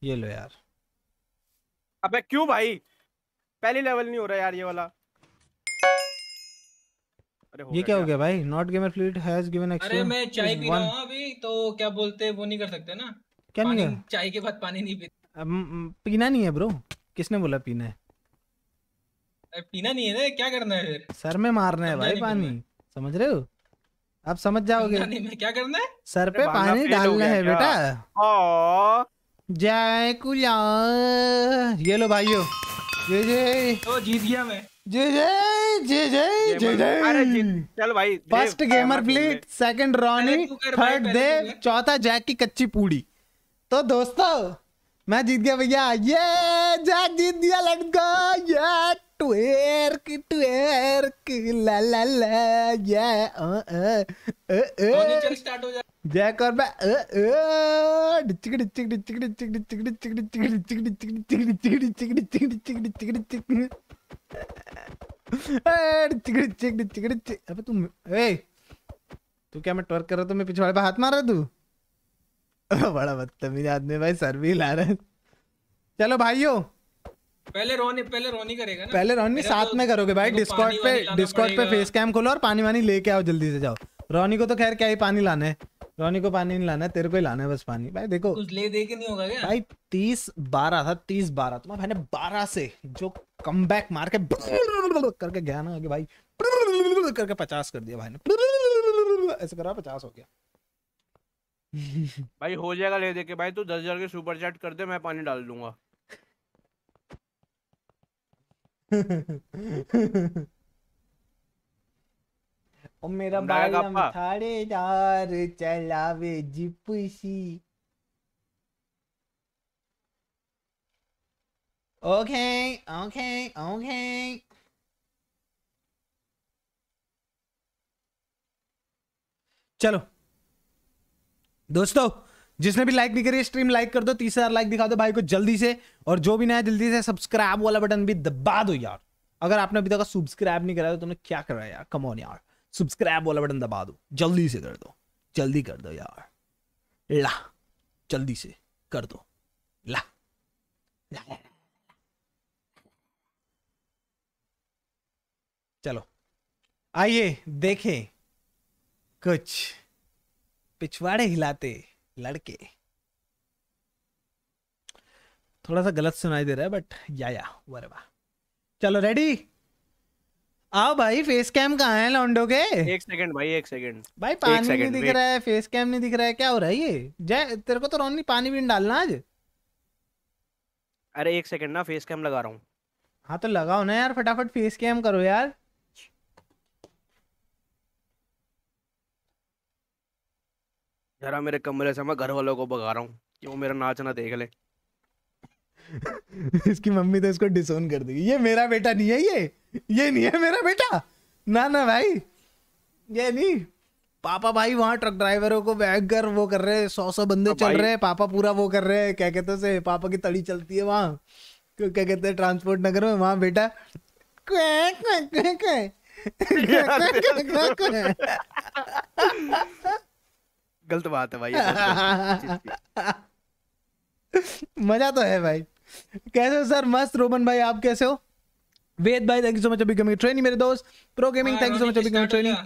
ये लो यार अबे क्यों भाई पहली लेवल नहीं हो रहा यार ये वाला अरे हो ये क्या हो गया भाई not gamer fluid has given access अरे मैं चाय पी रहा हूं अभी तो क्या बोलते वो नहीं कर सकते ना क्या नहीं चाय के बाद पानी नहीं पीते पीना नहीं है ब्रो किसने बोला पीना है पीना नहीं है ना क्या करना है फिर सर में मारना है भाई पानी समझ रहे हो आप समझ जाओगे नहीं मैं क्या करना है सर पे पानी डालना है बेटा हाँ। जय कुला ये लो भाइयों जय जय तो जीत गया मैं जय जय जय जय जय जय अरे चल भाई first gamer fleet second Ronnie third Dev चौथा जैक की कच्ची पूड़ी तो दोस्तों मैं जीत गया भैया ये जैक जीत दिया लेट्स गो ये अबे तुम तू क्या मैं ट्वर्क कर रहा तो मैं पिछवाड़े पे हाथ मार रहा तू बड़ा बदतमीज आदमी भाई सर भी ला रहा है चलो भाइयों पहले रोनी पहले रोनी करेगा ना पहले रोनी साथ तो में करोगे भाई डिस्कॉर्ड पे डिस्कॉर्ड पे फेस कैम खोलो और पानी वानी लेके आओ जल्दी से जाओ रोनी को तो खैर क्या ही पानी लाना है रोनी को पानी नहीं लाना है तेरे को ही लाना है बस पानी भाई देखो कुछ ले दे के नहीं होगा क्या भाई तीस बारह था तीस बारह तुम्हारा तो भाई ने बारह से जो कम बैक मार के करके गया ना कि भाई करके पचास कर दिया भाई ने ऐसे करा पचास हो गया भाई हो जाएगा ले दे के भाई तू दस हजार के सुपर चैट कर दे मैं पानी डाल दूंगा ओ मेरा बालम थाड़ेदार चलावे जिप ओके ओके ओके चलो दोस्तों जिसने भी लाइक नहीं करी स्ट्रीम लाइक कर दो तीस हजार लाइक दिखा दो भाई को जल्दी से और जो भी नया जल्दी से सब्सक्राइब वाला बटन भी दबा दो यार अगर आपने अभी तक सब्सक्राइब नहीं करा तो तुमने क्या करा यार कम ऑन यार सब्सक्राइब वाला बटन दबा दो जल्दी से कर दो जल्दी कर दो यार ला जल्दी से कर दो ला ला, ला। चलो आइए देखें कुछ पिछवाड़े हिलाते लड़के थोड़ा सा गलत सुनाई दे रहा है बट या या वरवा चलो रेडी आओ भाई फेस कैम कहा है लॉन्डो के एक सेकंड भाई एक सेकंड भाई पानी नहीं दिख रहा है फेस कैम नहीं दिख रहा है क्या हो रहा है ये जय तेरे को तो रोनी पानी भी डालना आज अरे एक सेकंड ना फेस कैम लगा रहा हूँ हाँ तो लगाओ ना यार फटाफट फेस कैम करो यार जरा मेरे कमरे से मैं घर वालों को भगा रहा हूँ कि वो मेरा नाच ना देख ले इसकी मम्मी तो इसको डिसोन कर देगी ये मेरा बेटा नहीं है ये ये नहीं है मेरा बेटा ना ना भाई ये नहीं पापा भाई वहाँ ट्रक ड्राइवरों को बैग कर वो कर रहे हैं सौ सौ बंदे हाँ चल रहे हैं पापा पूरा वो कर रहे हैं क्या कहते हैं पापा की तड़ी चलती है वहाँ क्या कहते हैं ट्रांसपोर्ट नगर में वहाँ बेटा क्वे, क्वे, क्वे, क्वे, क्वे, क्वे, क्वे, क्वे, क्वे, गलत बात है भाई मजा तो है भाई कैसे हो सर मस्त रोमन भाई आप कैसे हो वेद भाई थैंक यू सो मच अभी कमिंग ट्रेनिंग मेरे दोस्त pro gaming thank you so much अभी कमिंग ट्रेनिंग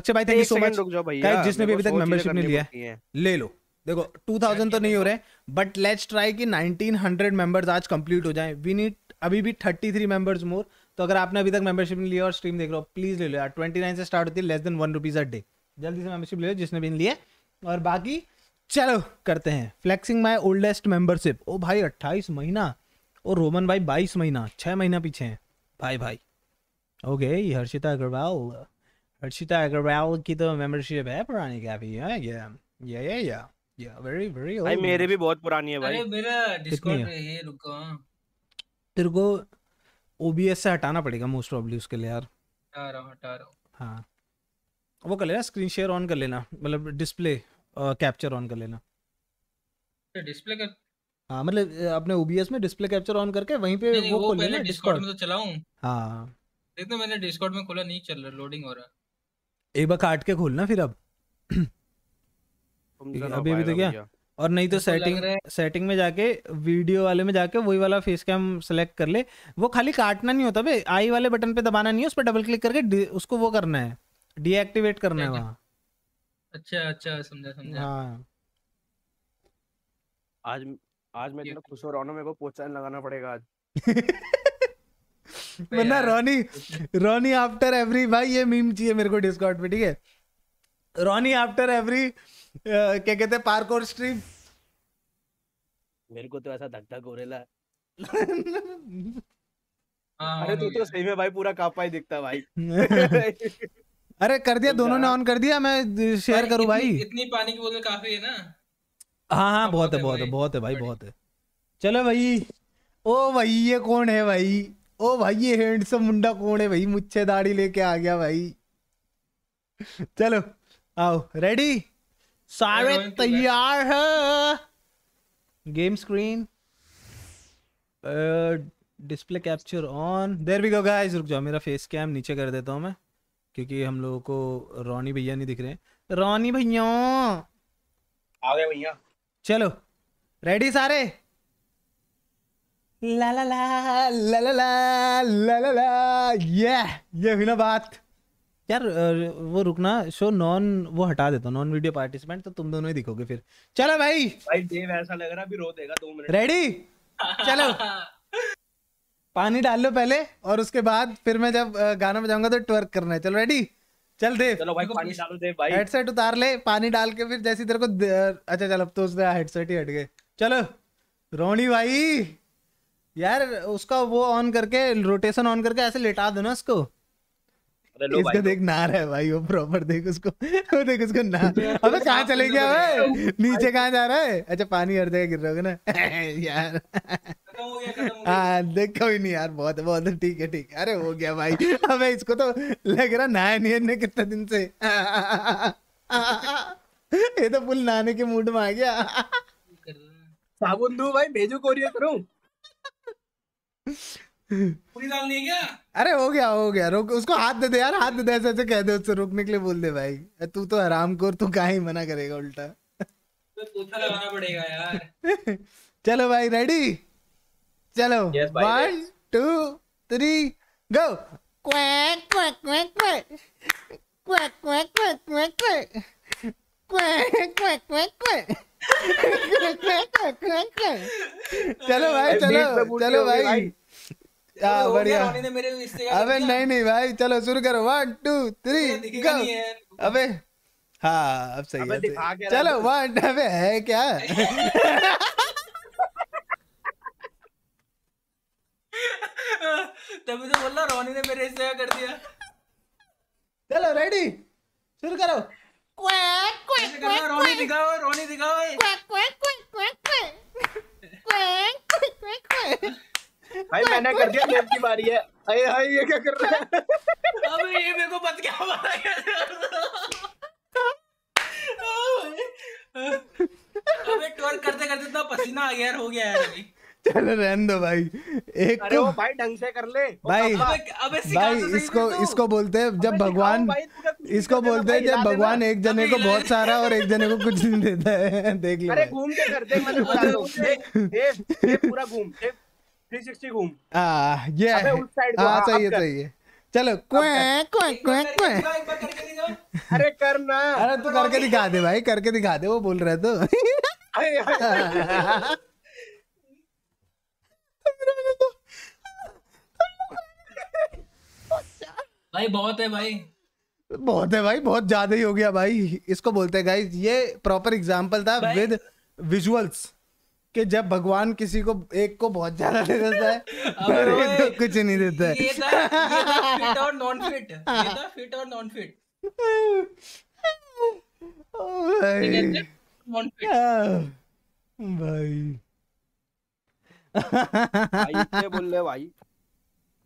अच्छा भाई thank you so much guys जिसने भी अभी तक मेंबरशिप नहीं लिया है ले लो देखो 2000 तो नहीं हो रहे बट लेट्स ट्राई कि 1900 मेंबर्स आज कंप्लीट हो जाएं वी नीड अभी भी 33 मेंबर्स मोर तो अगर आपने अभी तक मेंबरशिप नहीं लिया और स्ट्रीम देख रहे हो प्लीज ले लो यार 29 से स्टार्ट होती है less than 1 rupees a day जल्दी से मेंबरशिप ले लो जिसने भी नहीं लिया और बाकी चलो करते हैं फ्लेक्सिंग माय ओल्डेस्ट मेंबरशिप ओ भाई 28 महीना और रोमन भाई 22 महीना छः महीना पीछे हैं भाई भाई ओके ये हर्षिता अग्रवाल हर्षिता अग्रवाल की तो मेंबरशिप है पुरानी क्या भी है ये ये ये या या वेरी वेरी भाई मेरे भी बहुत पुरानी है भाई अरे मेरा डिस्कॉर्ड ये रुको हाँ। तेरे को ओबीएस से हटाना पड़ेगा मोस्ट प्रोबब्ली उसके लिए यार हटा रहा हूं हटा रहा हूं हां वो कर लेना स्क्रीन शेयर ऑन कर लेना मतलब डिस्प्ले कैप्चर ऑन कर लेना डिस्प्ले अच्छा, कर हाँ मतलब अपने ओबीएस में डिस्प्ले कैप्चर ऑन करके वहीं पे वो, खोल लेना डिस्कॉर्ड में तो चलाऊं हाँ देखो मैंने डिस्कॉर्ड में खोला नहीं चल रहा लोडिंग हो रहा एक बार काट के खोलना फिर अब अभी अभी तो क्या और नहीं तो सेटिंग सेटिंग में जाके वीडियो वाले में जाके वही वाला फेस कैम सेलेक्ट कर ले वो खाली काटना नहीं होता भाई आई वाले बटन पे दबाना नहीं है उस पर डबल क्लिक करके उसको वो करना है डीएक्टिवेट करना है वहाँ अच्छा अच्छा समझा समझा हाँ आज आज मैं इतना खुश हो रहा हूँ मेरे को पोस्टर लगाना पड़ेगा आज वरना रोनी रोनी आफ्टर एवरी भाई ये मीम चाहिए मेरे को डिस्कॉर्ड पे ठीक है रोनी आफ्टर एवरी क्या कहते हैं पार्क और स्ट्रीम मेरे को तो ऐसा धक धक हो है हाँ, अरे तू तो सही में भाई पूरा कापा ही दिखता भाई अरे कर दिया तो दोनों ने ऑन कर दिया मैं शेयर करूं भाई इतनी पानी की बोतल काफी है ना हाँ हाँ, हाँ बहुत है बहुत है बहुत है भाई बहुत है चलो भाई ओ भाई ये कौन है भाई ओ भाई ये हैंडसम मुंडा कौन है भाई मुच्छे दाढ़ी लेके आ गया भाई चलो आओ रेडी सारे तैयार है game screen display capture on there we go guys रुक जाओ मेरा फेस कैम नीचे कर देता हूँ मैं क्योंकि हम लोगों को रोनी भैया नहीं दिख रहे रोनी भैया आ गए भैया चलो रेडी सारे ला ला ला ला ला ला ला ला ये ये हुई ना बात यार वो रुकना शो नॉन वो हटा देता हूँ नॉन वीडियो पार्टिसिपेंट तो तुम दोनों ही दिखोगे फिर चलो भाई भाई देव ऐसा लग रहा अभी रो देगा दो मिनट रेडी चलो पानी डाल लो पहले और उसके बाद फिर मैं जब गाना बजाऊंगा तो ट्वर्क करना है चलो रेडी चल देव चलो भाई को पानी डालो देव भाई हेडसेट उतार ले पानी डाल के फिर जैसी तेरे को अच्छा चल अब तो उसने हेडसेट ही हट गए चलो रोनी भाई यार उसका वो ऑन करके रोटेशन ऑन करके ऐसे लेटा दो ना उसको इसको देख ना रहा है भाई वो प्रॉपर देख उसको वो देख उसको ना अबे कहाँ चले गया भाई नीचे कहाँ जा रहा है अच्छा पानी हर जगह गिर रहा होगा ना यार हाँ, देखो देख नहीं यार बहुत बहुत ठीक है ठीक है अरे हो गया भाई हमें इसको तो लग रहा नया नहीं ने कितने दिन से ये तो फुल नहाने के मूड में आ गया साबुन दू भाई भेजू कोरियर करूं पूरी नहीं क्या अरे हो गया हो गया रोक उसको हाथ दे दे यार हाथ दे दे ऐसे ऐसे कह दे उससे रोकने के लिए बोल दे भाई तू तो आराम कर तू कहा ही मना करेगा उल्टा तो, तो लगाना पड़ेगा यार चलो भाई रेडी चलो one two three go quack quack quack quack quack quack quack quack quack चलो भाई चलो चलो भाई हाँ, बढ़िया अबे नहीं नहीं भाई चलो शुरू करो वन टू थ्री गो अबे हाँ अब सही है चलो वन अबे है क्या तभी तो बोला रोनी ने मेरे हिस्से कर दिया चलो रेडी शुरू करो क्वैक क्वैक क्वैक रोनी दिखाओ रोनी दिखाओ quack quack quack quack quack quack quack भाई मैंने कर दिया लेफ्ट की मारी है अरे हाय ये क्या कर रहा है अबे ये मेरे को बच रहा है अबे टोर करते करते इतना पसीना आ गया यार हो गया यार अभी चल रहने दो भाई एक अरे को तो भाई ढंग से कर ले भाई अबे भाई इसको इसको बोलते हैं जब भगवान इसको बोलते हैं जब भगवान एक जने को बहुत सारा और एक जने को कुछ नहीं देता है देख ले अरे घूम के कर दे मतलब बता दो ये पूरा घूम 360 घूम आ ये अबे उस साइड को आ हाँ, हाँ, सही है सही है चलो क्वैं क्वैं क्वैं क्वैं अरे करना अरे तू करके दिखा दे भाई करके दिखा दे वो बोल रहा है तो भाई बहुत है भाई बहुत है भाई बहुत ज्यादा ही हो गया भाई इसको बोलते हैं गाइस ये प्रॉपर एग्जांपल था विद विजुअल्स कि जब भगवान किसी को एक को बहुत ज्यादा दे देता है तो कुछ नहीं देता है ये था, ये था फिट और नॉन फिट ये था फिट और नॉन फिट हाँ, भाई भाई भाई ये बोल ले भाई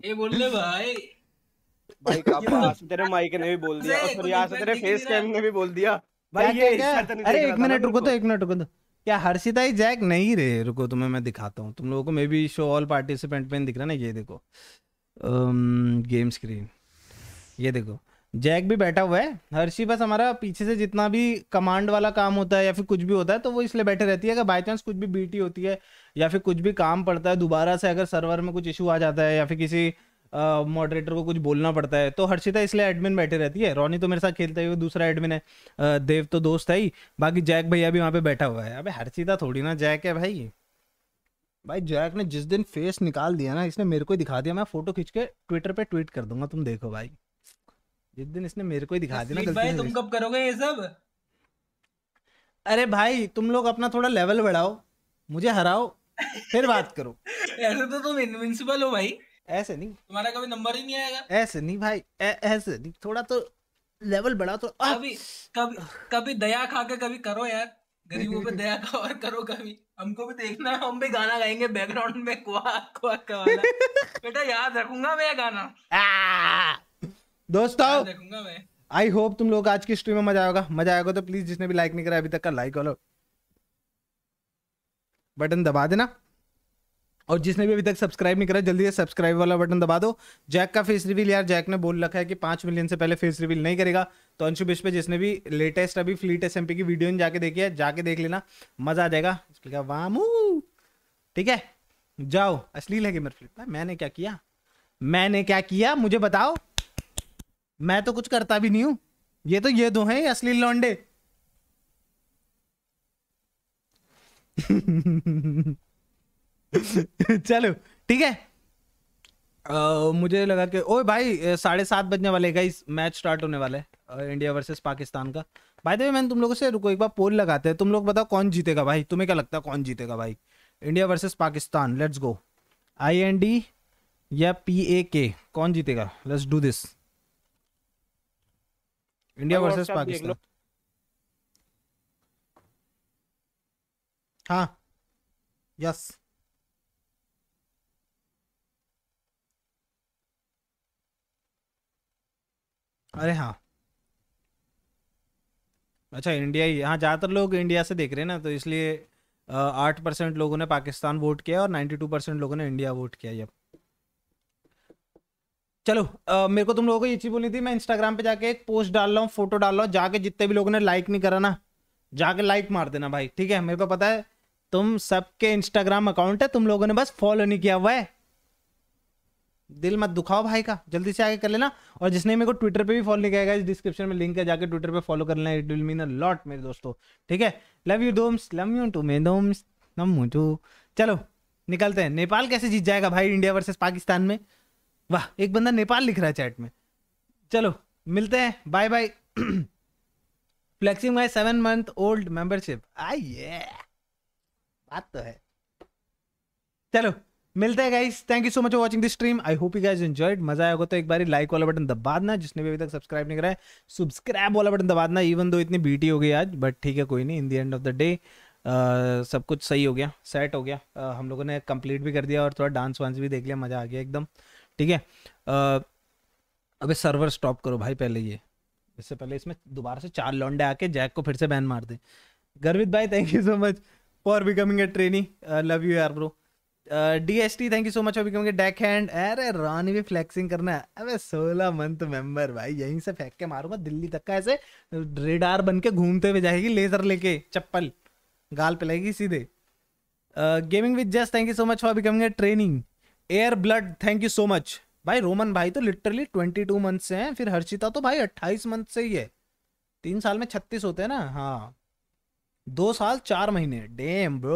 ये बोल ले भाई भाई तेरे माइक ने भी बोल दिया और से तेरे फेस कैम ने भी बोल दिया भाई क्या, ये अरे एक मिनट रुको तो एक मिनट रुको तो क्या हर्षिता ही जैक नहीं रहे रुको तुम्हें तो मैं दिखाता हूँ तुम लोगों को maybe show all participant pen दिख रहा ना ये देखो गेम स्क्रीन ये देखो जैक भी बैठा हुआ है हर्षी बस हमारा पीछे से जितना भी कमांड वाला काम होता है या फिर कुछ भी होता है तो वो इसलिए बैठे रहती है अगर बाई चांस कुछ भी बीटी होती है या फिर कुछ भी काम पड़ता है दोबारा से अगर सर्वर में कुछ इशू आ जाता है या फिर किसी मॉडरेटर uh, को कुछ बोलना पड़ता है तो हर्षिता इसलिए एडमिन बैठे रहती है रोनी तो मेरे साथ खेलता खेलते वो दूसरा एडमिन है देव तो दोस्त है ही बाकी जैक भैया भी वहाँ पे बैठा हुआ है अबे हर्षिता थोड़ी ना जैक है भाई भाई जैक ने जिस दिन फेस निकाल दिया ना इसने मेरे को ही दिखा दिया मैं फोटो खींच के ट्विटर पे ट्वीट कर दूंगा तुम देखो भाई जिस दिन इसने मेरे को ही दिखा दिया ना भाई तुम कब करोगे ये सब अरे भाई तुम लोग अपना थोड़ा लेवल बढ़ाओ मुझे हराओ फिर बात करो ऐसे तो तुम इनविंसिबल हो भाई ऐसे नहीं तुम्हारा कभी नंबर ही नहीं आएगा ऐसे नहीं भाई ऐसे नहीं थोड़ा तो लेवल बढ़ा तो कभी कभी कभी दया खा के कभी करो यार गरीबों पे दया का और करो कभी हमको भी देखना है हम भी गाना गाएंगे बैकग्राउंड में कुआ कुआ का बेटा याद रखूंगा मैं गाना दोस्तों रखूंगा मैं आई होप तुम लोग आज की स्ट्रीम में मजा आएगा मजा आएगा तो प्लीज जिसने भी लाइक नहीं करा अभी तक का लाइक करो बटन दबा देना और जिसने भी अभी तक सब्सक्राइब नहीं करा जल्दी से सब्सक्राइब वाला बटन दबा दो जैक का फेस रिवील यार जैक ने बोल रखा है कि पाँच मिलियन से पहले फेस रिवील नहीं करेगा तो अंशु बिश पे जिसने भी लेटेस्ट अभी फ्लीट एस की वीडियो ने जाके देखी है जाके देख लेना मजा आ जाएगा वामू ठीक है जाओ असली है गेमर फ्लिप मैंने क्या किया मैंने क्या किया मुझे बताओ मैं तो कुछ करता भी नहीं हूँ ये तो ये दो हैं असली लॉन्डे चलो ठीक है आ, मुझे लगा कि ओए भाई साढ़े सात बजने वाले का मैच स्टार्ट होने वाला है इंडिया वर्सेस पाकिस्तान का भाई देवी मैंने तुम लोगों से रुको एक बार पोल लगाते हैं तुम लोग बताओ कौन जीतेगा भाई तुम्हें क्या लगता है कौन जीतेगा भाई India versus Pakistan let's go I N D या पी ए के कौन जीतेगा let's do this India versus Pakistan हाँ यस अरे हाँ अच्छा इंडिया ही हाँ ज़्यादातर लोग इंडिया से देख रहे हैं ना तो इसलिए आठ परसेंट लोगों ने पाकिस्तान वोट किया और नाइन्टी टू परसेंट लोगों ने इंडिया वोट किया ये चलो आ, मेरे को तुम लोगों को ये चीज़ बोली थी मैं इंस्टाग्राम पे जाके एक पोस्ट डाल रहा हूँ फोटो डाल रहा हूँ जाके जितने भी लोगों ने लाइक नहीं करा ना जाके लाइक मार देना भाई ठीक है मेरे को पता है तुम सबके इंस्टाग्राम अकाउंट है तुम लोगों ने बस फॉलो नहीं किया हुआ है दिल मत दुखाओ भाई का जल्दी से आगे कर लेना और जिसने मेरे को ट्विटर पे भी फॉलो नहीं किया डिस्क्रिप्शन में लिंक है जाके ट्विटर पे फॉलो कर लेना it will mean a lot मेरे दोस्तों ठीक है लव यू डोम्स लव यू टू मे डोम्स नम टू चलो निकलते हैं नेपाल कैसे जीत जाएगा भाई इंडिया वर्सेस पाकिस्तान में वाह एक बंदा नेपाल लिख रहा है चैट में चलो मिलते हैं bye bye flexing my seven month old membership आई बात तो है चलो मिलते हैं guys thank you so much for watching this stream I hope you guys enjoyed मजा आया होगा तो एक बार लाइक वाला बटन दबा देना जिसने भी अभी तक सब्सक्राइब नहीं करा है सब्सक्राइब वाला बटन दबा देना इवन दो इतनी बीटी हो गई आज बट ठीक है कोई नहीं in the end of the day सब कुछ सही हो गया सेट हो गया uh, हम लोगों ने कंप्लीट भी कर दिया और थोड़ा डांस वांस भी देख लिया मज़ा आ गया एकदम ठीक है uh, अबे सर्वर स्टॉप करो भाई पहले ये इससे पहले इसमें दोबारा से चार लौंडे आके जैक को फिर से बैन मार दे गर्वित भाई thank you so much for becoming becoming trainee love you love bro D S T thank you so much for becoming deck hand अरे रानी भी फ्लैक्सिंग करना है अरे सोलह मंथ मेंबर भाई यहीं से फेंक के मारूंगा दिल्ली तक का ऐसे रेडार बन के घूमते हुए जाएगी लेजर लेके चप्पल गाल पे लगेगी सीधे gaming with just thank you so much for becoming a training air blood thank you so much भाई रोमन भाई तो लिटरली ट्वेंटी टू मंथ से हैं फिर हर्षिता तो भाई अट्ठाईस मंथ से ही है तीन साल में छत्तीस होते हैं ना हाँ दो साल चार महीने डेम ब्रो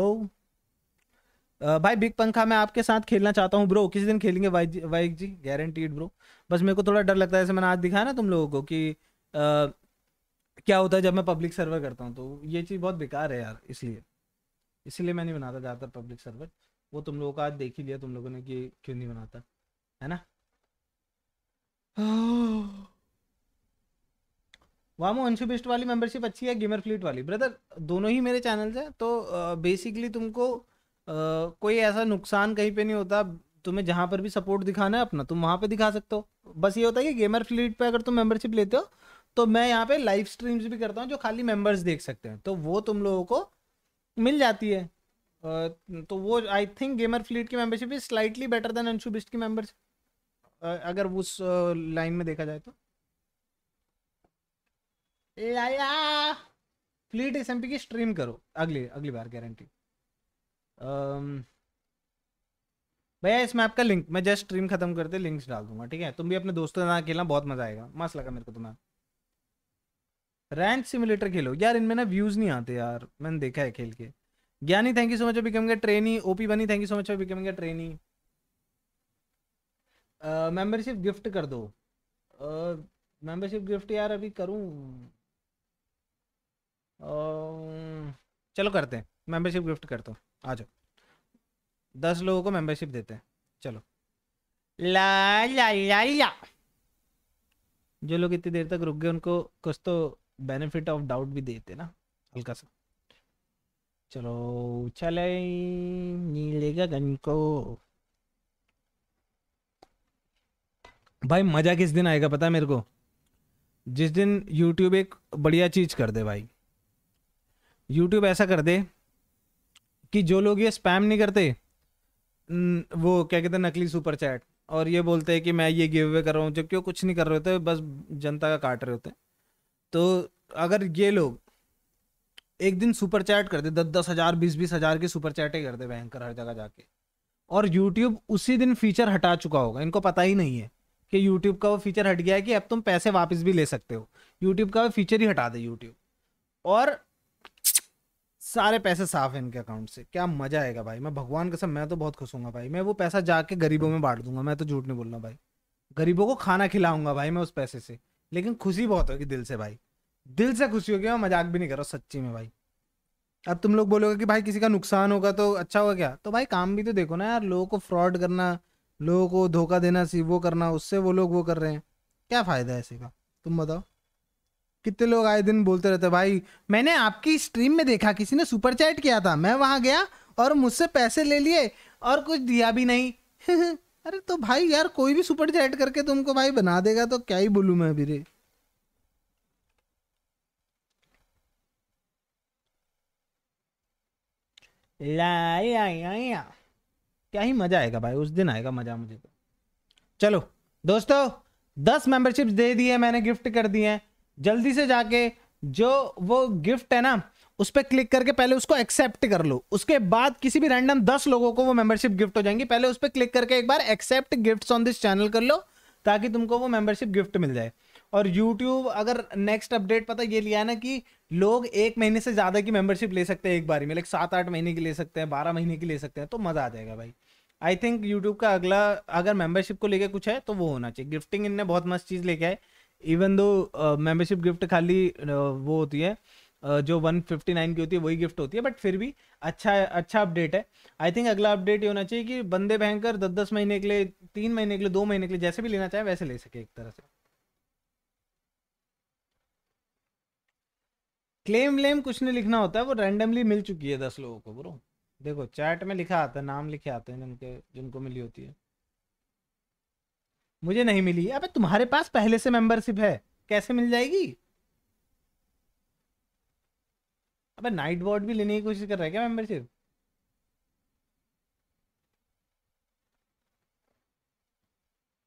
uh, भाई बिग पंखा मैं आपके साथ खेलना चाहता हूँ ब्रो किसी दिन खेलेंगे वाइक जी गारंटीड ब्रो बस मेरे को थोड़ा डर लगता है जैसे मैंने आज दिखाया ना तुम लोगों को कि आ, uh, क्या होता है जब मैं पब्लिक सर्वर करता हूँ तो ये चीज़ बहुत बेकार है यार इसलिए इसलिए मैं नहीं बनाता ज़्यादातर पब्लिक सर्वर वो तुम लोगों का आज देख ही लिया तुम लोगों ने कि क्यों नहीं बनाता है ना वामो अंशु बिस्ट वाली मेंबरशिप अच्छी है गेमर फ्लीट वाली ब्रदर दोनों ही मेरे चैनल्स हैं तो बेसिकली तुमको कोई ऐसा नुकसान कहीं पे नहीं होता तुम्हें जहाँ पर भी सपोर्ट दिखाना है अपना तुम वहाँ पे दिखा सकते हो बस ये होता है कि गेमर फ्लीट पे अगर तुम मेंबरशिप लेते हो तो मैं यहाँ पे लाइव स्ट्रीम्स भी करता हूँ जो खाली मेंबर्स देख सकते हैं तो वो तुम लोगों को मिल जाती है तो वो आई थिंक गेमर फ्लीट की membership is slightly better than Anshu Bisht की मेंबरशिप अगर उस लाइन में देखा जाए तो लाया फ्लीट एस की स्ट्रीम करो अगली अगली बार गारंटी um, भैया इस मैप का लिंक मैं जस्ट स्ट्रीम खत्म करते लिंक्स डाल दूंगा ठीक है तुम भी अपने दोस्तों के साथ खेलना बहुत मजा आएगा मस्त लगा मेरे को तुम्हें रैंक सिमुलेटर खेलो यार इनमें ना व्यूज नहीं आते यार मैंने देखा है खेल के ज्ञानी thank you so much for becoming a trainee OP bunny thank you so much for becoming a trainee membership gift कर दो मेंबरशिप uh, गिफ्ट यार अभी करूँ चलो करते हैं मेंबरशिप गिफ्ट करता हूँ आ जाओ दस लोगों को मेंबरशिप देते हैं चलो ला ला ला ला जो लोग इतनी देर तक रुक गए उनको कुछ तो बेनिफिट ऑफ डाउट भी देते ना हल्का सा चलो चले नीलेगा गन को भाई मज़ा किस दिन आएगा पता है मेरे को जिस दिन यूट्यूब एक बढ़िया चीज़ कर दे भाई यूट्यूब ऐसा कर दे कि जो लोग ये स्पैम नहीं करते वो क्या कहते हैं नकली सुपर चैट और ये बोलते हैं कि मैं ये गिव अवे कर रहा हूँ जबकि वो कुछ नहीं कर रहे होते बस जनता का काट रहे होते तो अगर ये लोग एक दिन सुपर चैट दे दस दस हज़ार बीस बीस हज़ार की सुपर चैटें करते भयंकर हर जगह जाके और यूट्यूब उसी दिन फीचर हटा चुका होगा इनको पता ही नहीं है कि यूट्यूब का वो फीचर हट गया है कि अब तुम पैसे वापस भी ले सकते हो यूट्यूब का वो फीचर ही हटा दे यूट्यूब और सारे पैसे साफ है इनके अकाउंट से क्या मजा आएगा भाई मैं भगवान के सब मैं तो बहुत खुश हूँ भाई मैं वो पैसा जाके गरीबों में बांट दूंगा मैं तो झूठ नहीं बोल रहा भाई गरीबों को खाना खिलाऊंगा भाई मैं उस पैसे से लेकिन खुशी बहुत होगी दिल से भाई दिल से खुशी होगी मैं मजाक भी नहीं कर रहा सच्ची में भाई अब तुम लोग बोलोगे कि भाई किसी का नुकसान होगा तो अच्छा होगा क्या तो भाई काम भी तो देखो ना यार लोगों को फ्रॉड करना लोगों को धोखा देना सी वो करना उससे वो लोग वो कर रहे हैं क्या फ़ायदा है इसी का तुम बताओ कितने लोग आए दिन बोलते रहते भाई मैंने आपकी स्ट्रीम में देखा किसी ने सुपर चैट किया था मैं वहां गया और मुझसे पैसे ले लिए और कुछ दिया भी नहीं अरे तो भाई यार कोई भी सुपर चैट करके तुमको भाई बना देगा तो क्या ही बोलू मैं अभी रे क्या ही मजा आएगा भाई उस दिन आएगा मजा मुझे तो चलो दोस्तों दस मेंबरशिप्स दे दिए मैंने गिफ्ट कर दिए हैं जल्दी से जाके जो वो गिफ्ट है ना उस पर क्लिक करके पहले उसको एक्सेप्ट कर लो उसके बाद किसी भी रैंडम दस लोगों को वो मेंबरशिप गिफ्ट हो जाएंगी पहले उस पर क्लिक करके एक बार accept gifts on this channel कर लो ताकि तुमको वो मेंबरशिप गिफ्ट मिल जाए और यूट्यूब अगर नेक्स्ट अपडेट पता ये लिया ना कि लोग एक महीने से ज़्यादा की मेंबरशिप ले सकते हैं एक बार में लाइक सात आठ महीने की ले सकते हैं बारह महीने की ले सकते हैं तो मज़ा आ जाएगा भाई आई थिंक यूट्यूब का अगला अगर मेंबरशिप को लेकर कुछ है तो वो होना चाहिए गिफ्टिंग इनने बहुत मस्त चीज़ लेके आए इवन दो मेंबरशिप गिफ्ट खाली uh, वो होती है uh, जो 159 की होती है वही गिफ्ट होती है बट फिर भी अच्छा अच्छा अपडेट है आई थिंक अगला अपडेट ये होना चाहिए कि बंदे भयंकर दस दस महीने के लिए तीन महीने के लिए दो महीने के लिए जैसे भी लेना चाहे वैसे ले सके एक तरह से क्लेम व्लेम कुछ नहीं लिखना होता है वो रैंडमली मिल चुकी है दस लोगों को ब्रो देखो चैट में लिखा आता है नाम लिखे आते हैं जिनके जिनको मिली होती है मुझे नहीं मिली अबे तुम्हारे पास पहले से मेंबरशिप है कैसे मिल जाएगी अबे नाइट वॉर्ड भी लेने की कोशिश कर रहा है क्या मेंबरशिप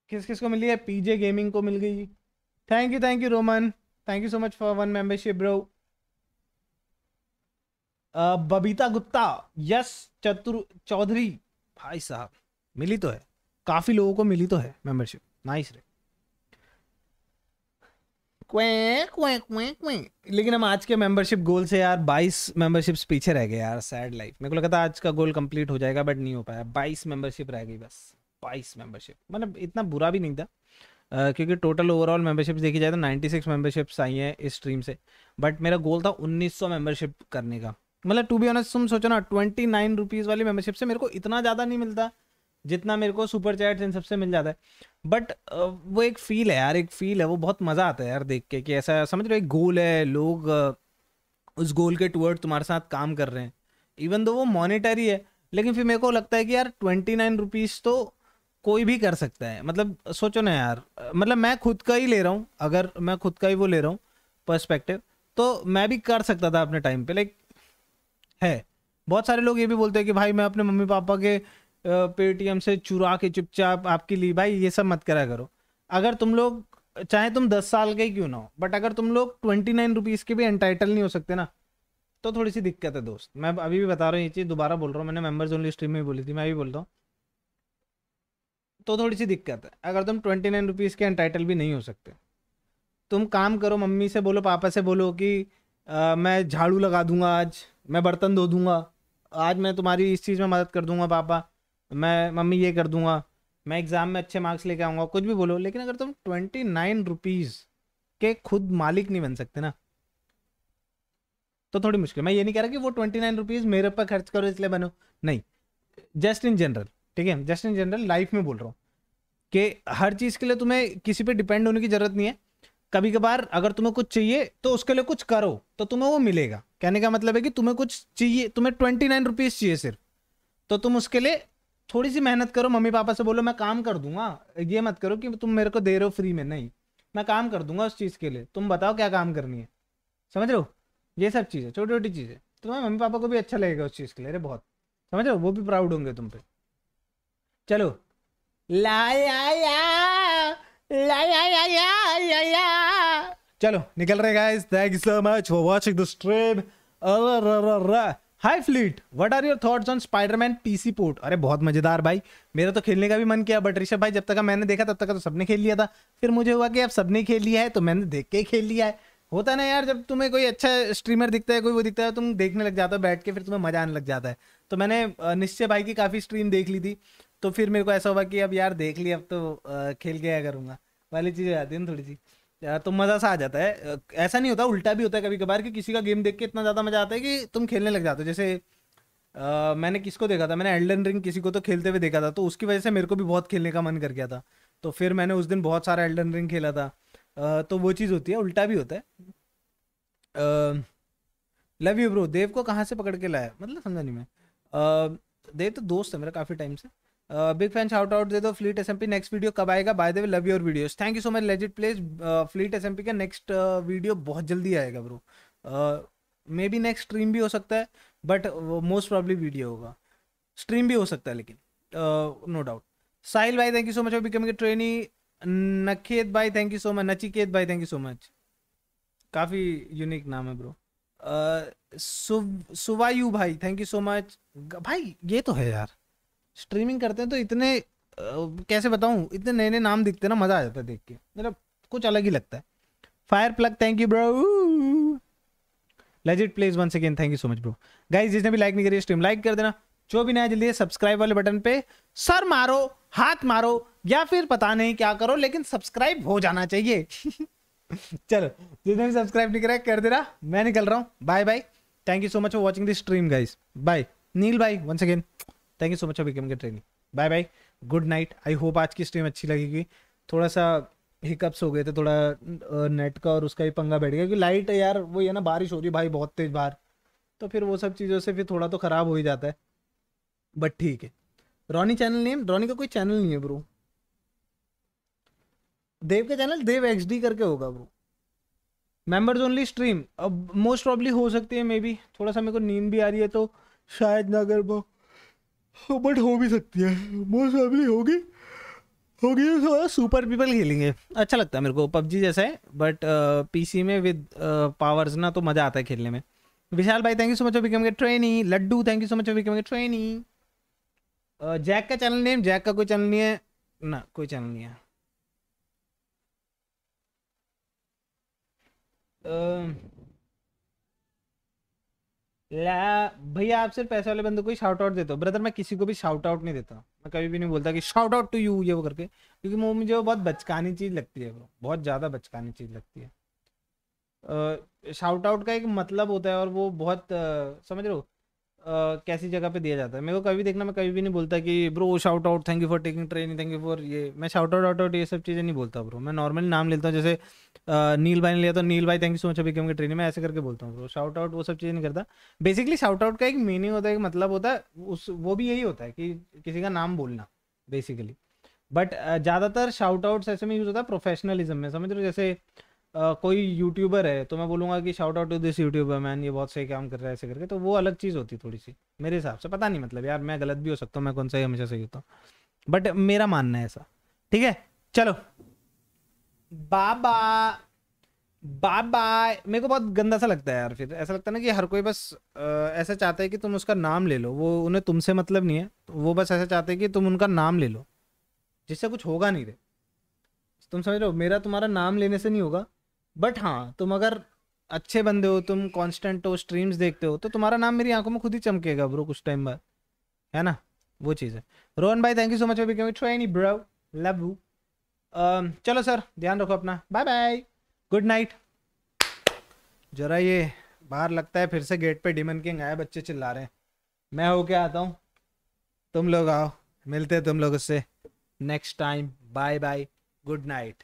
किस किस को मिली है पीजे गेमिंग को मिल गई thank you thank you Roman thank you so much for one membership bro Babita Gupta yes Chatur Chaudhary भाई साहब मिली तो है काफ़ी लोगों को मिली तो है मेंबरशिप नाइस रे क्वे क्वे क्वे क्वे लेकिन हम आज के मेंबरशिप गोल से यार 22 मेंबरशिप्स पीछे रह गए यार सैड लाइफ मेरे को लगा था आज का गोल कंप्लीट हो जाएगा बट नहीं हो पाया 22 मेंबरशिप रह गई बस 22 मेंबरशिप मतलब इतना बुरा भी नहीं था Uh, क्योंकि टोटल ओवरऑल मेंबरशिप्स देखी जाए तो 96 मेंबरशिप्स आई हैं इस स्ट्रीम से बट मेरा गोल था 1900 मेंबरशिप करने का मतलब टू बी ऑनेस्ट तुम सोचो ना ट्वेंटी नाइन रुपीज़ वाली मेंबरशिप से मेरे को इतना ज़्यादा नहीं मिलता जितना मेरे को सुपर चैट इन सबसे मिल जाता है बट वो एक फील है यार एक फील है वो बहुत मज़ा आता है यार देख के कि ऐसा समझ रहे हो एक गोल है लोग उस गोल के टूवर्ड तुम्हारे साथ काम कर रहे हैं इवन दो वो मॉनिटरी है लेकिन फिर मेरे को लगता है कि यार ट्वेंटी नाइन रुपीज़ तो कोई भी कर सकता है मतलब सोचो ना यार मतलब मैं खुद का ही ले रहा हूँ अगर मैं खुद का ही वो ले रहा हूँ पर्सपेक्टिव तो मैं भी कर सकता था अपने टाइम पे लाइक है बहुत सारे लोग ये भी बोलते हैं कि भाई मैं अपने मम्मी पापा के पेटीएम से चुरा के चुपचाप आपके लिए भाई ये सब मत करा करो अगर तुम लोग चाहे तुम दस साल के ही क्यों ना हो बट अगर तुम लोग ट्वेंटी नाइन रुपीज़ के भी एंटाइटल नहीं हो सकते ना तो थोड़ी सी दिक्कत है दोस्त मैं अभी भी बता रहा हूँ ये चीज़ दोबारा बोल रहा हूँ मैंने मेम्बर्स ओनली स्ट्रीम में भी बोली थी मैं भी बोलता हूँ तो थोड़ी सी दिक्कत है अगर तुम ट्वेंटी नाइन रुपीज़ के एंटाइटल भी नहीं हो सकते तुम काम करो मम्मी से बोलो पापा से बोलो कि आ, मैं झाड़ू लगा दूंगा आज मैं बर्तन धो दूंगा आज मैं तुम्हारी इस चीज़ में मदद कर दूंगा पापा मैं मम्मी ये कर दूंगा मैं एग्ज़ाम में अच्छे मार्क्स लेके आऊंगा कुछ भी बोलो लेकिन अगर तुम ट्वेंटी नाइन रुपीज़ के खुद मालिक नहीं बन सकते ना तो थोड़ी मुश्किल मैं ये नहीं कह रहा कि वो ट्वेंटी नाइन रुपीज़ मेरे पर खर्च करो इसलिए बनो नहीं जस्ट इन जनरल ठीक है जस्ट इन जनरल लाइफ में बोल रहा हूँ कि हर चीज़ के लिए तुम्हें किसी पे डिपेंड होने की ज़रूरत नहीं है कभी कभार अगर तुम्हें कुछ चाहिए तो उसके लिए कुछ करो तो तुम्हें वो मिलेगा कहने का मतलब है कि तुम्हें कुछ चाहिए तुम्हें ट्वेंटी नाइन रुपीज़ चाहिए सिर्फ तो तुम उसके लिए थोड़ी सी मेहनत करो मम्मी पापा से बोलो मैं काम कर दूंगा ये मत करो कि तुम मेरे को दे रहे हो फ्री में नहीं मैं काम कर दूंगा उस चीज़ के लिए तुम बताओ क्या काम करनी है समझ रहे हो ये सब चीज़ें छोटी छोटी चीज़ें तुम्हारे मम्मी पापा को भी अच्छा लगेगा उस चीज़ के लिए अरे बहुत समझ रहे हो वो भी प्राउड होंगे तुम पे चलो चलो निकल रहे guys thank you so much for watching the stream hi fleet what are your thoughts on Spiderman PC port अरे बहुत मजेदार भाई मेरा तो खेलने का भी मन किया बट ऋषभ भाई जब तक मैंने देखा तब तक तो सबने खेल लिया था फिर मुझे हुआ कि अब सबने खेल लिया है तो मैंने देख के खेल लिया है होता ना यार जब तुम्हें कोई अच्छा स्ट्रीमर दिखता है कोई वो दिखता है तुम देखने लग जाता हो बैठ के फिर तुम्हें मजा आने लग जाता है तो मैंने निश्चय भाई की काफ़ी स्ट्रीम देख ली थी तो फिर मेरे को ऐसा हुआ कि अब यार देख ली अब तो खेल गया करूंगा वाली चीज़ आती है ना थोड़ी सी यार तो मज़ा सा आ जाता है ऐसा नहीं होता उल्टा भी होता है कभी कभार कि किसी का गेम देख के इतना ज़्यादा मज़ा आता है कि तुम खेलने लग जाते हो जैसे आ, मैंने किसको देखा था मैंने एल्डन रिंग किसी को तो खेलते हुए देखा था तो उसकी वजह से मेरे को भी बहुत खेलने का मन कर गया था तो फिर मैंने उस दिन बहुत सारा एल्डन रिंग खेला था आ, तो वो चीज़ होती है उल्टा भी होता है लव यू ब्रो देव को कहाँ से पकड़ के लाया मतलब समझा नहीं मैं देव तो दोस्त है मेरा काफ़ी टाइम से बिग फैन शाउट आउट दे दो फ्लीट एस नेक्स्ट वीडियो कब आएगा by the way love your videos thank you so much legit plays fleet S का नेक्स्ट वीडियो uh, बहुत जल्दी आएगा bro maybe next stream भी हो सकता है बट मोस्ट प्रॉब्ली वीडियो होगा स्ट्रीम भी हो सकता है लेकिन नो डाउट साहिल भाई thank you so much for becoming trainee नखेत भाई thank you so much Nachiket भाई थैंक यू सो मच काफ़ी यूनिक नाम है ब्रो सुवायु भाई थैंक यू सो मच भाई ये तो है यार स्ट्रीमिंग करते हैं तो इतने आ, कैसे बताऊं इतने नए नए नाम दिखते ना मज़ा आ जाता है देख के मतलब कुछ अलग ही लगता है fire plug thank you bro legit plays one second thank you so much bro guys जिसने भी लाइक नहीं करी स्ट्रीम लाइक कर देना जो भी नया जल्दी सब्सक्राइब वाले बटन पे सर मारो हाथ मारो या फिर पता नहीं क्या करो लेकिन सब्सक्राइब हो जाना चाहिए चलो जिसने भी सब्सक्राइब नहीं करा कर दे रहा मैं निकल रहा हूँ bye bye thank you so much for watching this stream guys bye Neel भाई once again thank you so much अभी के training bye bye good night I hope आज की स्ट्रीम अच्छी लगेगी थोड़ा सा हिकअप्स हो गए थे थोड़ा नेट का और उसका भी पंगा बैठ गया क्योंकि लाइट यार वो ये ना बारिश हो रही है भाई बहुत तेज़ बाहर तो फिर वो सब चीज़ों से फिर थोड़ा तो ख़राब हो ही जाता है बट ठीक है रॉनी चैनल नेम रॉनी का कोई चैनल नहीं है ब्रो देव का चैनल देव एक्स करके होगा ब्रो मेंबर्स ओनली स्ट्रीम अब मोस्ट प्रॉब्ली हो सकती है मे बी थोड़ा सा मेरे को नींद भी आ रही है तो शायद ना कर पाऊँ बट हाँ, हो भी सकती है मोस्ट प्रॉब्ली होगी होगी तो सुपर पीपल खेलेंगे अच्छा लगता है मेरे को पबजी जैसा है बट पीसी uh, में विद पावर्स uh, ना तो मज़ा आता है खेलने में विशाल भाई thank you so much for becoming trainee Laddu thank you so much for becoming trainee Jack का चैनल नेम जैक का कोई चैनल नहीं है ना कोई चैनल नहीं है uh... भैया आप सिर्फ पैसे वाले बंदे को ही शाउट आउट देते हो ब्रदर मैं किसी को भी शाउट आउट नहीं देता मैं कभी भी नहीं बोलता कि शाउट आउट टू यू ये वो करके क्योंकि वो मुझे वो बहुत बचकानी चीज़ लगती है वो बहुत ज़्यादा बचकानी चीज़ लगती है शाउट आउट का एक मतलब होता है और वो बहुत समझ रहे हो कैसी जगह पे दिया जाता है मेरे को कभी देखना मैं कभी भी नहीं बोलता कि bro shout out thank you for taking training thank you for ये मैं शाउट आउट आउट आउट ये सब चीज़ें नहीं बोलता ब्रो मैं नॉर्मली नाम लेता हूँ जैसे नील भाई ने लिया तो नील भाई थैंक यू सो मच अभी के ट्रेनिंग में ऐसे करके बोलता हूँ ब्रो शाउट आउट वो सब चीज़ें नहीं करता बेसिकली शाउट आउट का एक मीनिंग होता है एक मतलब होता है उस वो भी यही होता है कि किसी का नाम बोलना बेसिकली बट ज़्यादातर शाउट आउट्स ऐसे में यूज़ होता है प्रोफेशनलिज्म में समझ रहे हो जैसे कोई यूट्यूबर है तो मैं बोलूंगा कि shout out to this YouTuber man ये बहुत सही काम कर रहा है ऐसे करके तो वो अलग चीज़ होती है थोड़ी सी मेरे हिसाब से पता नहीं मतलब यार मैं गलत भी हो सकता हूँ मैं कौन सा ही हमेशा सही होता हूँ बट मेरा मानना है ऐसा ठीक है चलो बाबा बाबा मेरे को बहुत गंदा सा लगता है यार फिर ऐसा लगता है ना कि हर कोई बस ऐसा चाहता है कि तुम उसका नाम ले लो वो उन्हें तुमसे मतलब नहीं है तो वो बस ऐसा चाहते हैं कि तुम उनका नाम ले लो जिससे कुछ होगा नहीं रे तुम समझ रहे हो मेरा तुम्हारा नाम लेने से नहीं होगा बट हाँ तुम अगर अच्छे बंदे हो तुम कॉन्स्टेंट हो स्ट्रीम्स देखते हो तो तुम्हारा नाम मेरी आंखों में खुद ही चमकेगा ब्रो कुछ टाइम बाद है ना वो चीज़ है रोहन भाई thank you so much for becoming trainee bro love you चलो सर ध्यान रखो अपना बाय बाय गुड नाइट जरा ये बाहर लगता है फिर से गेट पे डिमन किंग आया बच्चे चिल्ला रहे हैं मैं होके आता हूँ तुम लोग आओ मिलते हैं तुम लोग उससे next time bye bye good night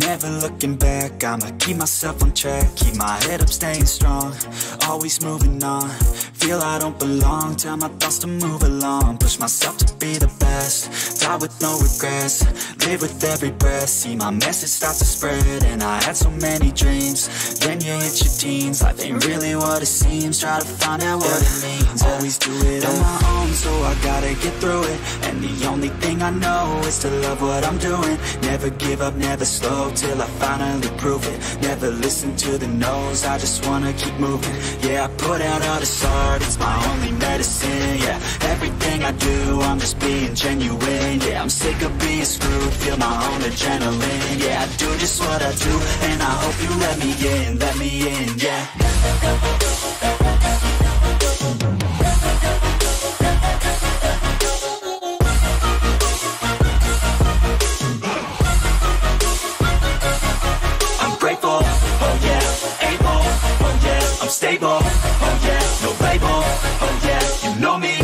Never looking back, I'ma keep myself on track Keep my head up, staying strong, always moving on Feel I don't belong, tell my thoughts to move along Push myself to be the best, die with no regrets Live with every breath, see my message start to spread And I had so many dreams, then you hit your teens Life ain't really what it seems, try to find out what it means Always do it on my own, so I gotta get through it And the only thing I know is to love what I'm doing Never give up, never slow till I finally prove it Never listen to the no's, I just wanna keep moving Yeah, I put out all this art, it's my only medicine, yeah Everything I do, I'm just being genuine, yeah I'm sick of being screwed, feel my own adrenaline, yeah I do just what I do, and I hope you let me in, let me in, yeah table. Oh yes, no label. Oh yes, you know me.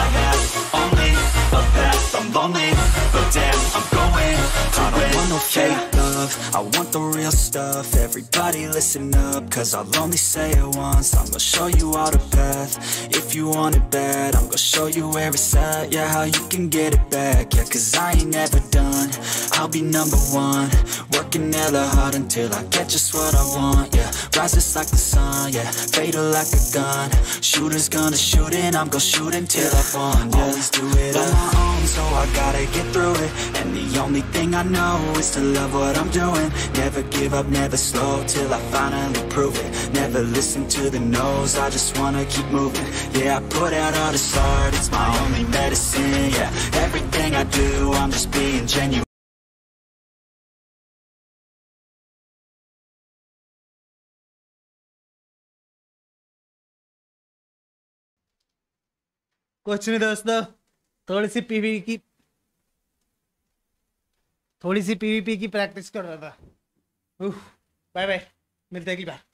I have only a past. I'm lonely, but damn, I'm going to I don't Want no fame. Yeah love I want the real stuff Everybody listen up Cause I'll only say it once I'm gonna show you all the path If you want it bad I'm gonna show you where it's at Yeah, how you can get it back Yeah, cause I ain't never done I'll be number one Working hella hard until I get just what I want Yeah, rises like the sun Yeah, fatal like a gun Shooters gonna shoot and I'm gonna shoot until yeah. I find yeah. Always do it on my own so I gotta get through it And the only thing I know is to love what I'm I'm doing Never give up, never slow Till I finally prove it Never listen to the no's I just wanna keep moving Yeah, I put out all this art It's my only medicine, yeah Everything I do, I'm just being genuine कुछ नहीं दोस्तों थोड़ी सी PV की थोड़ी सी PVP की practice कर रहा था बाय बाय मिलते हैं अगली बार